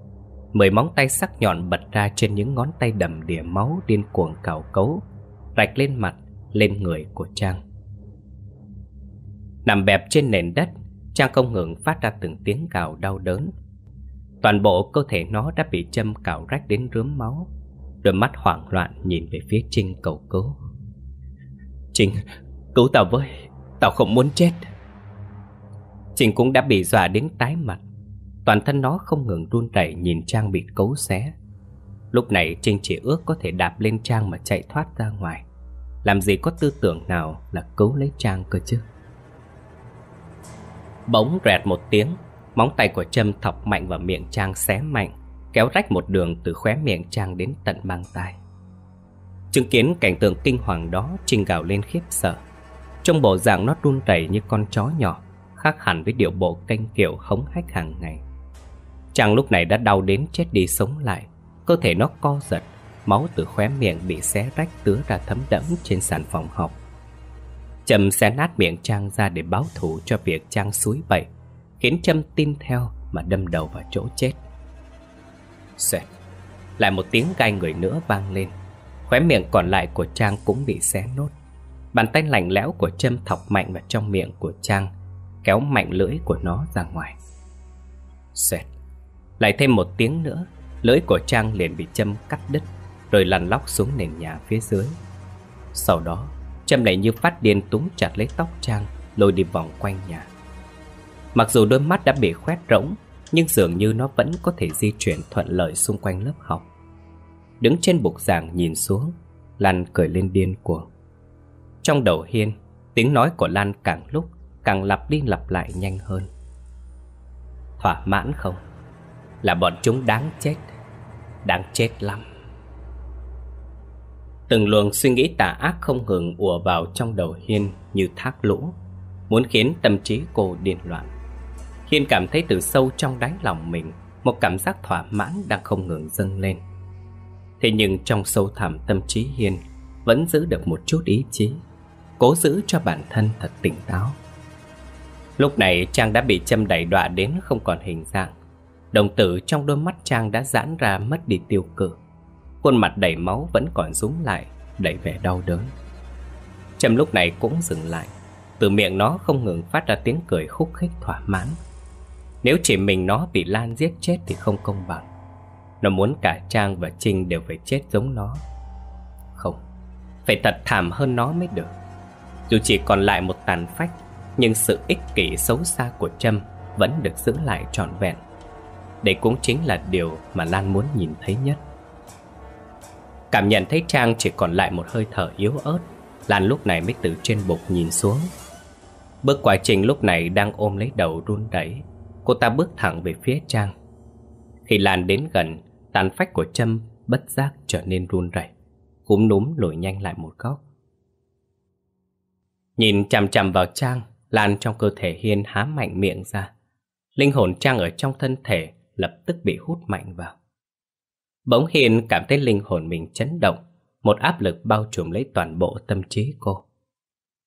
Mười móng tay sắc nhọn bật ra trên những ngón tay đầm đìa máu điên cuồng cào cấu Rạch lên mặt, lên người của Trang Nằm bẹp trên nền đất, Trang không ngừng phát ra từng tiếng cào đau đớn. Toàn bộ cơ thể nó đã bị châm cào rách đến rướm máu. Đôi mắt hoảng loạn nhìn về phía Trinh cầu cứu. Trinh, cứu tao với, tao không muốn chết. Trinh cũng đã bị dọa đến tái mặt. Toàn thân nó không ngừng run rẩy nhìn Trang bị cấu xé. Lúc này Trinh chỉ ước có thể đạp lên Trang mà chạy thoát ra ngoài. Làm gì có tư tưởng nào là cứu lấy Trang cơ chứ. Bỗng rẹt một tiếng, móng tay của Trâm thọc mạnh vào miệng Trang xé mạnh, kéo rách một đường từ khóe miệng Trang đến tận mang tay Chứng kiến cảnh tượng kinh hoàng đó, Trinh gào lên khiếp sợ. Trong bộ dạng nó run rẩy như con chó nhỏ, khác hẳn với điệu bộ canh kiểu hống hách hàng ngày. Trang lúc này đã đau đến chết đi sống lại, cơ thể nó co giật, máu từ khóe miệng bị xé rách tứa ra thấm đẫm trên sàn phòng học. Trâm xé nát miệng Trang ra để báo thù cho việc Trang suối bậy Khiến Trâm tin theo mà đâm đầu vào chỗ chết Xoẹt Lại một tiếng gai người nữa vang lên Khóe miệng còn lại của Trang cũng bị xé nốt Bàn tay lạnh lẽo của Trâm thọc mạnh vào trong miệng của Trang Kéo mạnh lưỡi của nó ra ngoài Xoẹt Lại thêm một tiếng nữa Lưỡi của Trang liền bị Trâm cắt đứt Rồi lăn lóc xuống nền nhà phía dưới Sau đó Trâm lại như phát điên túm chặt lấy tóc Trang Lôi đi vòng quanh nhà Mặc dù đôi mắt đã bị khoét rỗng Nhưng dường như nó vẫn có thể di chuyển thuận lợi xung quanh lớp học Đứng trên bục giảng nhìn xuống Lan cười lên điên cuồng Trong đầu Hiên Tiếng nói của Lan càng lúc Càng lặp đi lặp lại nhanh hơn Thỏa mãn không Là bọn chúng đáng chết Đáng chết lắm Từng luồng suy nghĩ tà ác không ngừng ùa vào trong đầu Hiên như thác lũ Muốn khiến tâm trí cô điên loạn Hiên cảm thấy từ sâu trong đáy lòng mình Một cảm giác thỏa mãn đang không ngừng dâng lên Thế nhưng trong sâu thẳm tâm trí Hiên Vẫn giữ được một chút ý chí Cố giữ cho bản thân thật tỉnh táo Lúc này Trang đã bị châm đẩy đọa đến không còn hình dạng Đồng tử trong đôi mắt Trang đã giãn ra mất đi tiêu cự Khuôn mặt đầy máu vẫn còn rúm lại Đầy vẻ đau đớn Trâm lúc này cũng dừng lại Từ miệng nó không ngừng phát ra tiếng cười khúc khích thỏa mãn Nếu chỉ mình nó bị Lan giết chết thì không công bằng Nó muốn cả Trang và Trinh đều phải chết giống nó Không Phải thật thảm hơn nó mới được Dù chỉ còn lại một tàn phách Nhưng sự ích kỷ xấu xa của Trâm Vẫn được giữ lại trọn vẹn Đây cũng chính là điều mà Lan muốn nhìn thấy nhất Cảm nhận thấy Trang chỉ còn lại một hơi thở yếu ớt Lan lúc này mới từ trên bục nhìn xuống Bước quá trình lúc này đang ôm lấy đầu run đẩy, Cô ta bước thẳng về phía Trang Khi Lan đến gần Tàn phách của Trâm bất giác trở nên run rẩy Cúm núm lùi nhanh lại một góc Nhìn chằm chằm vào Trang Lan trong cơ thể Hiên há mạnh miệng ra Linh hồn Trang ở trong thân thể Lập tức bị hút mạnh vào Bỗng Hiền cảm thấy linh hồn mình chấn động, một áp lực bao trùm lấy toàn bộ tâm trí cô.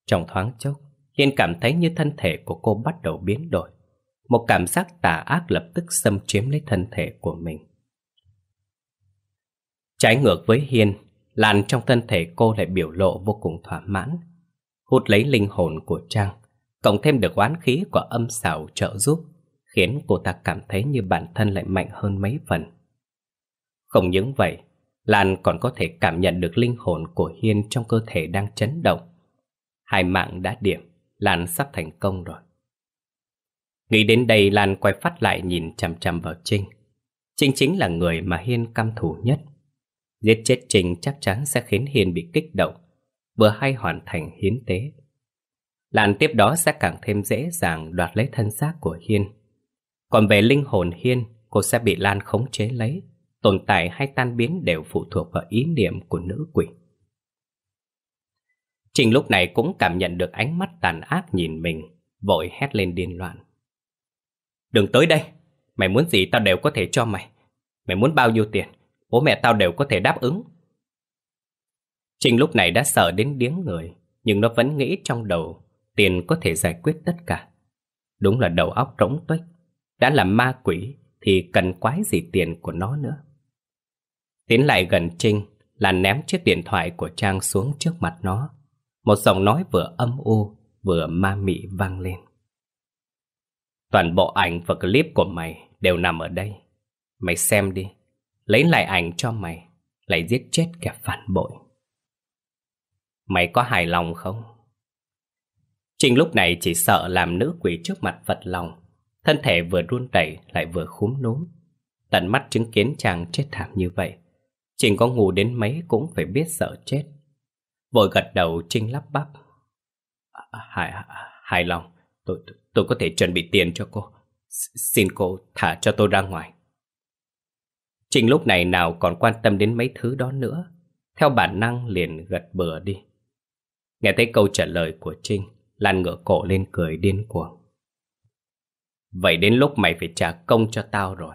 Trong thoáng chốc, Hiền cảm thấy như thân thể của cô bắt đầu biến đổi. Một cảm giác tà ác lập tức xâm chiếm lấy thân thể của mình. Trái ngược với Hiền, làn trong thân thể cô lại biểu lộ vô cùng thỏa mãn. Hút lấy linh hồn của Trang, cộng thêm được oán khí của âm xảo trợ giúp, khiến cô ta cảm thấy như bản thân lại mạnh hơn mấy phần. Không những vậy, Lan còn có thể cảm nhận được linh hồn của Hiên trong cơ thể đang chấn động. Hai mạng đã điểm, Lan sắp thành công rồi. Nghĩ đến đây Lan quay phát lại nhìn chằm chằm vào Trinh. Trinh chính là người mà Hiên căm thù nhất. Giết chết Trinh chắc chắn sẽ khiến Hiên bị kích động, vừa hay hoàn thành hiến tế. Lan tiếp đó sẽ càng thêm dễ dàng đoạt lấy thân xác của Hiên. Còn về linh hồn Hiên, cô sẽ bị Lan khống chế lấy tồn tại hay tan biến đều phụ thuộc vào ý niệm của nữ quỷ. Trình lúc này cũng cảm nhận được ánh mắt tàn ác nhìn mình, vội hét lên điên loạn. Đừng tới đây, mày muốn gì tao đều có thể cho mày. Mày muốn bao nhiêu tiền, bố mẹ tao đều có thể đáp ứng. Trình lúc này đã sợ đến điếng người, nhưng nó vẫn nghĩ trong đầu tiền có thể giải quyết tất cả. Đúng là đầu óc trống tuếch, đã là ma quỷ thì cần quái gì tiền của nó nữa. Tiến lại gần Trinh là ném chiếc điện thoại của Trang xuống trước mặt nó. Một giọng nói vừa âm u, vừa ma mị vang lên. Toàn bộ ảnh và clip của mày đều nằm ở đây. Mày xem đi, lấy lại ảnh cho mày, lại giết chết kẻ phản bội. Mày có hài lòng không? Trinh lúc này chỉ sợ làm nữ quỷ trước mặt phật lòng, thân thể vừa run rẩy lại vừa khúm núm. Tận mắt chứng kiến chàng chết thảm như vậy, Trình có ngủ đến mấy cũng phải biết sợ chết. Vội gật đầu Trinh lắp bắp. À, à, hài, hài lòng, tôi, tôi có thể chuẩn bị tiền cho cô. Xin cô thả cho tôi ra ngoài. Trinh lúc này nào còn quan tâm đến mấy thứ đó nữa. Theo bản năng liền gật bừa đi. Nghe thấy câu trả lời của Trinh, Lan ngửa cổ lên cười điên cuồng. Vậy đến lúc mày phải trả công cho tao rồi.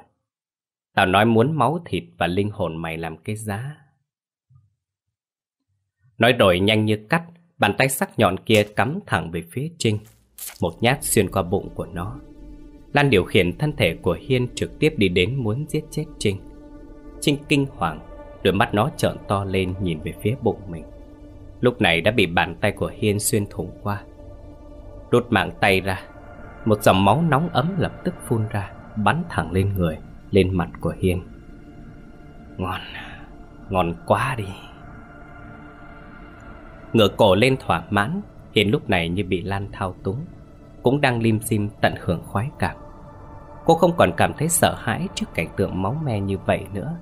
Tao nói muốn máu thịt và linh hồn mày làm cái giá. Nói rồi nhanh như cắt, bàn tay sắc nhọn kia cắm thẳng về phía Trinh. Một nhát xuyên qua bụng của nó. Lan điều khiển thân thể của Hiên trực tiếp đi đến muốn giết chết Trinh. Trinh kinh hoàng, đôi mắt nó trợn to lên nhìn về phía bụng mình. Lúc này đã bị bàn tay của Hiên xuyên thủng qua. Đốt mạng tay ra, một dòng máu nóng ấm lập tức phun ra, bắn thẳng lên người lên mặt của Hiên. Ngon, ngon quá đi. Ngửa cổ lên thỏa mãn, Hiên lúc này như bị Lan thao túng, cũng đang lim sim tận hưởng khoái cảm. Cô không còn cảm thấy sợ hãi trước cảnh tượng máu me như vậy nữa.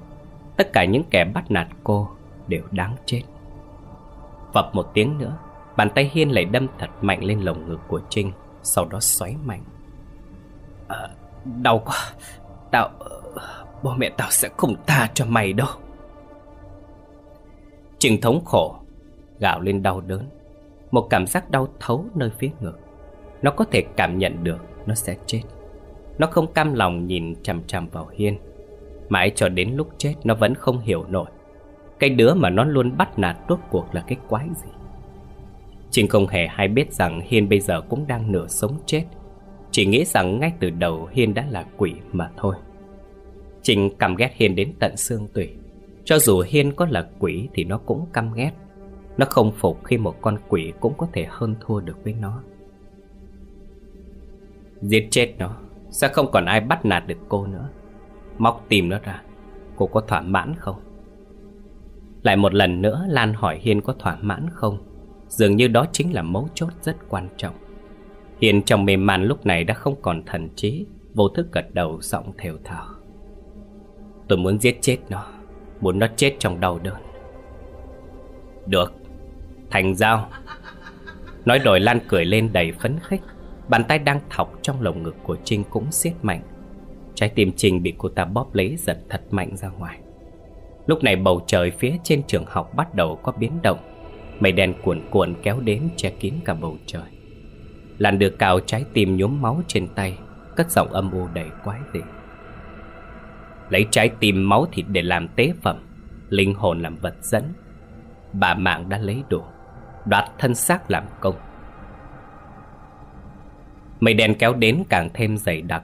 Tất cả những kẻ bắt nạt cô đều đáng chết. Vập một tiếng nữa, bàn tay Hiên lại đâm thật mạnh lên lồng ngực của Trinh, sau đó xoáy mạnh. À, đau quá, đau, Bố mẹ tao sẽ không tha cho mày đâu Trình thống khổ Gạo lên đau đớn Một cảm giác đau thấu nơi phía ngực Nó có thể cảm nhận được Nó sẽ chết Nó không cam lòng nhìn chằm chằm vào Hiên Mãi cho đến lúc chết Nó vẫn không hiểu nổi Cái đứa mà nó luôn bắt nạt rốt cuộc là cái quái gì Trình không hề hay biết rằng Hiên bây giờ cũng đang nửa sống chết Chỉ nghĩ rằng ngay từ đầu Hiên đã là quỷ mà thôi trình căm ghét Hiên đến tận xương tủy Cho dù Hiên có là quỷ thì nó cũng căm ghét Nó không phục khi một con quỷ cũng có thể hơn thua được với nó Giết chết nó Sẽ không còn ai bắt nạt được cô nữa Móc tìm nó ra Cô có thỏa mãn không? Lại một lần nữa Lan hỏi Hiên có thỏa mãn không Dường như đó chính là mấu chốt rất quan trọng hiên trong mềm màn lúc này đã không còn thần trí Vô thức gật đầu giọng thều thào Tôi muốn giết chết nó Muốn nó chết trong đau đớn Được Thành giao Nói rồi Lan cười lên đầy phấn khích Bàn tay đang thọc trong lồng ngực của Trinh cũng siết mạnh Trái tim Trinh bị cô ta bóp lấy giật thật mạnh ra ngoài Lúc này bầu trời phía trên trường học bắt đầu có biến động Mây đen cuộn cuộn kéo đến che kín cả bầu trời Lan được cào trái tim nhốm máu trên tay Cất giọng âm u đầy quái dị lấy trái tim máu thịt để làm tế phẩm, linh hồn làm vật dẫn. Bà mạng đã lấy đồ, đoạt thân xác làm công. Mây đen kéo đến càng thêm dày đặc,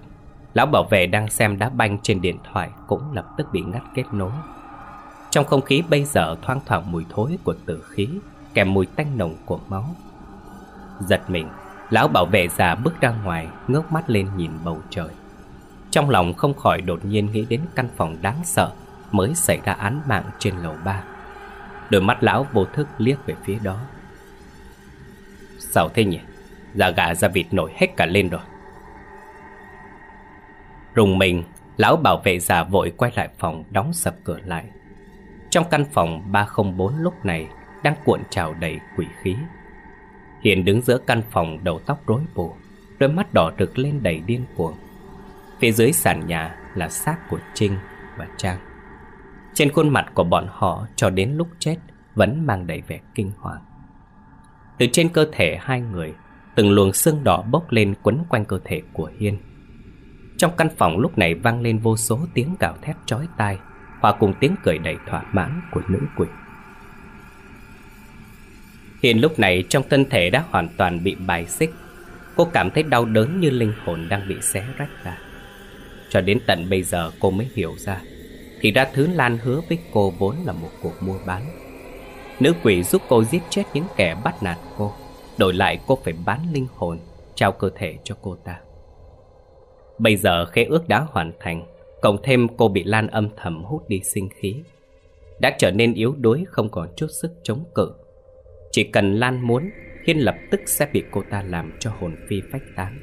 lão bảo vệ đang xem đá banh trên điện thoại cũng lập tức bị ngắt kết nối. Trong không khí bây giờ thoang thoảng mùi thối của tử khí kèm mùi tanh nồng của máu. Giật mình, lão bảo vệ già bước ra ngoài, ngước mắt lên nhìn bầu trời. Trong lòng không khỏi đột nhiên nghĩ đến căn phòng đáng sợ Mới xảy ra án mạng trên lầu ba Đôi mắt lão vô thức liếc về phía đó Sao thế nhỉ? Da gà ra vịt nổi hết cả lên rồi Rùng mình, lão bảo vệ già vội quay lại phòng đóng sập cửa lại Trong căn phòng 304 lúc này đang cuộn trào đầy quỷ khí Hiền đứng giữa căn phòng đầu tóc rối bù Đôi mắt đỏ rực lên đầy điên cuồng Phía dưới sàn nhà là xác của Trinh và Trang Trên khuôn mặt của bọn họ cho đến lúc chết Vẫn mang đầy vẻ kinh hoàng Từ trên cơ thể hai người Từng luồng xương đỏ bốc lên quấn quanh cơ thể của Hiên Trong căn phòng lúc này vang lên vô số tiếng gào thét chói tai Hòa cùng tiếng cười đầy thỏa mãn của nữ quỷ hiên lúc này trong thân thể đã hoàn toàn bị bài xích Cô cảm thấy đau đớn như linh hồn đang bị xé rách ra cho đến tận bây giờ cô mới hiểu ra Thì ra thứ Lan hứa với cô vốn là một cuộc mua bán Nữ quỷ giúp cô giết chết những kẻ bắt nạt cô Đổi lại cô phải bán linh hồn Trao cơ thể cho cô ta Bây giờ khế ước đã hoàn thành Cộng thêm cô bị Lan âm thầm hút đi sinh khí Đã trở nên yếu đuối không còn chút sức chống cự Chỉ cần Lan muốn Hiên lập tức sẽ bị cô ta làm cho hồn phi phách tán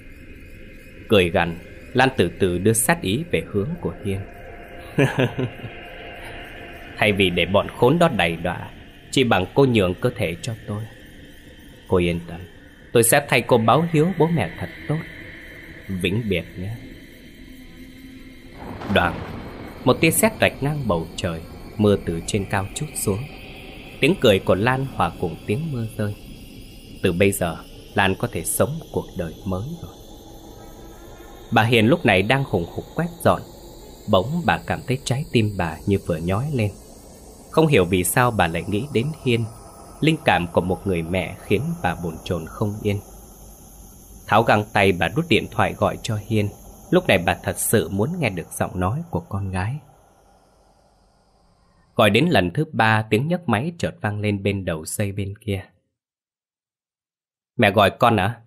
Cười gằn Lan từ từ đưa sát ý về hướng của Hiên Thay vì để bọn khốn đó đầy đọa Chỉ bằng cô nhường cơ thể cho tôi Cô yên tâm Tôi sẽ thay cô báo hiếu bố mẹ thật tốt Vĩnh biệt nhé Đoạn Một tia sét rạch ngang bầu trời Mưa từ trên cao chút xuống Tiếng cười của Lan hòa cùng tiếng mưa rơi Từ bây giờ Lan có thể sống một cuộc đời mới rồi Bà Hiền lúc này đang hùng hục quét dọn Bỗng bà cảm thấy trái tim bà như vừa nhói lên Không hiểu vì sao bà lại nghĩ đến Hiên Linh cảm của một người mẹ khiến bà bồn chồn không yên Tháo găng tay bà rút điện thoại gọi cho Hiên Lúc này bà thật sự muốn nghe được giọng nói của con gái Gọi đến lần thứ ba tiếng nhấc máy chợt vang lên bên đầu dây bên kia Mẹ gọi con à?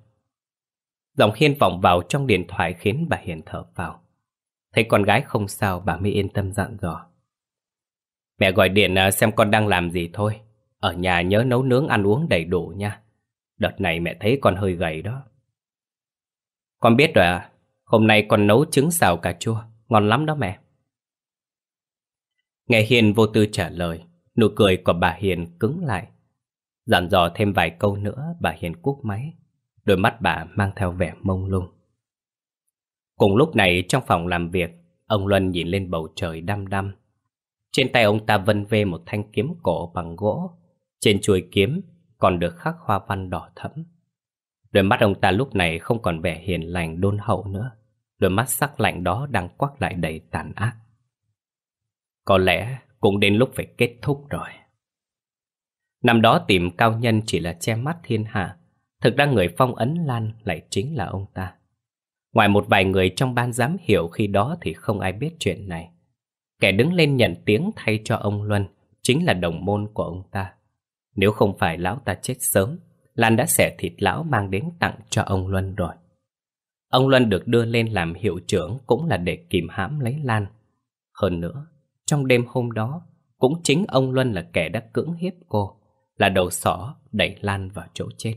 Giọng Hiên vọng vào trong điện thoại khiến bà Hiền thở vào. Thấy con gái không sao bà mới yên tâm dặn dò. Mẹ gọi điện à, xem con đang làm gì thôi. Ở nhà nhớ nấu nướng ăn uống đầy đủ nha. Đợt này mẹ thấy con hơi gầy đó. Con biết rồi à, hôm nay con nấu trứng xào cà chua, ngon lắm đó mẹ. Nghe Hiền vô tư trả lời, nụ cười của bà Hiền cứng lại. Dặn dò thêm vài câu nữa, bà Hiền cúp máy. Đôi mắt bà mang theo vẻ mông lung Cùng lúc này trong phòng làm việc Ông Luân nhìn lên bầu trời đăm đăm Trên tay ông ta vân vê một thanh kiếm cổ bằng gỗ Trên chuôi kiếm còn được khắc hoa văn đỏ thẫm Đôi mắt ông ta lúc này không còn vẻ hiền lành đôn hậu nữa Đôi mắt sắc lạnh đó đang quắc lại đầy tàn ác Có lẽ cũng đến lúc phải kết thúc rồi Năm đó tìm cao nhân chỉ là che mắt thiên hạ Thực ra người phong ấn Lan lại chính là ông ta. Ngoài một vài người trong ban giám hiệu khi đó thì không ai biết chuyện này. Kẻ đứng lên nhận tiếng thay cho ông Luân chính là đồng môn của ông ta. Nếu không phải lão ta chết sớm, Lan đã xẻ thịt lão mang đến tặng cho ông Luân rồi. Ông Luân được đưa lên làm hiệu trưởng cũng là để kìm hãm lấy Lan. Hơn nữa, trong đêm hôm đó, cũng chính ông Luân là kẻ đã cưỡng hiếp cô, là đầu sỏ đẩy Lan vào chỗ chết.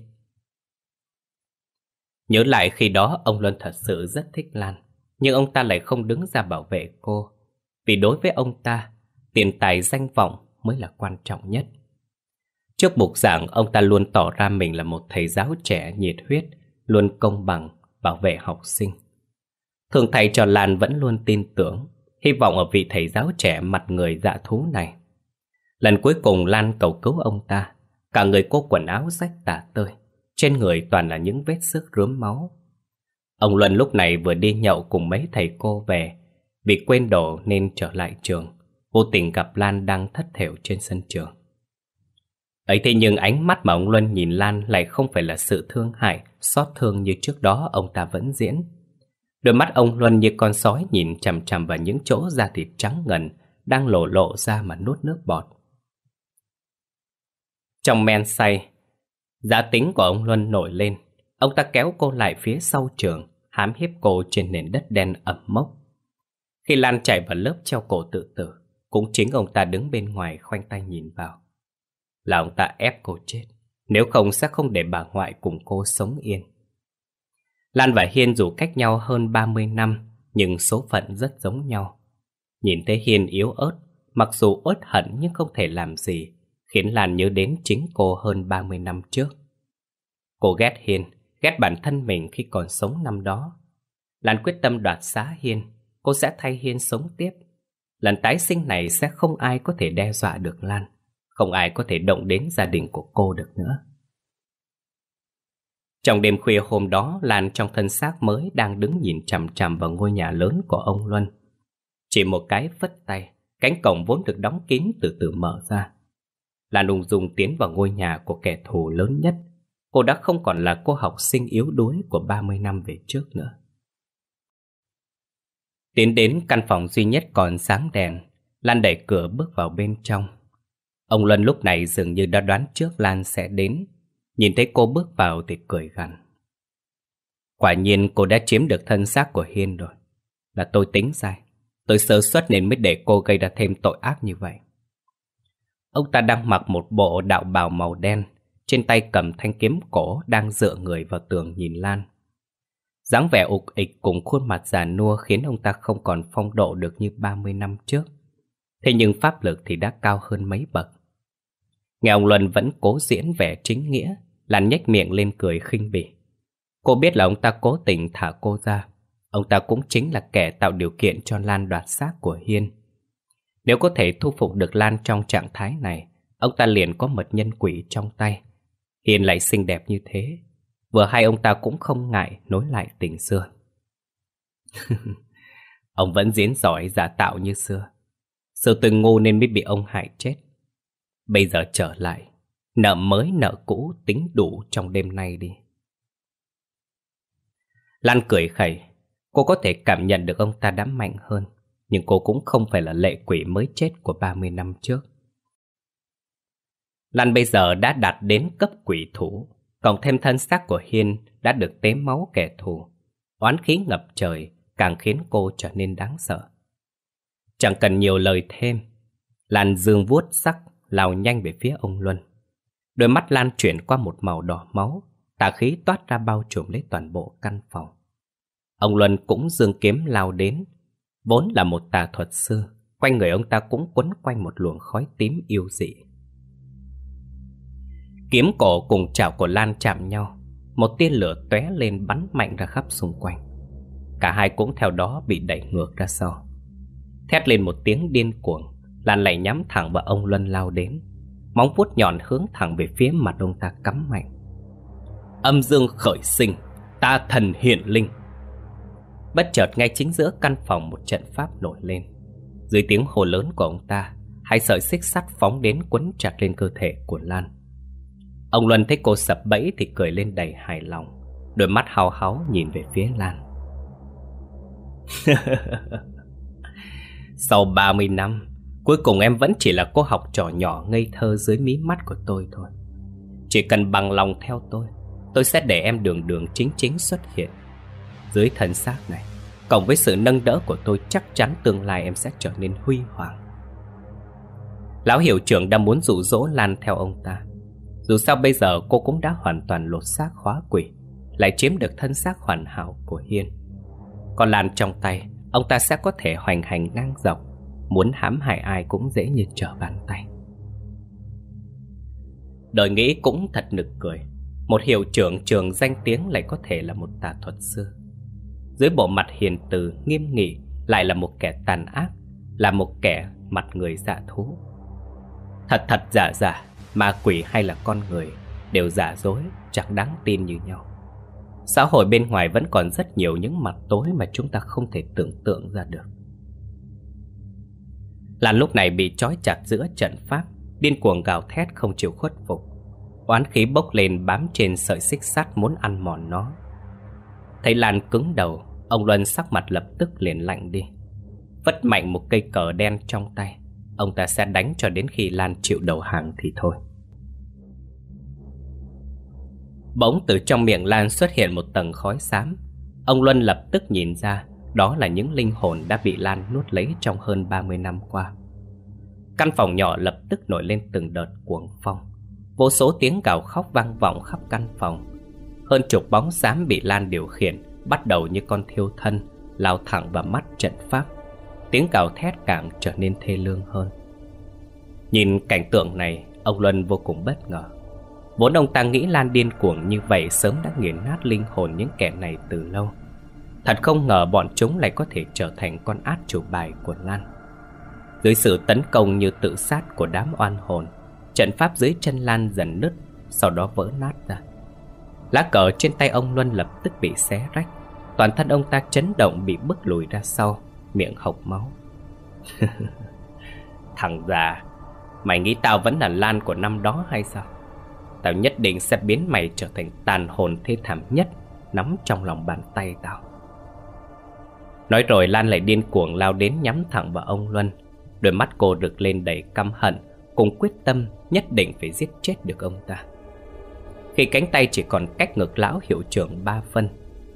Nhớ lại khi đó ông Luân thật sự rất thích Lan, nhưng ông ta lại không đứng ra bảo vệ cô. Vì đối với ông ta, tiền tài danh vọng mới là quan trọng nhất. Trước bục giảng, ông ta luôn tỏ ra mình là một thầy giáo trẻ nhiệt huyết, luôn công bằng, bảo vệ học sinh. Thường thầy trò Lan vẫn luôn tin tưởng, hy vọng ở vị thầy giáo trẻ mặt người dạ thú này. Lần cuối cùng Lan cầu cứu ông ta, cả người cô quần áo rách tả tơi. Trên người toàn là những vết sức rướm máu Ông Luân lúc này vừa đi nhậu cùng mấy thầy cô về Bị quên đồ nên trở lại trường Vô tình gặp Lan đang thất thểu trên sân trường ấy thế nhưng ánh mắt mà ông Luân nhìn Lan lại không phải là sự thương hại, xót thương như trước đó ông ta vẫn diễn. Đôi mắt ông Luân như con sói nhìn chằm chằm vào những chỗ da thịt trắng ngần đang lộ lộ ra mà nuốt nước bọt. Trong men say, Giá tính của ông Luân nổi lên, ông ta kéo cô lại phía sau trường, hám hiếp cô trên nền đất đen ẩm mốc. Khi Lan chạy vào lớp treo cổ tự tử, cũng chính ông ta đứng bên ngoài khoanh tay nhìn vào. Là ông ta ép cô chết, nếu không sẽ không để bà ngoại cùng cô sống yên. Lan và Hiên dù cách nhau hơn 30 năm, nhưng số phận rất giống nhau. Nhìn thấy Hiên yếu ớt, mặc dù uất hận nhưng không thể làm gì, khiến Lan nhớ đến chính cô hơn 30 năm trước. Cô ghét Hiên, ghét bản thân mình khi còn sống năm đó. Lan quyết tâm đoạt xá Hiên, cô sẽ thay Hiên sống tiếp. Lần tái sinh này sẽ không ai có thể đe dọa được Lan, không ai có thể động đến gia đình của cô được nữa. Trong đêm khuya hôm đó, Lan trong thân xác mới đang đứng nhìn chằm chằm vào ngôi nhà lớn của ông Luân. Chỉ một cái phất tay, cánh cổng vốn được đóng kín từ từ mở ra. Lan ung dung tiến vào ngôi nhà của kẻ thù lớn nhất. Cô đã không còn là cô học sinh yếu đuối của 30 năm về trước nữa. Tiến đến căn phòng duy nhất còn sáng đèn, Lan đẩy cửa bước vào bên trong. Ông Luân lúc này dường như đã đoán trước Lan sẽ đến. Nhìn thấy cô bước vào thì cười gằn. Quả nhiên cô đã chiếm được thân xác của Hiên rồi. Là tôi tính sai. Tôi sơ suất nên mới để cô gây ra thêm tội ác như vậy. Ông ta đang mặc một bộ đạo bào màu đen, trên tay cầm thanh kiếm cổ đang dựa người vào tường nhìn Lan. dáng vẻ ục ịch cùng khuôn mặt già nua khiến ông ta không còn phong độ được như 30 năm trước. Thế nhưng pháp lực thì đã cao hơn mấy bậc. Nghe ông Luân vẫn cố diễn vẻ chính nghĩa, Lan nhếch miệng lên cười khinh bỉ. Cô biết là ông ta cố tình thả cô ra. Ông ta cũng chính là kẻ tạo điều kiện cho Lan đoạt xác của Hiên. Nếu có thể thu phục được Lan trong trạng thái này, ông ta liền có mật nhân quỷ trong tay. Hiền lại xinh đẹp như thế, vừa hai ông ta cũng không ngại nối lại tình xưa. ông vẫn diễn giỏi giả tạo như xưa. Sự từng ngu nên mới bị ông hại chết. Bây giờ trở lại, nợ mới nợ cũ tính đủ trong đêm nay đi. Lan cười khẩy, cô có thể cảm nhận được ông ta đã mạnh hơn nhưng cô cũng không phải là lệ quỷ mới chết của 30 năm trước. Lan bây giờ đã đạt đến cấp quỷ thủ, còn thêm thân xác của Hiên đã được tế máu kẻ thù. Oán khí ngập trời càng khiến cô trở nên đáng sợ. Chẳng cần nhiều lời thêm, Lan dương vuốt sắc lao nhanh về phía ông Luân. Đôi mắt Lan chuyển qua một màu đỏ máu, tà khí toát ra bao trùm lấy toàn bộ căn phòng. Ông Luân cũng dương kiếm lao đến, vốn là một tà thuật sư, quanh người ông ta cũng quấn quanh một luồng khói tím yêu dị. Kiếm cổ cùng chảo của Lan chạm nhau, một tia lửa tóe lên bắn mạnh ra khắp xung quanh. Cả hai cũng theo đó bị đẩy ngược ra sau. Thét lên một tiếng điên cuồng, Lan lại nhắm thẳng vào ông Luân lao đến. Móng vuốt nhọn hướng thẳng về phía mặt ông ta cắm mạnh. Âm dương khởi sinh, ta thần hiện linh. Bất chợt ngay chính giữa căn phòng một trận pháp nổi lên Dưới tiếng hồ lớn của ông ta Hai sợi xích sắt phóng đến quấn chặt lên cơ thể của Lan Ông Luân thấy cô sập bẫy thì cười lên đầy hài lòng Đôi mắt hào háo nhìn về phía Lan Sau 30 năm Cuối cùng em vẫn chỉ là cô học trò nhỏ ngây thơ dưới mí mắt của tôi thôi Chỉ cần bằng lòng theo tôi Tôi sẽ để em đường đường chính chính xuất hiện dưới thân xác này Cộng với sự nâng đỡ của tôi chắc chắn tương lai em sẽ trở nên huy hoàng Lão hiệu trưởng đã muốn dụ dỗ Lan theo ông ta Dù sao bây giờ cô cũng đã hoàn toàn lột xác khóa quỷ Lại chiếm được thân xác hoàn hảo của Hiên Còn Lan trong tay Ông ta sẽ có thể hoành hành ngang dọc Muốn hãm hại ai cũng dễ như trở bàn tay Đời nghĩ cũng thật nực cười Một hiệu trưởng trường danh tiếng lại có thể là một tà thuật sư dưới bộ mặt hiền từ nghiêm nghị lại là một kẻ tàn ác, là một kẻ mặt người dạ thú. Thật thật giả giả, ma quỷ hay là con người đều giả dối, chẳng đáng tin như nhau. Xã hội bên ngoài vẫn còn rất nhiều những mặt tối mà chúng ta không thể tưởng tượng ra được. Lan lúc này bị trói chặt giữa trận pháp, điên cuồng gào thét không chịu khuất phục. Oán khí bốc lên bám trên sợi xích sắt muốn ăn mòn nó. Thấy Lan cứng đầu, Ông Luân sắc mặt lập tức liền lạnh đi Vất mạnh một cây cờ đen trong tay Ông ta sẽ đánh cho đến khi Lan chịu đầu hàng thì thôi Bỗng từ trong miệng Lan xuất hiện một tầng khói xám Ông Luân lập tức nhìn ra Đó là những linh hồn đã bị Lan nuốt lấy trong hơn 30 năm qua Căn phòng nhỏ lập tức nổi lên từng đợt cuồng phong Vô số tiếng gào khóc vang vọng khắp căn phòng Hơn chục bóng xám bị Lan điều khiển bắt đầu như con thiêu thân, lao thẳng vào mắt trận pháp. Tiếng cào thét càng trở nên thê lương hơn. Nhìn cảnh tượng này, ông Luân vô cùng bất ngờ. Vốn ông ta nghĩ Lan điên cuồng như vậy sớm đã nghiền nát linh hồn những kẻ này từ lâu. Thật không ngờ bọn chúng lại có thể trở thành con át chủ bài của Lan. Dưới sự tấn công như tự sát của đám oan hồn, trận pháp dưới chân Lan dần nứt, sau đó vỡ nát ra. Lá cờ trên tay ông Luân lập tức bị xé rách Toàn thân ông ta chấn động bị bức lùi ra sau Miệng hộc máu Thằng già Mày nghĩ tao vẫn là Lan của năm đó hay sao Tao nhất định sẽ biến mày trở thành tàn hồn thê thảm nhất Nắm trong lòng bàn tay tao Nói rồi Lan lại điên cuồng lao đến nhắm thẳng vào ông Luân Đôi mắt cô được lên đầy căm hận Cùng quyết tâm nhất định phải giết chết được ông ta khi cánh tay chỉ còn cách ngực lão hiệu trưởng ba phân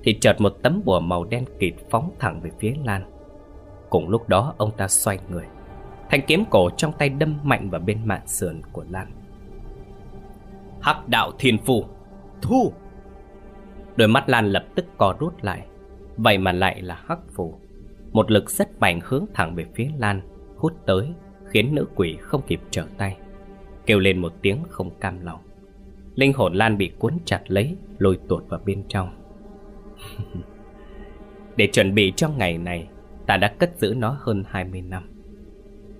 Thì chợt một tấm bùa màu đen kịt phóng thẳng về phía Lan Cùng lúc đó ông ta xoay người Thanh kiếm cổ trong tay đâm mạnh vào bên mạng sườn của Lan Hắc đạo thiên phù Thu Đôi mắt Lan lập tức co rút lại Vậy mà lại là hắc phù Một lực rất mạnh hướng thẳng về phía Lan Hút tới khiến nữ quỷ không kịp trở tay Kêu lên một tiếng không cam lòng Linh hồn Lan bị cuốn chặt lấy Lôi tuột vào bên trong Để chuẩn bị cho ngày này Ta đã cất giữ nó hơn 20 năm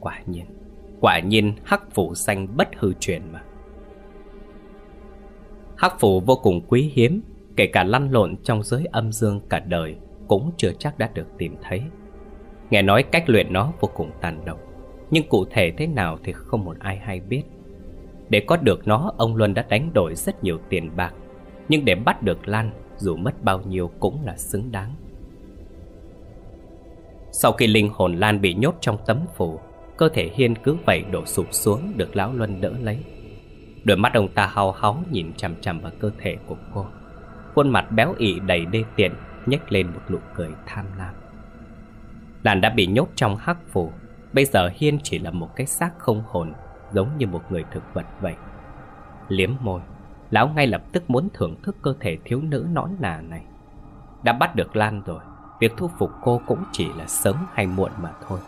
Quả nhiên Quả nhiên hắc phủ xanh bất hư truyền mà Hắc phủ vô cùng quý hiếm Kể cả lăn lộn trong giới âm dương cả đời Cũng chưa chắc đã được tìm thấy Nghe nói cách luyện nó vô cùng tàn độc Nhưng cụ thể thế nào thì không một ai hay biết để có được nó, ông Luân đã đánh đổi rất nhiều tiền bạc, nhưng để bắt được Lan, dù mất bao nhiêu cũng là xứng đáng. Sau khi linh hồn Lan bị nhốt trong tấm phủ, cơ thể Hiên cứ vậy đổ sụp xuống được Lão Luân đỡ lấy. Đôi mắt ông ta hao háu nhìn chằm chằm vào cơ thể của cô. Khuôn mặt béo ị đầy đê tiện nhếch lên một nụ cười tham lam. Lan đã bị nhốt trong hắc phủ, bây giờ Hiên chỉ là một cái xác không hồn giống như một người thực vật vậy. Liếm môi, lão ngay lập tức muốn thưởng thức cơ thể thiếu nữ nõn nà này. Đã bắt được Lan rồi, việc thu phục cô cũng chỉ là sớm hay muộn mà thôi.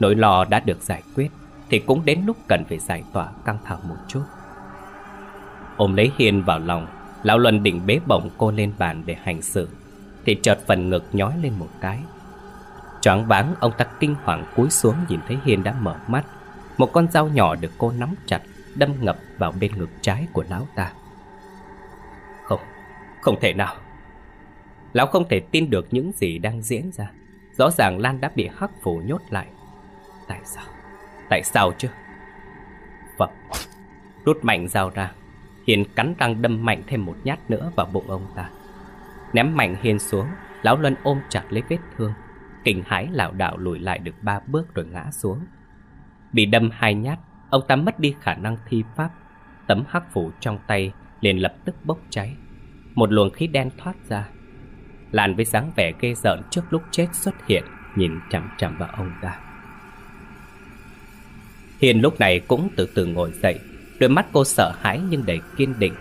Nỗi lo đã được giải quyết thì cũng đến lúc cần phải giải tỏa căng thẳng một chút. Ôm lấy Hiên vào lòng, lão Luân định bế bổng cô lên bàn để hành xử, thì chợt phần ngực nhói lên một cái. Choáng váng ông ta kinh hoàng cúi xuống nhìn thấy Hiên đã mở mắt, một con dao nhỏ được cô nắm chặt Đâm ngập vào bên ngực trái của lão ta Không, không thể nào Lão không thể tin được những gì đang diễn ra Rõ ràng Lan đã bị hắc phủ nhốt lại Tại sao? Tại sao chứ? Phật vâng. Rút mạnh dao ra Hiền cắn răng đâm mạnh thêm một nhát nữa vào bụng ông ta Ném mạnh Hiền xuống Lão Luân ôm chặt lấy vết thương Kinh hãi lảo đảo lùi lại được ba bước rồi ngã xuống Bị đâm hai nhát, ông ta mất đi khả năng thi pháp. Tấm hắc phủ trong tay liền lập tức bốc cháy. Một luồng khí đen thoát ra. Làn với dáng vẻ ghê rợn trước lúc chết xuất hiện, nhìn chằm chằm vào ông ta. Hiền lúc này cũng từ từ ngồi dậy, đôi mắt cô sợ hãi nhưng đầy kiên định.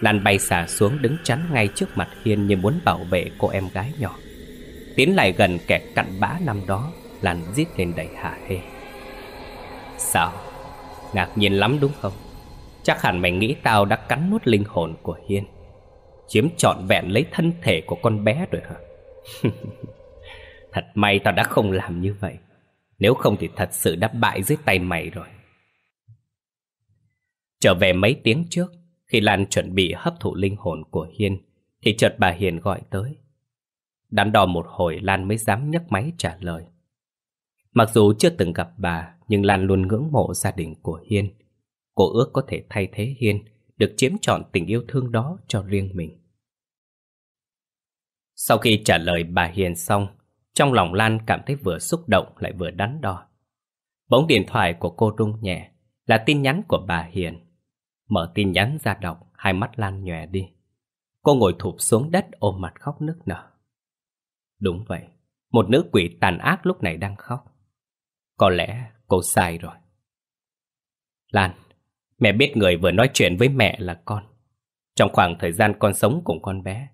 Lan bay xả xuống đứng chắn ngay trước mặt hiền như muốn bảo vệ cô em gái nhỏ. Tiến lại gần kẻ cặn bã năm đó, Lan giết lên đầy hả hê. Sao? Ngạc nhiên lắm đúng không? Chắc hẳn mày nghĩ tao đã cắn nuốt linh hồn của Hiên Chiếm trọn vẹn lấy thân thể của con bé rồi hả? thật may tao đã không làm như vậy Nếu không thì thật sự đã bại dưới tay mày rồi Trở về mấy tiếng trước Khi Lan chuẩn bị hấp thụ linh hồn của Hiên Thì chợt bà Hiền gọi tới Đắn đo một hồi Lan mới dám nhấc máy trả lời Mặc dù chưa từng gặp bà nhưng Lan luôn ngưỡng mộ gia đình của Hiên. Cô ước có thể thay thế Hiên, được chiếm trọn tình yêu thương đó cho riêng mình. Sau khi trả lời bà Hiền xong, trong lòng Lan cảm thấy vừa xúc động lại vừa đắn đo. Bỗng điện thoại của cô rung nhẹ là tin nhắn của bà Hiền. Mở tin nhắn ra đọc, hai mắt Lan nhòe đi. Cô ngồi thụp xuống đất ôm mặt khóc nức nở. Đúng vậy, một nữ quỷ tàn ác lúc này đang khóc. Có lẽ Cô sai rồi Lan Mẹ biết người vừa nói chuyện với mẹ là con Trong khoảng thời gian con sống cùng con bé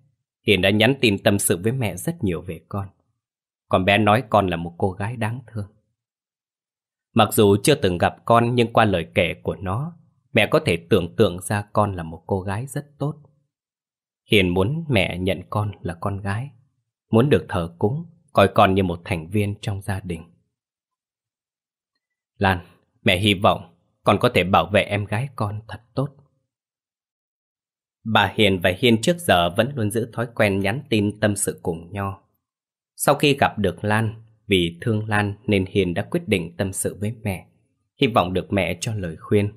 Hiền đã nhắn tin tâm sự với mẹ rất nhiều về con Con bé nói con là một cô gái đáng thương Mặc dù chưa từng gặp con nhưng qua lời kể của nó Mẹ có thể tưởng tượng ra con là một cô gái rất tốt Hiền muốn mẹ nhận con là con gái Muốn được thờ cúng Coi con như một thành viên trong gia đình Lan, mẹ hy vọng con có thể bảo vệ em gái con thật tốt. Bà Hiền và Hiên trước giờ vẫn luôn giữ thói quen nhắn tin tâm sự cùng nhau. Sau khi gặp được Lan, vì thương Lan nên Hiền đã quyết định tâm sự với mẹ, hy vọng được mẹ cho lời khuyên.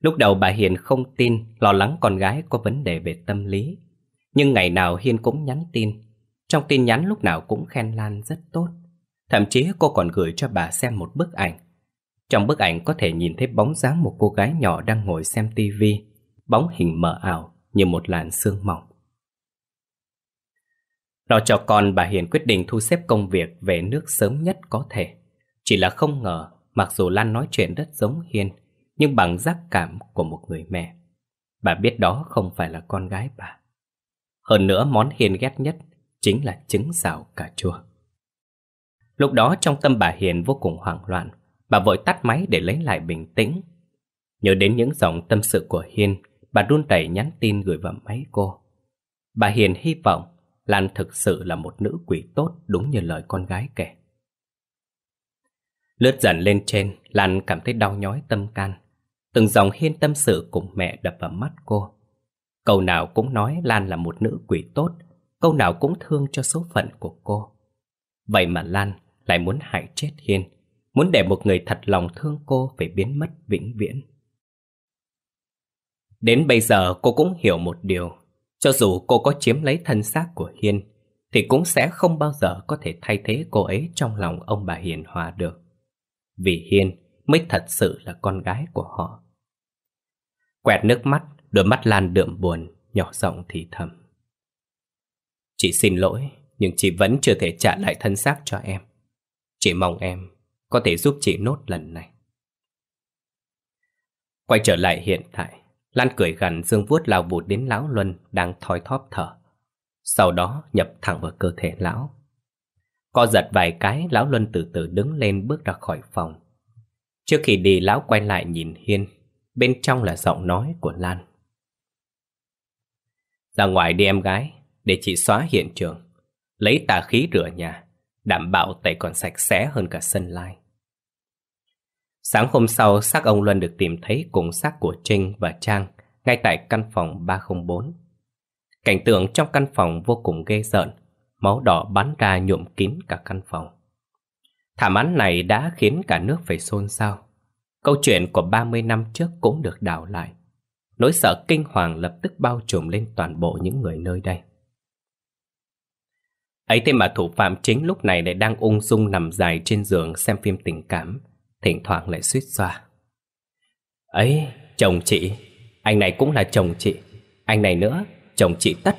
Lúc đầu bà Hiền không tin, lo lắng con gái có vấn đề về tâm lý. Nhưng ngày nào Hiên cũng nhắn tin, trong tin nhắn lúc nào cũng khen Lan rất tốt. Thậm chí cô còn gửi cho bà xem một bức ảnh trong bức ảnh có thể nhìn thấy bóng dáng một cô gái nhỏ đang ngồi xem tivi, bóng hình mờ ảo như một làn sương mỏng. Lo cho con, bà Hiền quyết định thu xếp công việc về nước sớm nhất có thể. Chỉ là không ngờ, mặc dù Lan nói chuyện rất giống Hiền, nhưng bằng giác cảm của một người mẹ. Bà biết đó không phải là con gái bà. Hơn nữa món Hiền ghét nhất chính là trứng xào cà chua. Lúc đó trong tâm bà Hiền vô cùng hoảng loạn bà vội tắt máy để lấy lại bình tĩnh. Nhớ đến những dòng tâm sự của Hiền, bà đun tẩy nhắn tin gửi vào máy cô. Bà Hiền hy vọng Lan thực sự là một nữ quỷ tốt đúng như lời con gái kể. Lướt dần lên trên, Lan cảm thấy đau nhói tâm can. Từng dòng hiên tâm sự cùng mẹ đập vào mắt cô. Câu nào cũng nói Lan là một nữ quỷ tốt, câu nào cũng thương cho số phận của cô. Vậy mà Lan lại muốn hại chết Hiên, muốn để một người thật lòng thương cô phải biến mất vĩnh viễn. Đến bây giờ cô cũng hiểu một điều, cho dù cô có chiếm lấy thân xác của Hiên, thì cũng sẽ không bao giờ có thể thay thế cô ấy trong lòng ông bà Hiền Hòa được. Vì Hiên mới thật sự là con gái của họ. Quẹt nước mắt, đôi mắt Lan đượm buồn, nhỏ giọng thì thầm. Chị xin lỗi, nhưng chị vẫn chưa thể trả lại thân xác cho em. Chị mong em có thể giúp chị nốt lần này Quay trở lại hiện tại Lan cười gằn dương vuốt lao vụt đến lão Luân Đang thoi thóp thở Sau đó nhập thẳng vào cơ thể lão Co giật vài cái Lão Luân từ từ đứng lên bước ra khỏi phòng Trước khi đi lão quay lại nhìn Hiên Bên trong là giọng nói của Lan Ra ngoài đi em gái Để chị xóa hiện trường Lấy tà khí rửa nhà đảm bảo tẩy còn sạch sẽ hơn cả sân lai. Sáng hôm sau, xác ông Luân được tìm thấy cùng xác của Trinh và Trang ngay tại căn phòng 304. Cảnh tượng trong căn phòng vô cùng ghê rợn, máu đỏ bắn ra nhuộm kín cả căn phòng. Thảm án này đã khiến cả nước phải xôn xao. Câu chuyện của 30 năm trước cũng được đảo lại. Nỗi sợ kinh hoàng lập tức bao trùm lên toàn bộ những người nơi đây. Ấy thế mà thủ phạm chính lúc này lại đang ung dung nằm dài trên giường xem phim tình cảm, thỉnh thoảng lại suýt xoa. Ấy, chồng chị, anh này cũng là chồng chị, anh này nữa, chồng chị tất.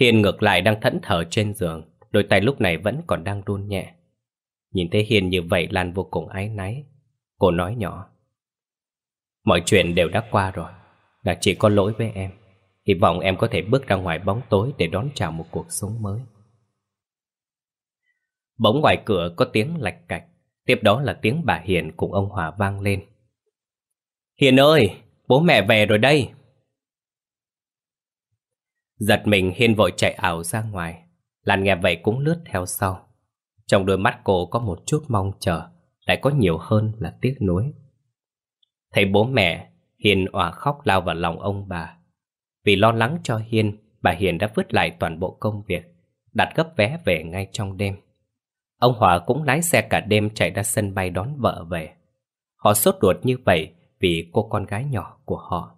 Hiền ngược lại đang thẫn thờ trên giường, đôi tay lúc này vẫn còn đang run nhẹ. Nhìn thấy Hiền như vậy Lan vô cùng ái náy. Cô nói nhỏ. Mọi chuyện đều đã qua rồi, là chỉ có lỗi với em. Hy vọng em có thể bước ra ngoài bóng tối để đón chào một cuộc sống mới. Bỗng ngoài cửa có tiếng lạch cạch, tiếp đó là tiếng bà Hiền cùng ông Hòa vang lên. Hiền ơi, bố mẹ về rồi đây. Giật mình Hiền vội chạy ảo ra ngoài, làn nghe vậy cũng lướt theo sau. Trong đôi mắt cô có một chút mong chờ, lại có nhiều hơn là tiếc nuối. Thấy bố mẹ, Hiền òa khóc lao vào lòng ông bà, vì lo lắng cho Hiên, bà Hiền đã vứt lại toàn bộ công việc, đặt gấp vé về ngay trong đêm. Ông Hòa cũng lái xe cả đêm chạy ra sân bay đón vợ về. Họ sốt ruột như vậy vì cô con gái nhỏ của họ.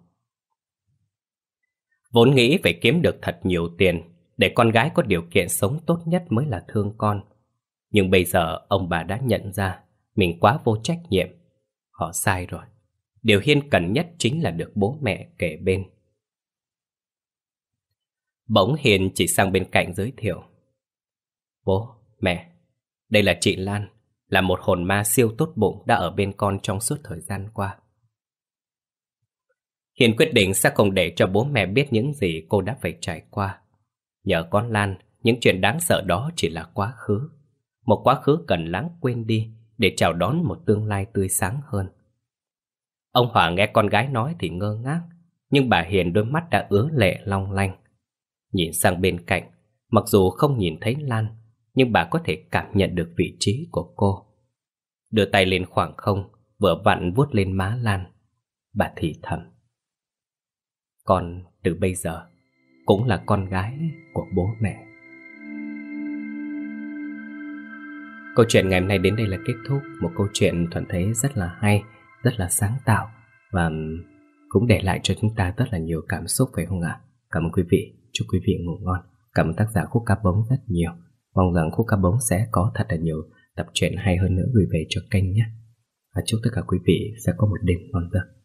Vốn nghĩ phải kiếm được thật nhiều tiền để con gái có điều kiện sống tốt nhất mới là thương con. Nhưng bây giờ ông bà đã nhận ra mình quá vô trách nhiệm. Họ sai rồi. Điều Hiên cần nhất chính là được bố mẹ kể bên. Bỗng Hiền chỉ sang bên cạnh giới thiệu. Bố, mẹ, đây là chị Lan, là một hồn ma siêu tốt bụng đã ở bên con trong suốt thời gian qua. Hiền quyết định sẽ không để cho bố mẹ biết những gì cô đã phải trải qua. Nhờ con Lan, những chuyện đáng sợ đó chỉ là quá khứ. Một quá khứ cần lãng quên đi để chào đón một tương lai tươi sáng hơn. Ông Hòa nghe con gái nói thì ngơ ngác, nhưng bà Hiền đôi mắt đã ứa lệ long lanh. Nhìn sang bên cạnh, mặc dù không nhìn thấy Lan, nhưng bà có thể cảm nhận được vị trí của cô. Đưa tay lên khoảng không, vừa vặn vuốt lên má Lan. Bà thì thầm. Con từ bây giờ cũng là con gái của bố mẹ. Câu chuyện ngày hôm nay đến đây là kết thúc Một câu chuyện Thuận thế rất là hay Rất là sáng tạo Và cũng để lại cho chúng ta rất là nhiều cảm xúc phải không ạ Cảm ơn quý vị Chúc quý vị ngủ ngon. Cảm ơn tác giả Khúc Cá Bống rất nhiều. Mong rằng Khúc Cá Bống sẽ có thật là nhiều tập truyện hay hơn nữa gửi về cho kênh nhé. Và chúc tất cả quý vị sẽ có một đêm ngon giấc.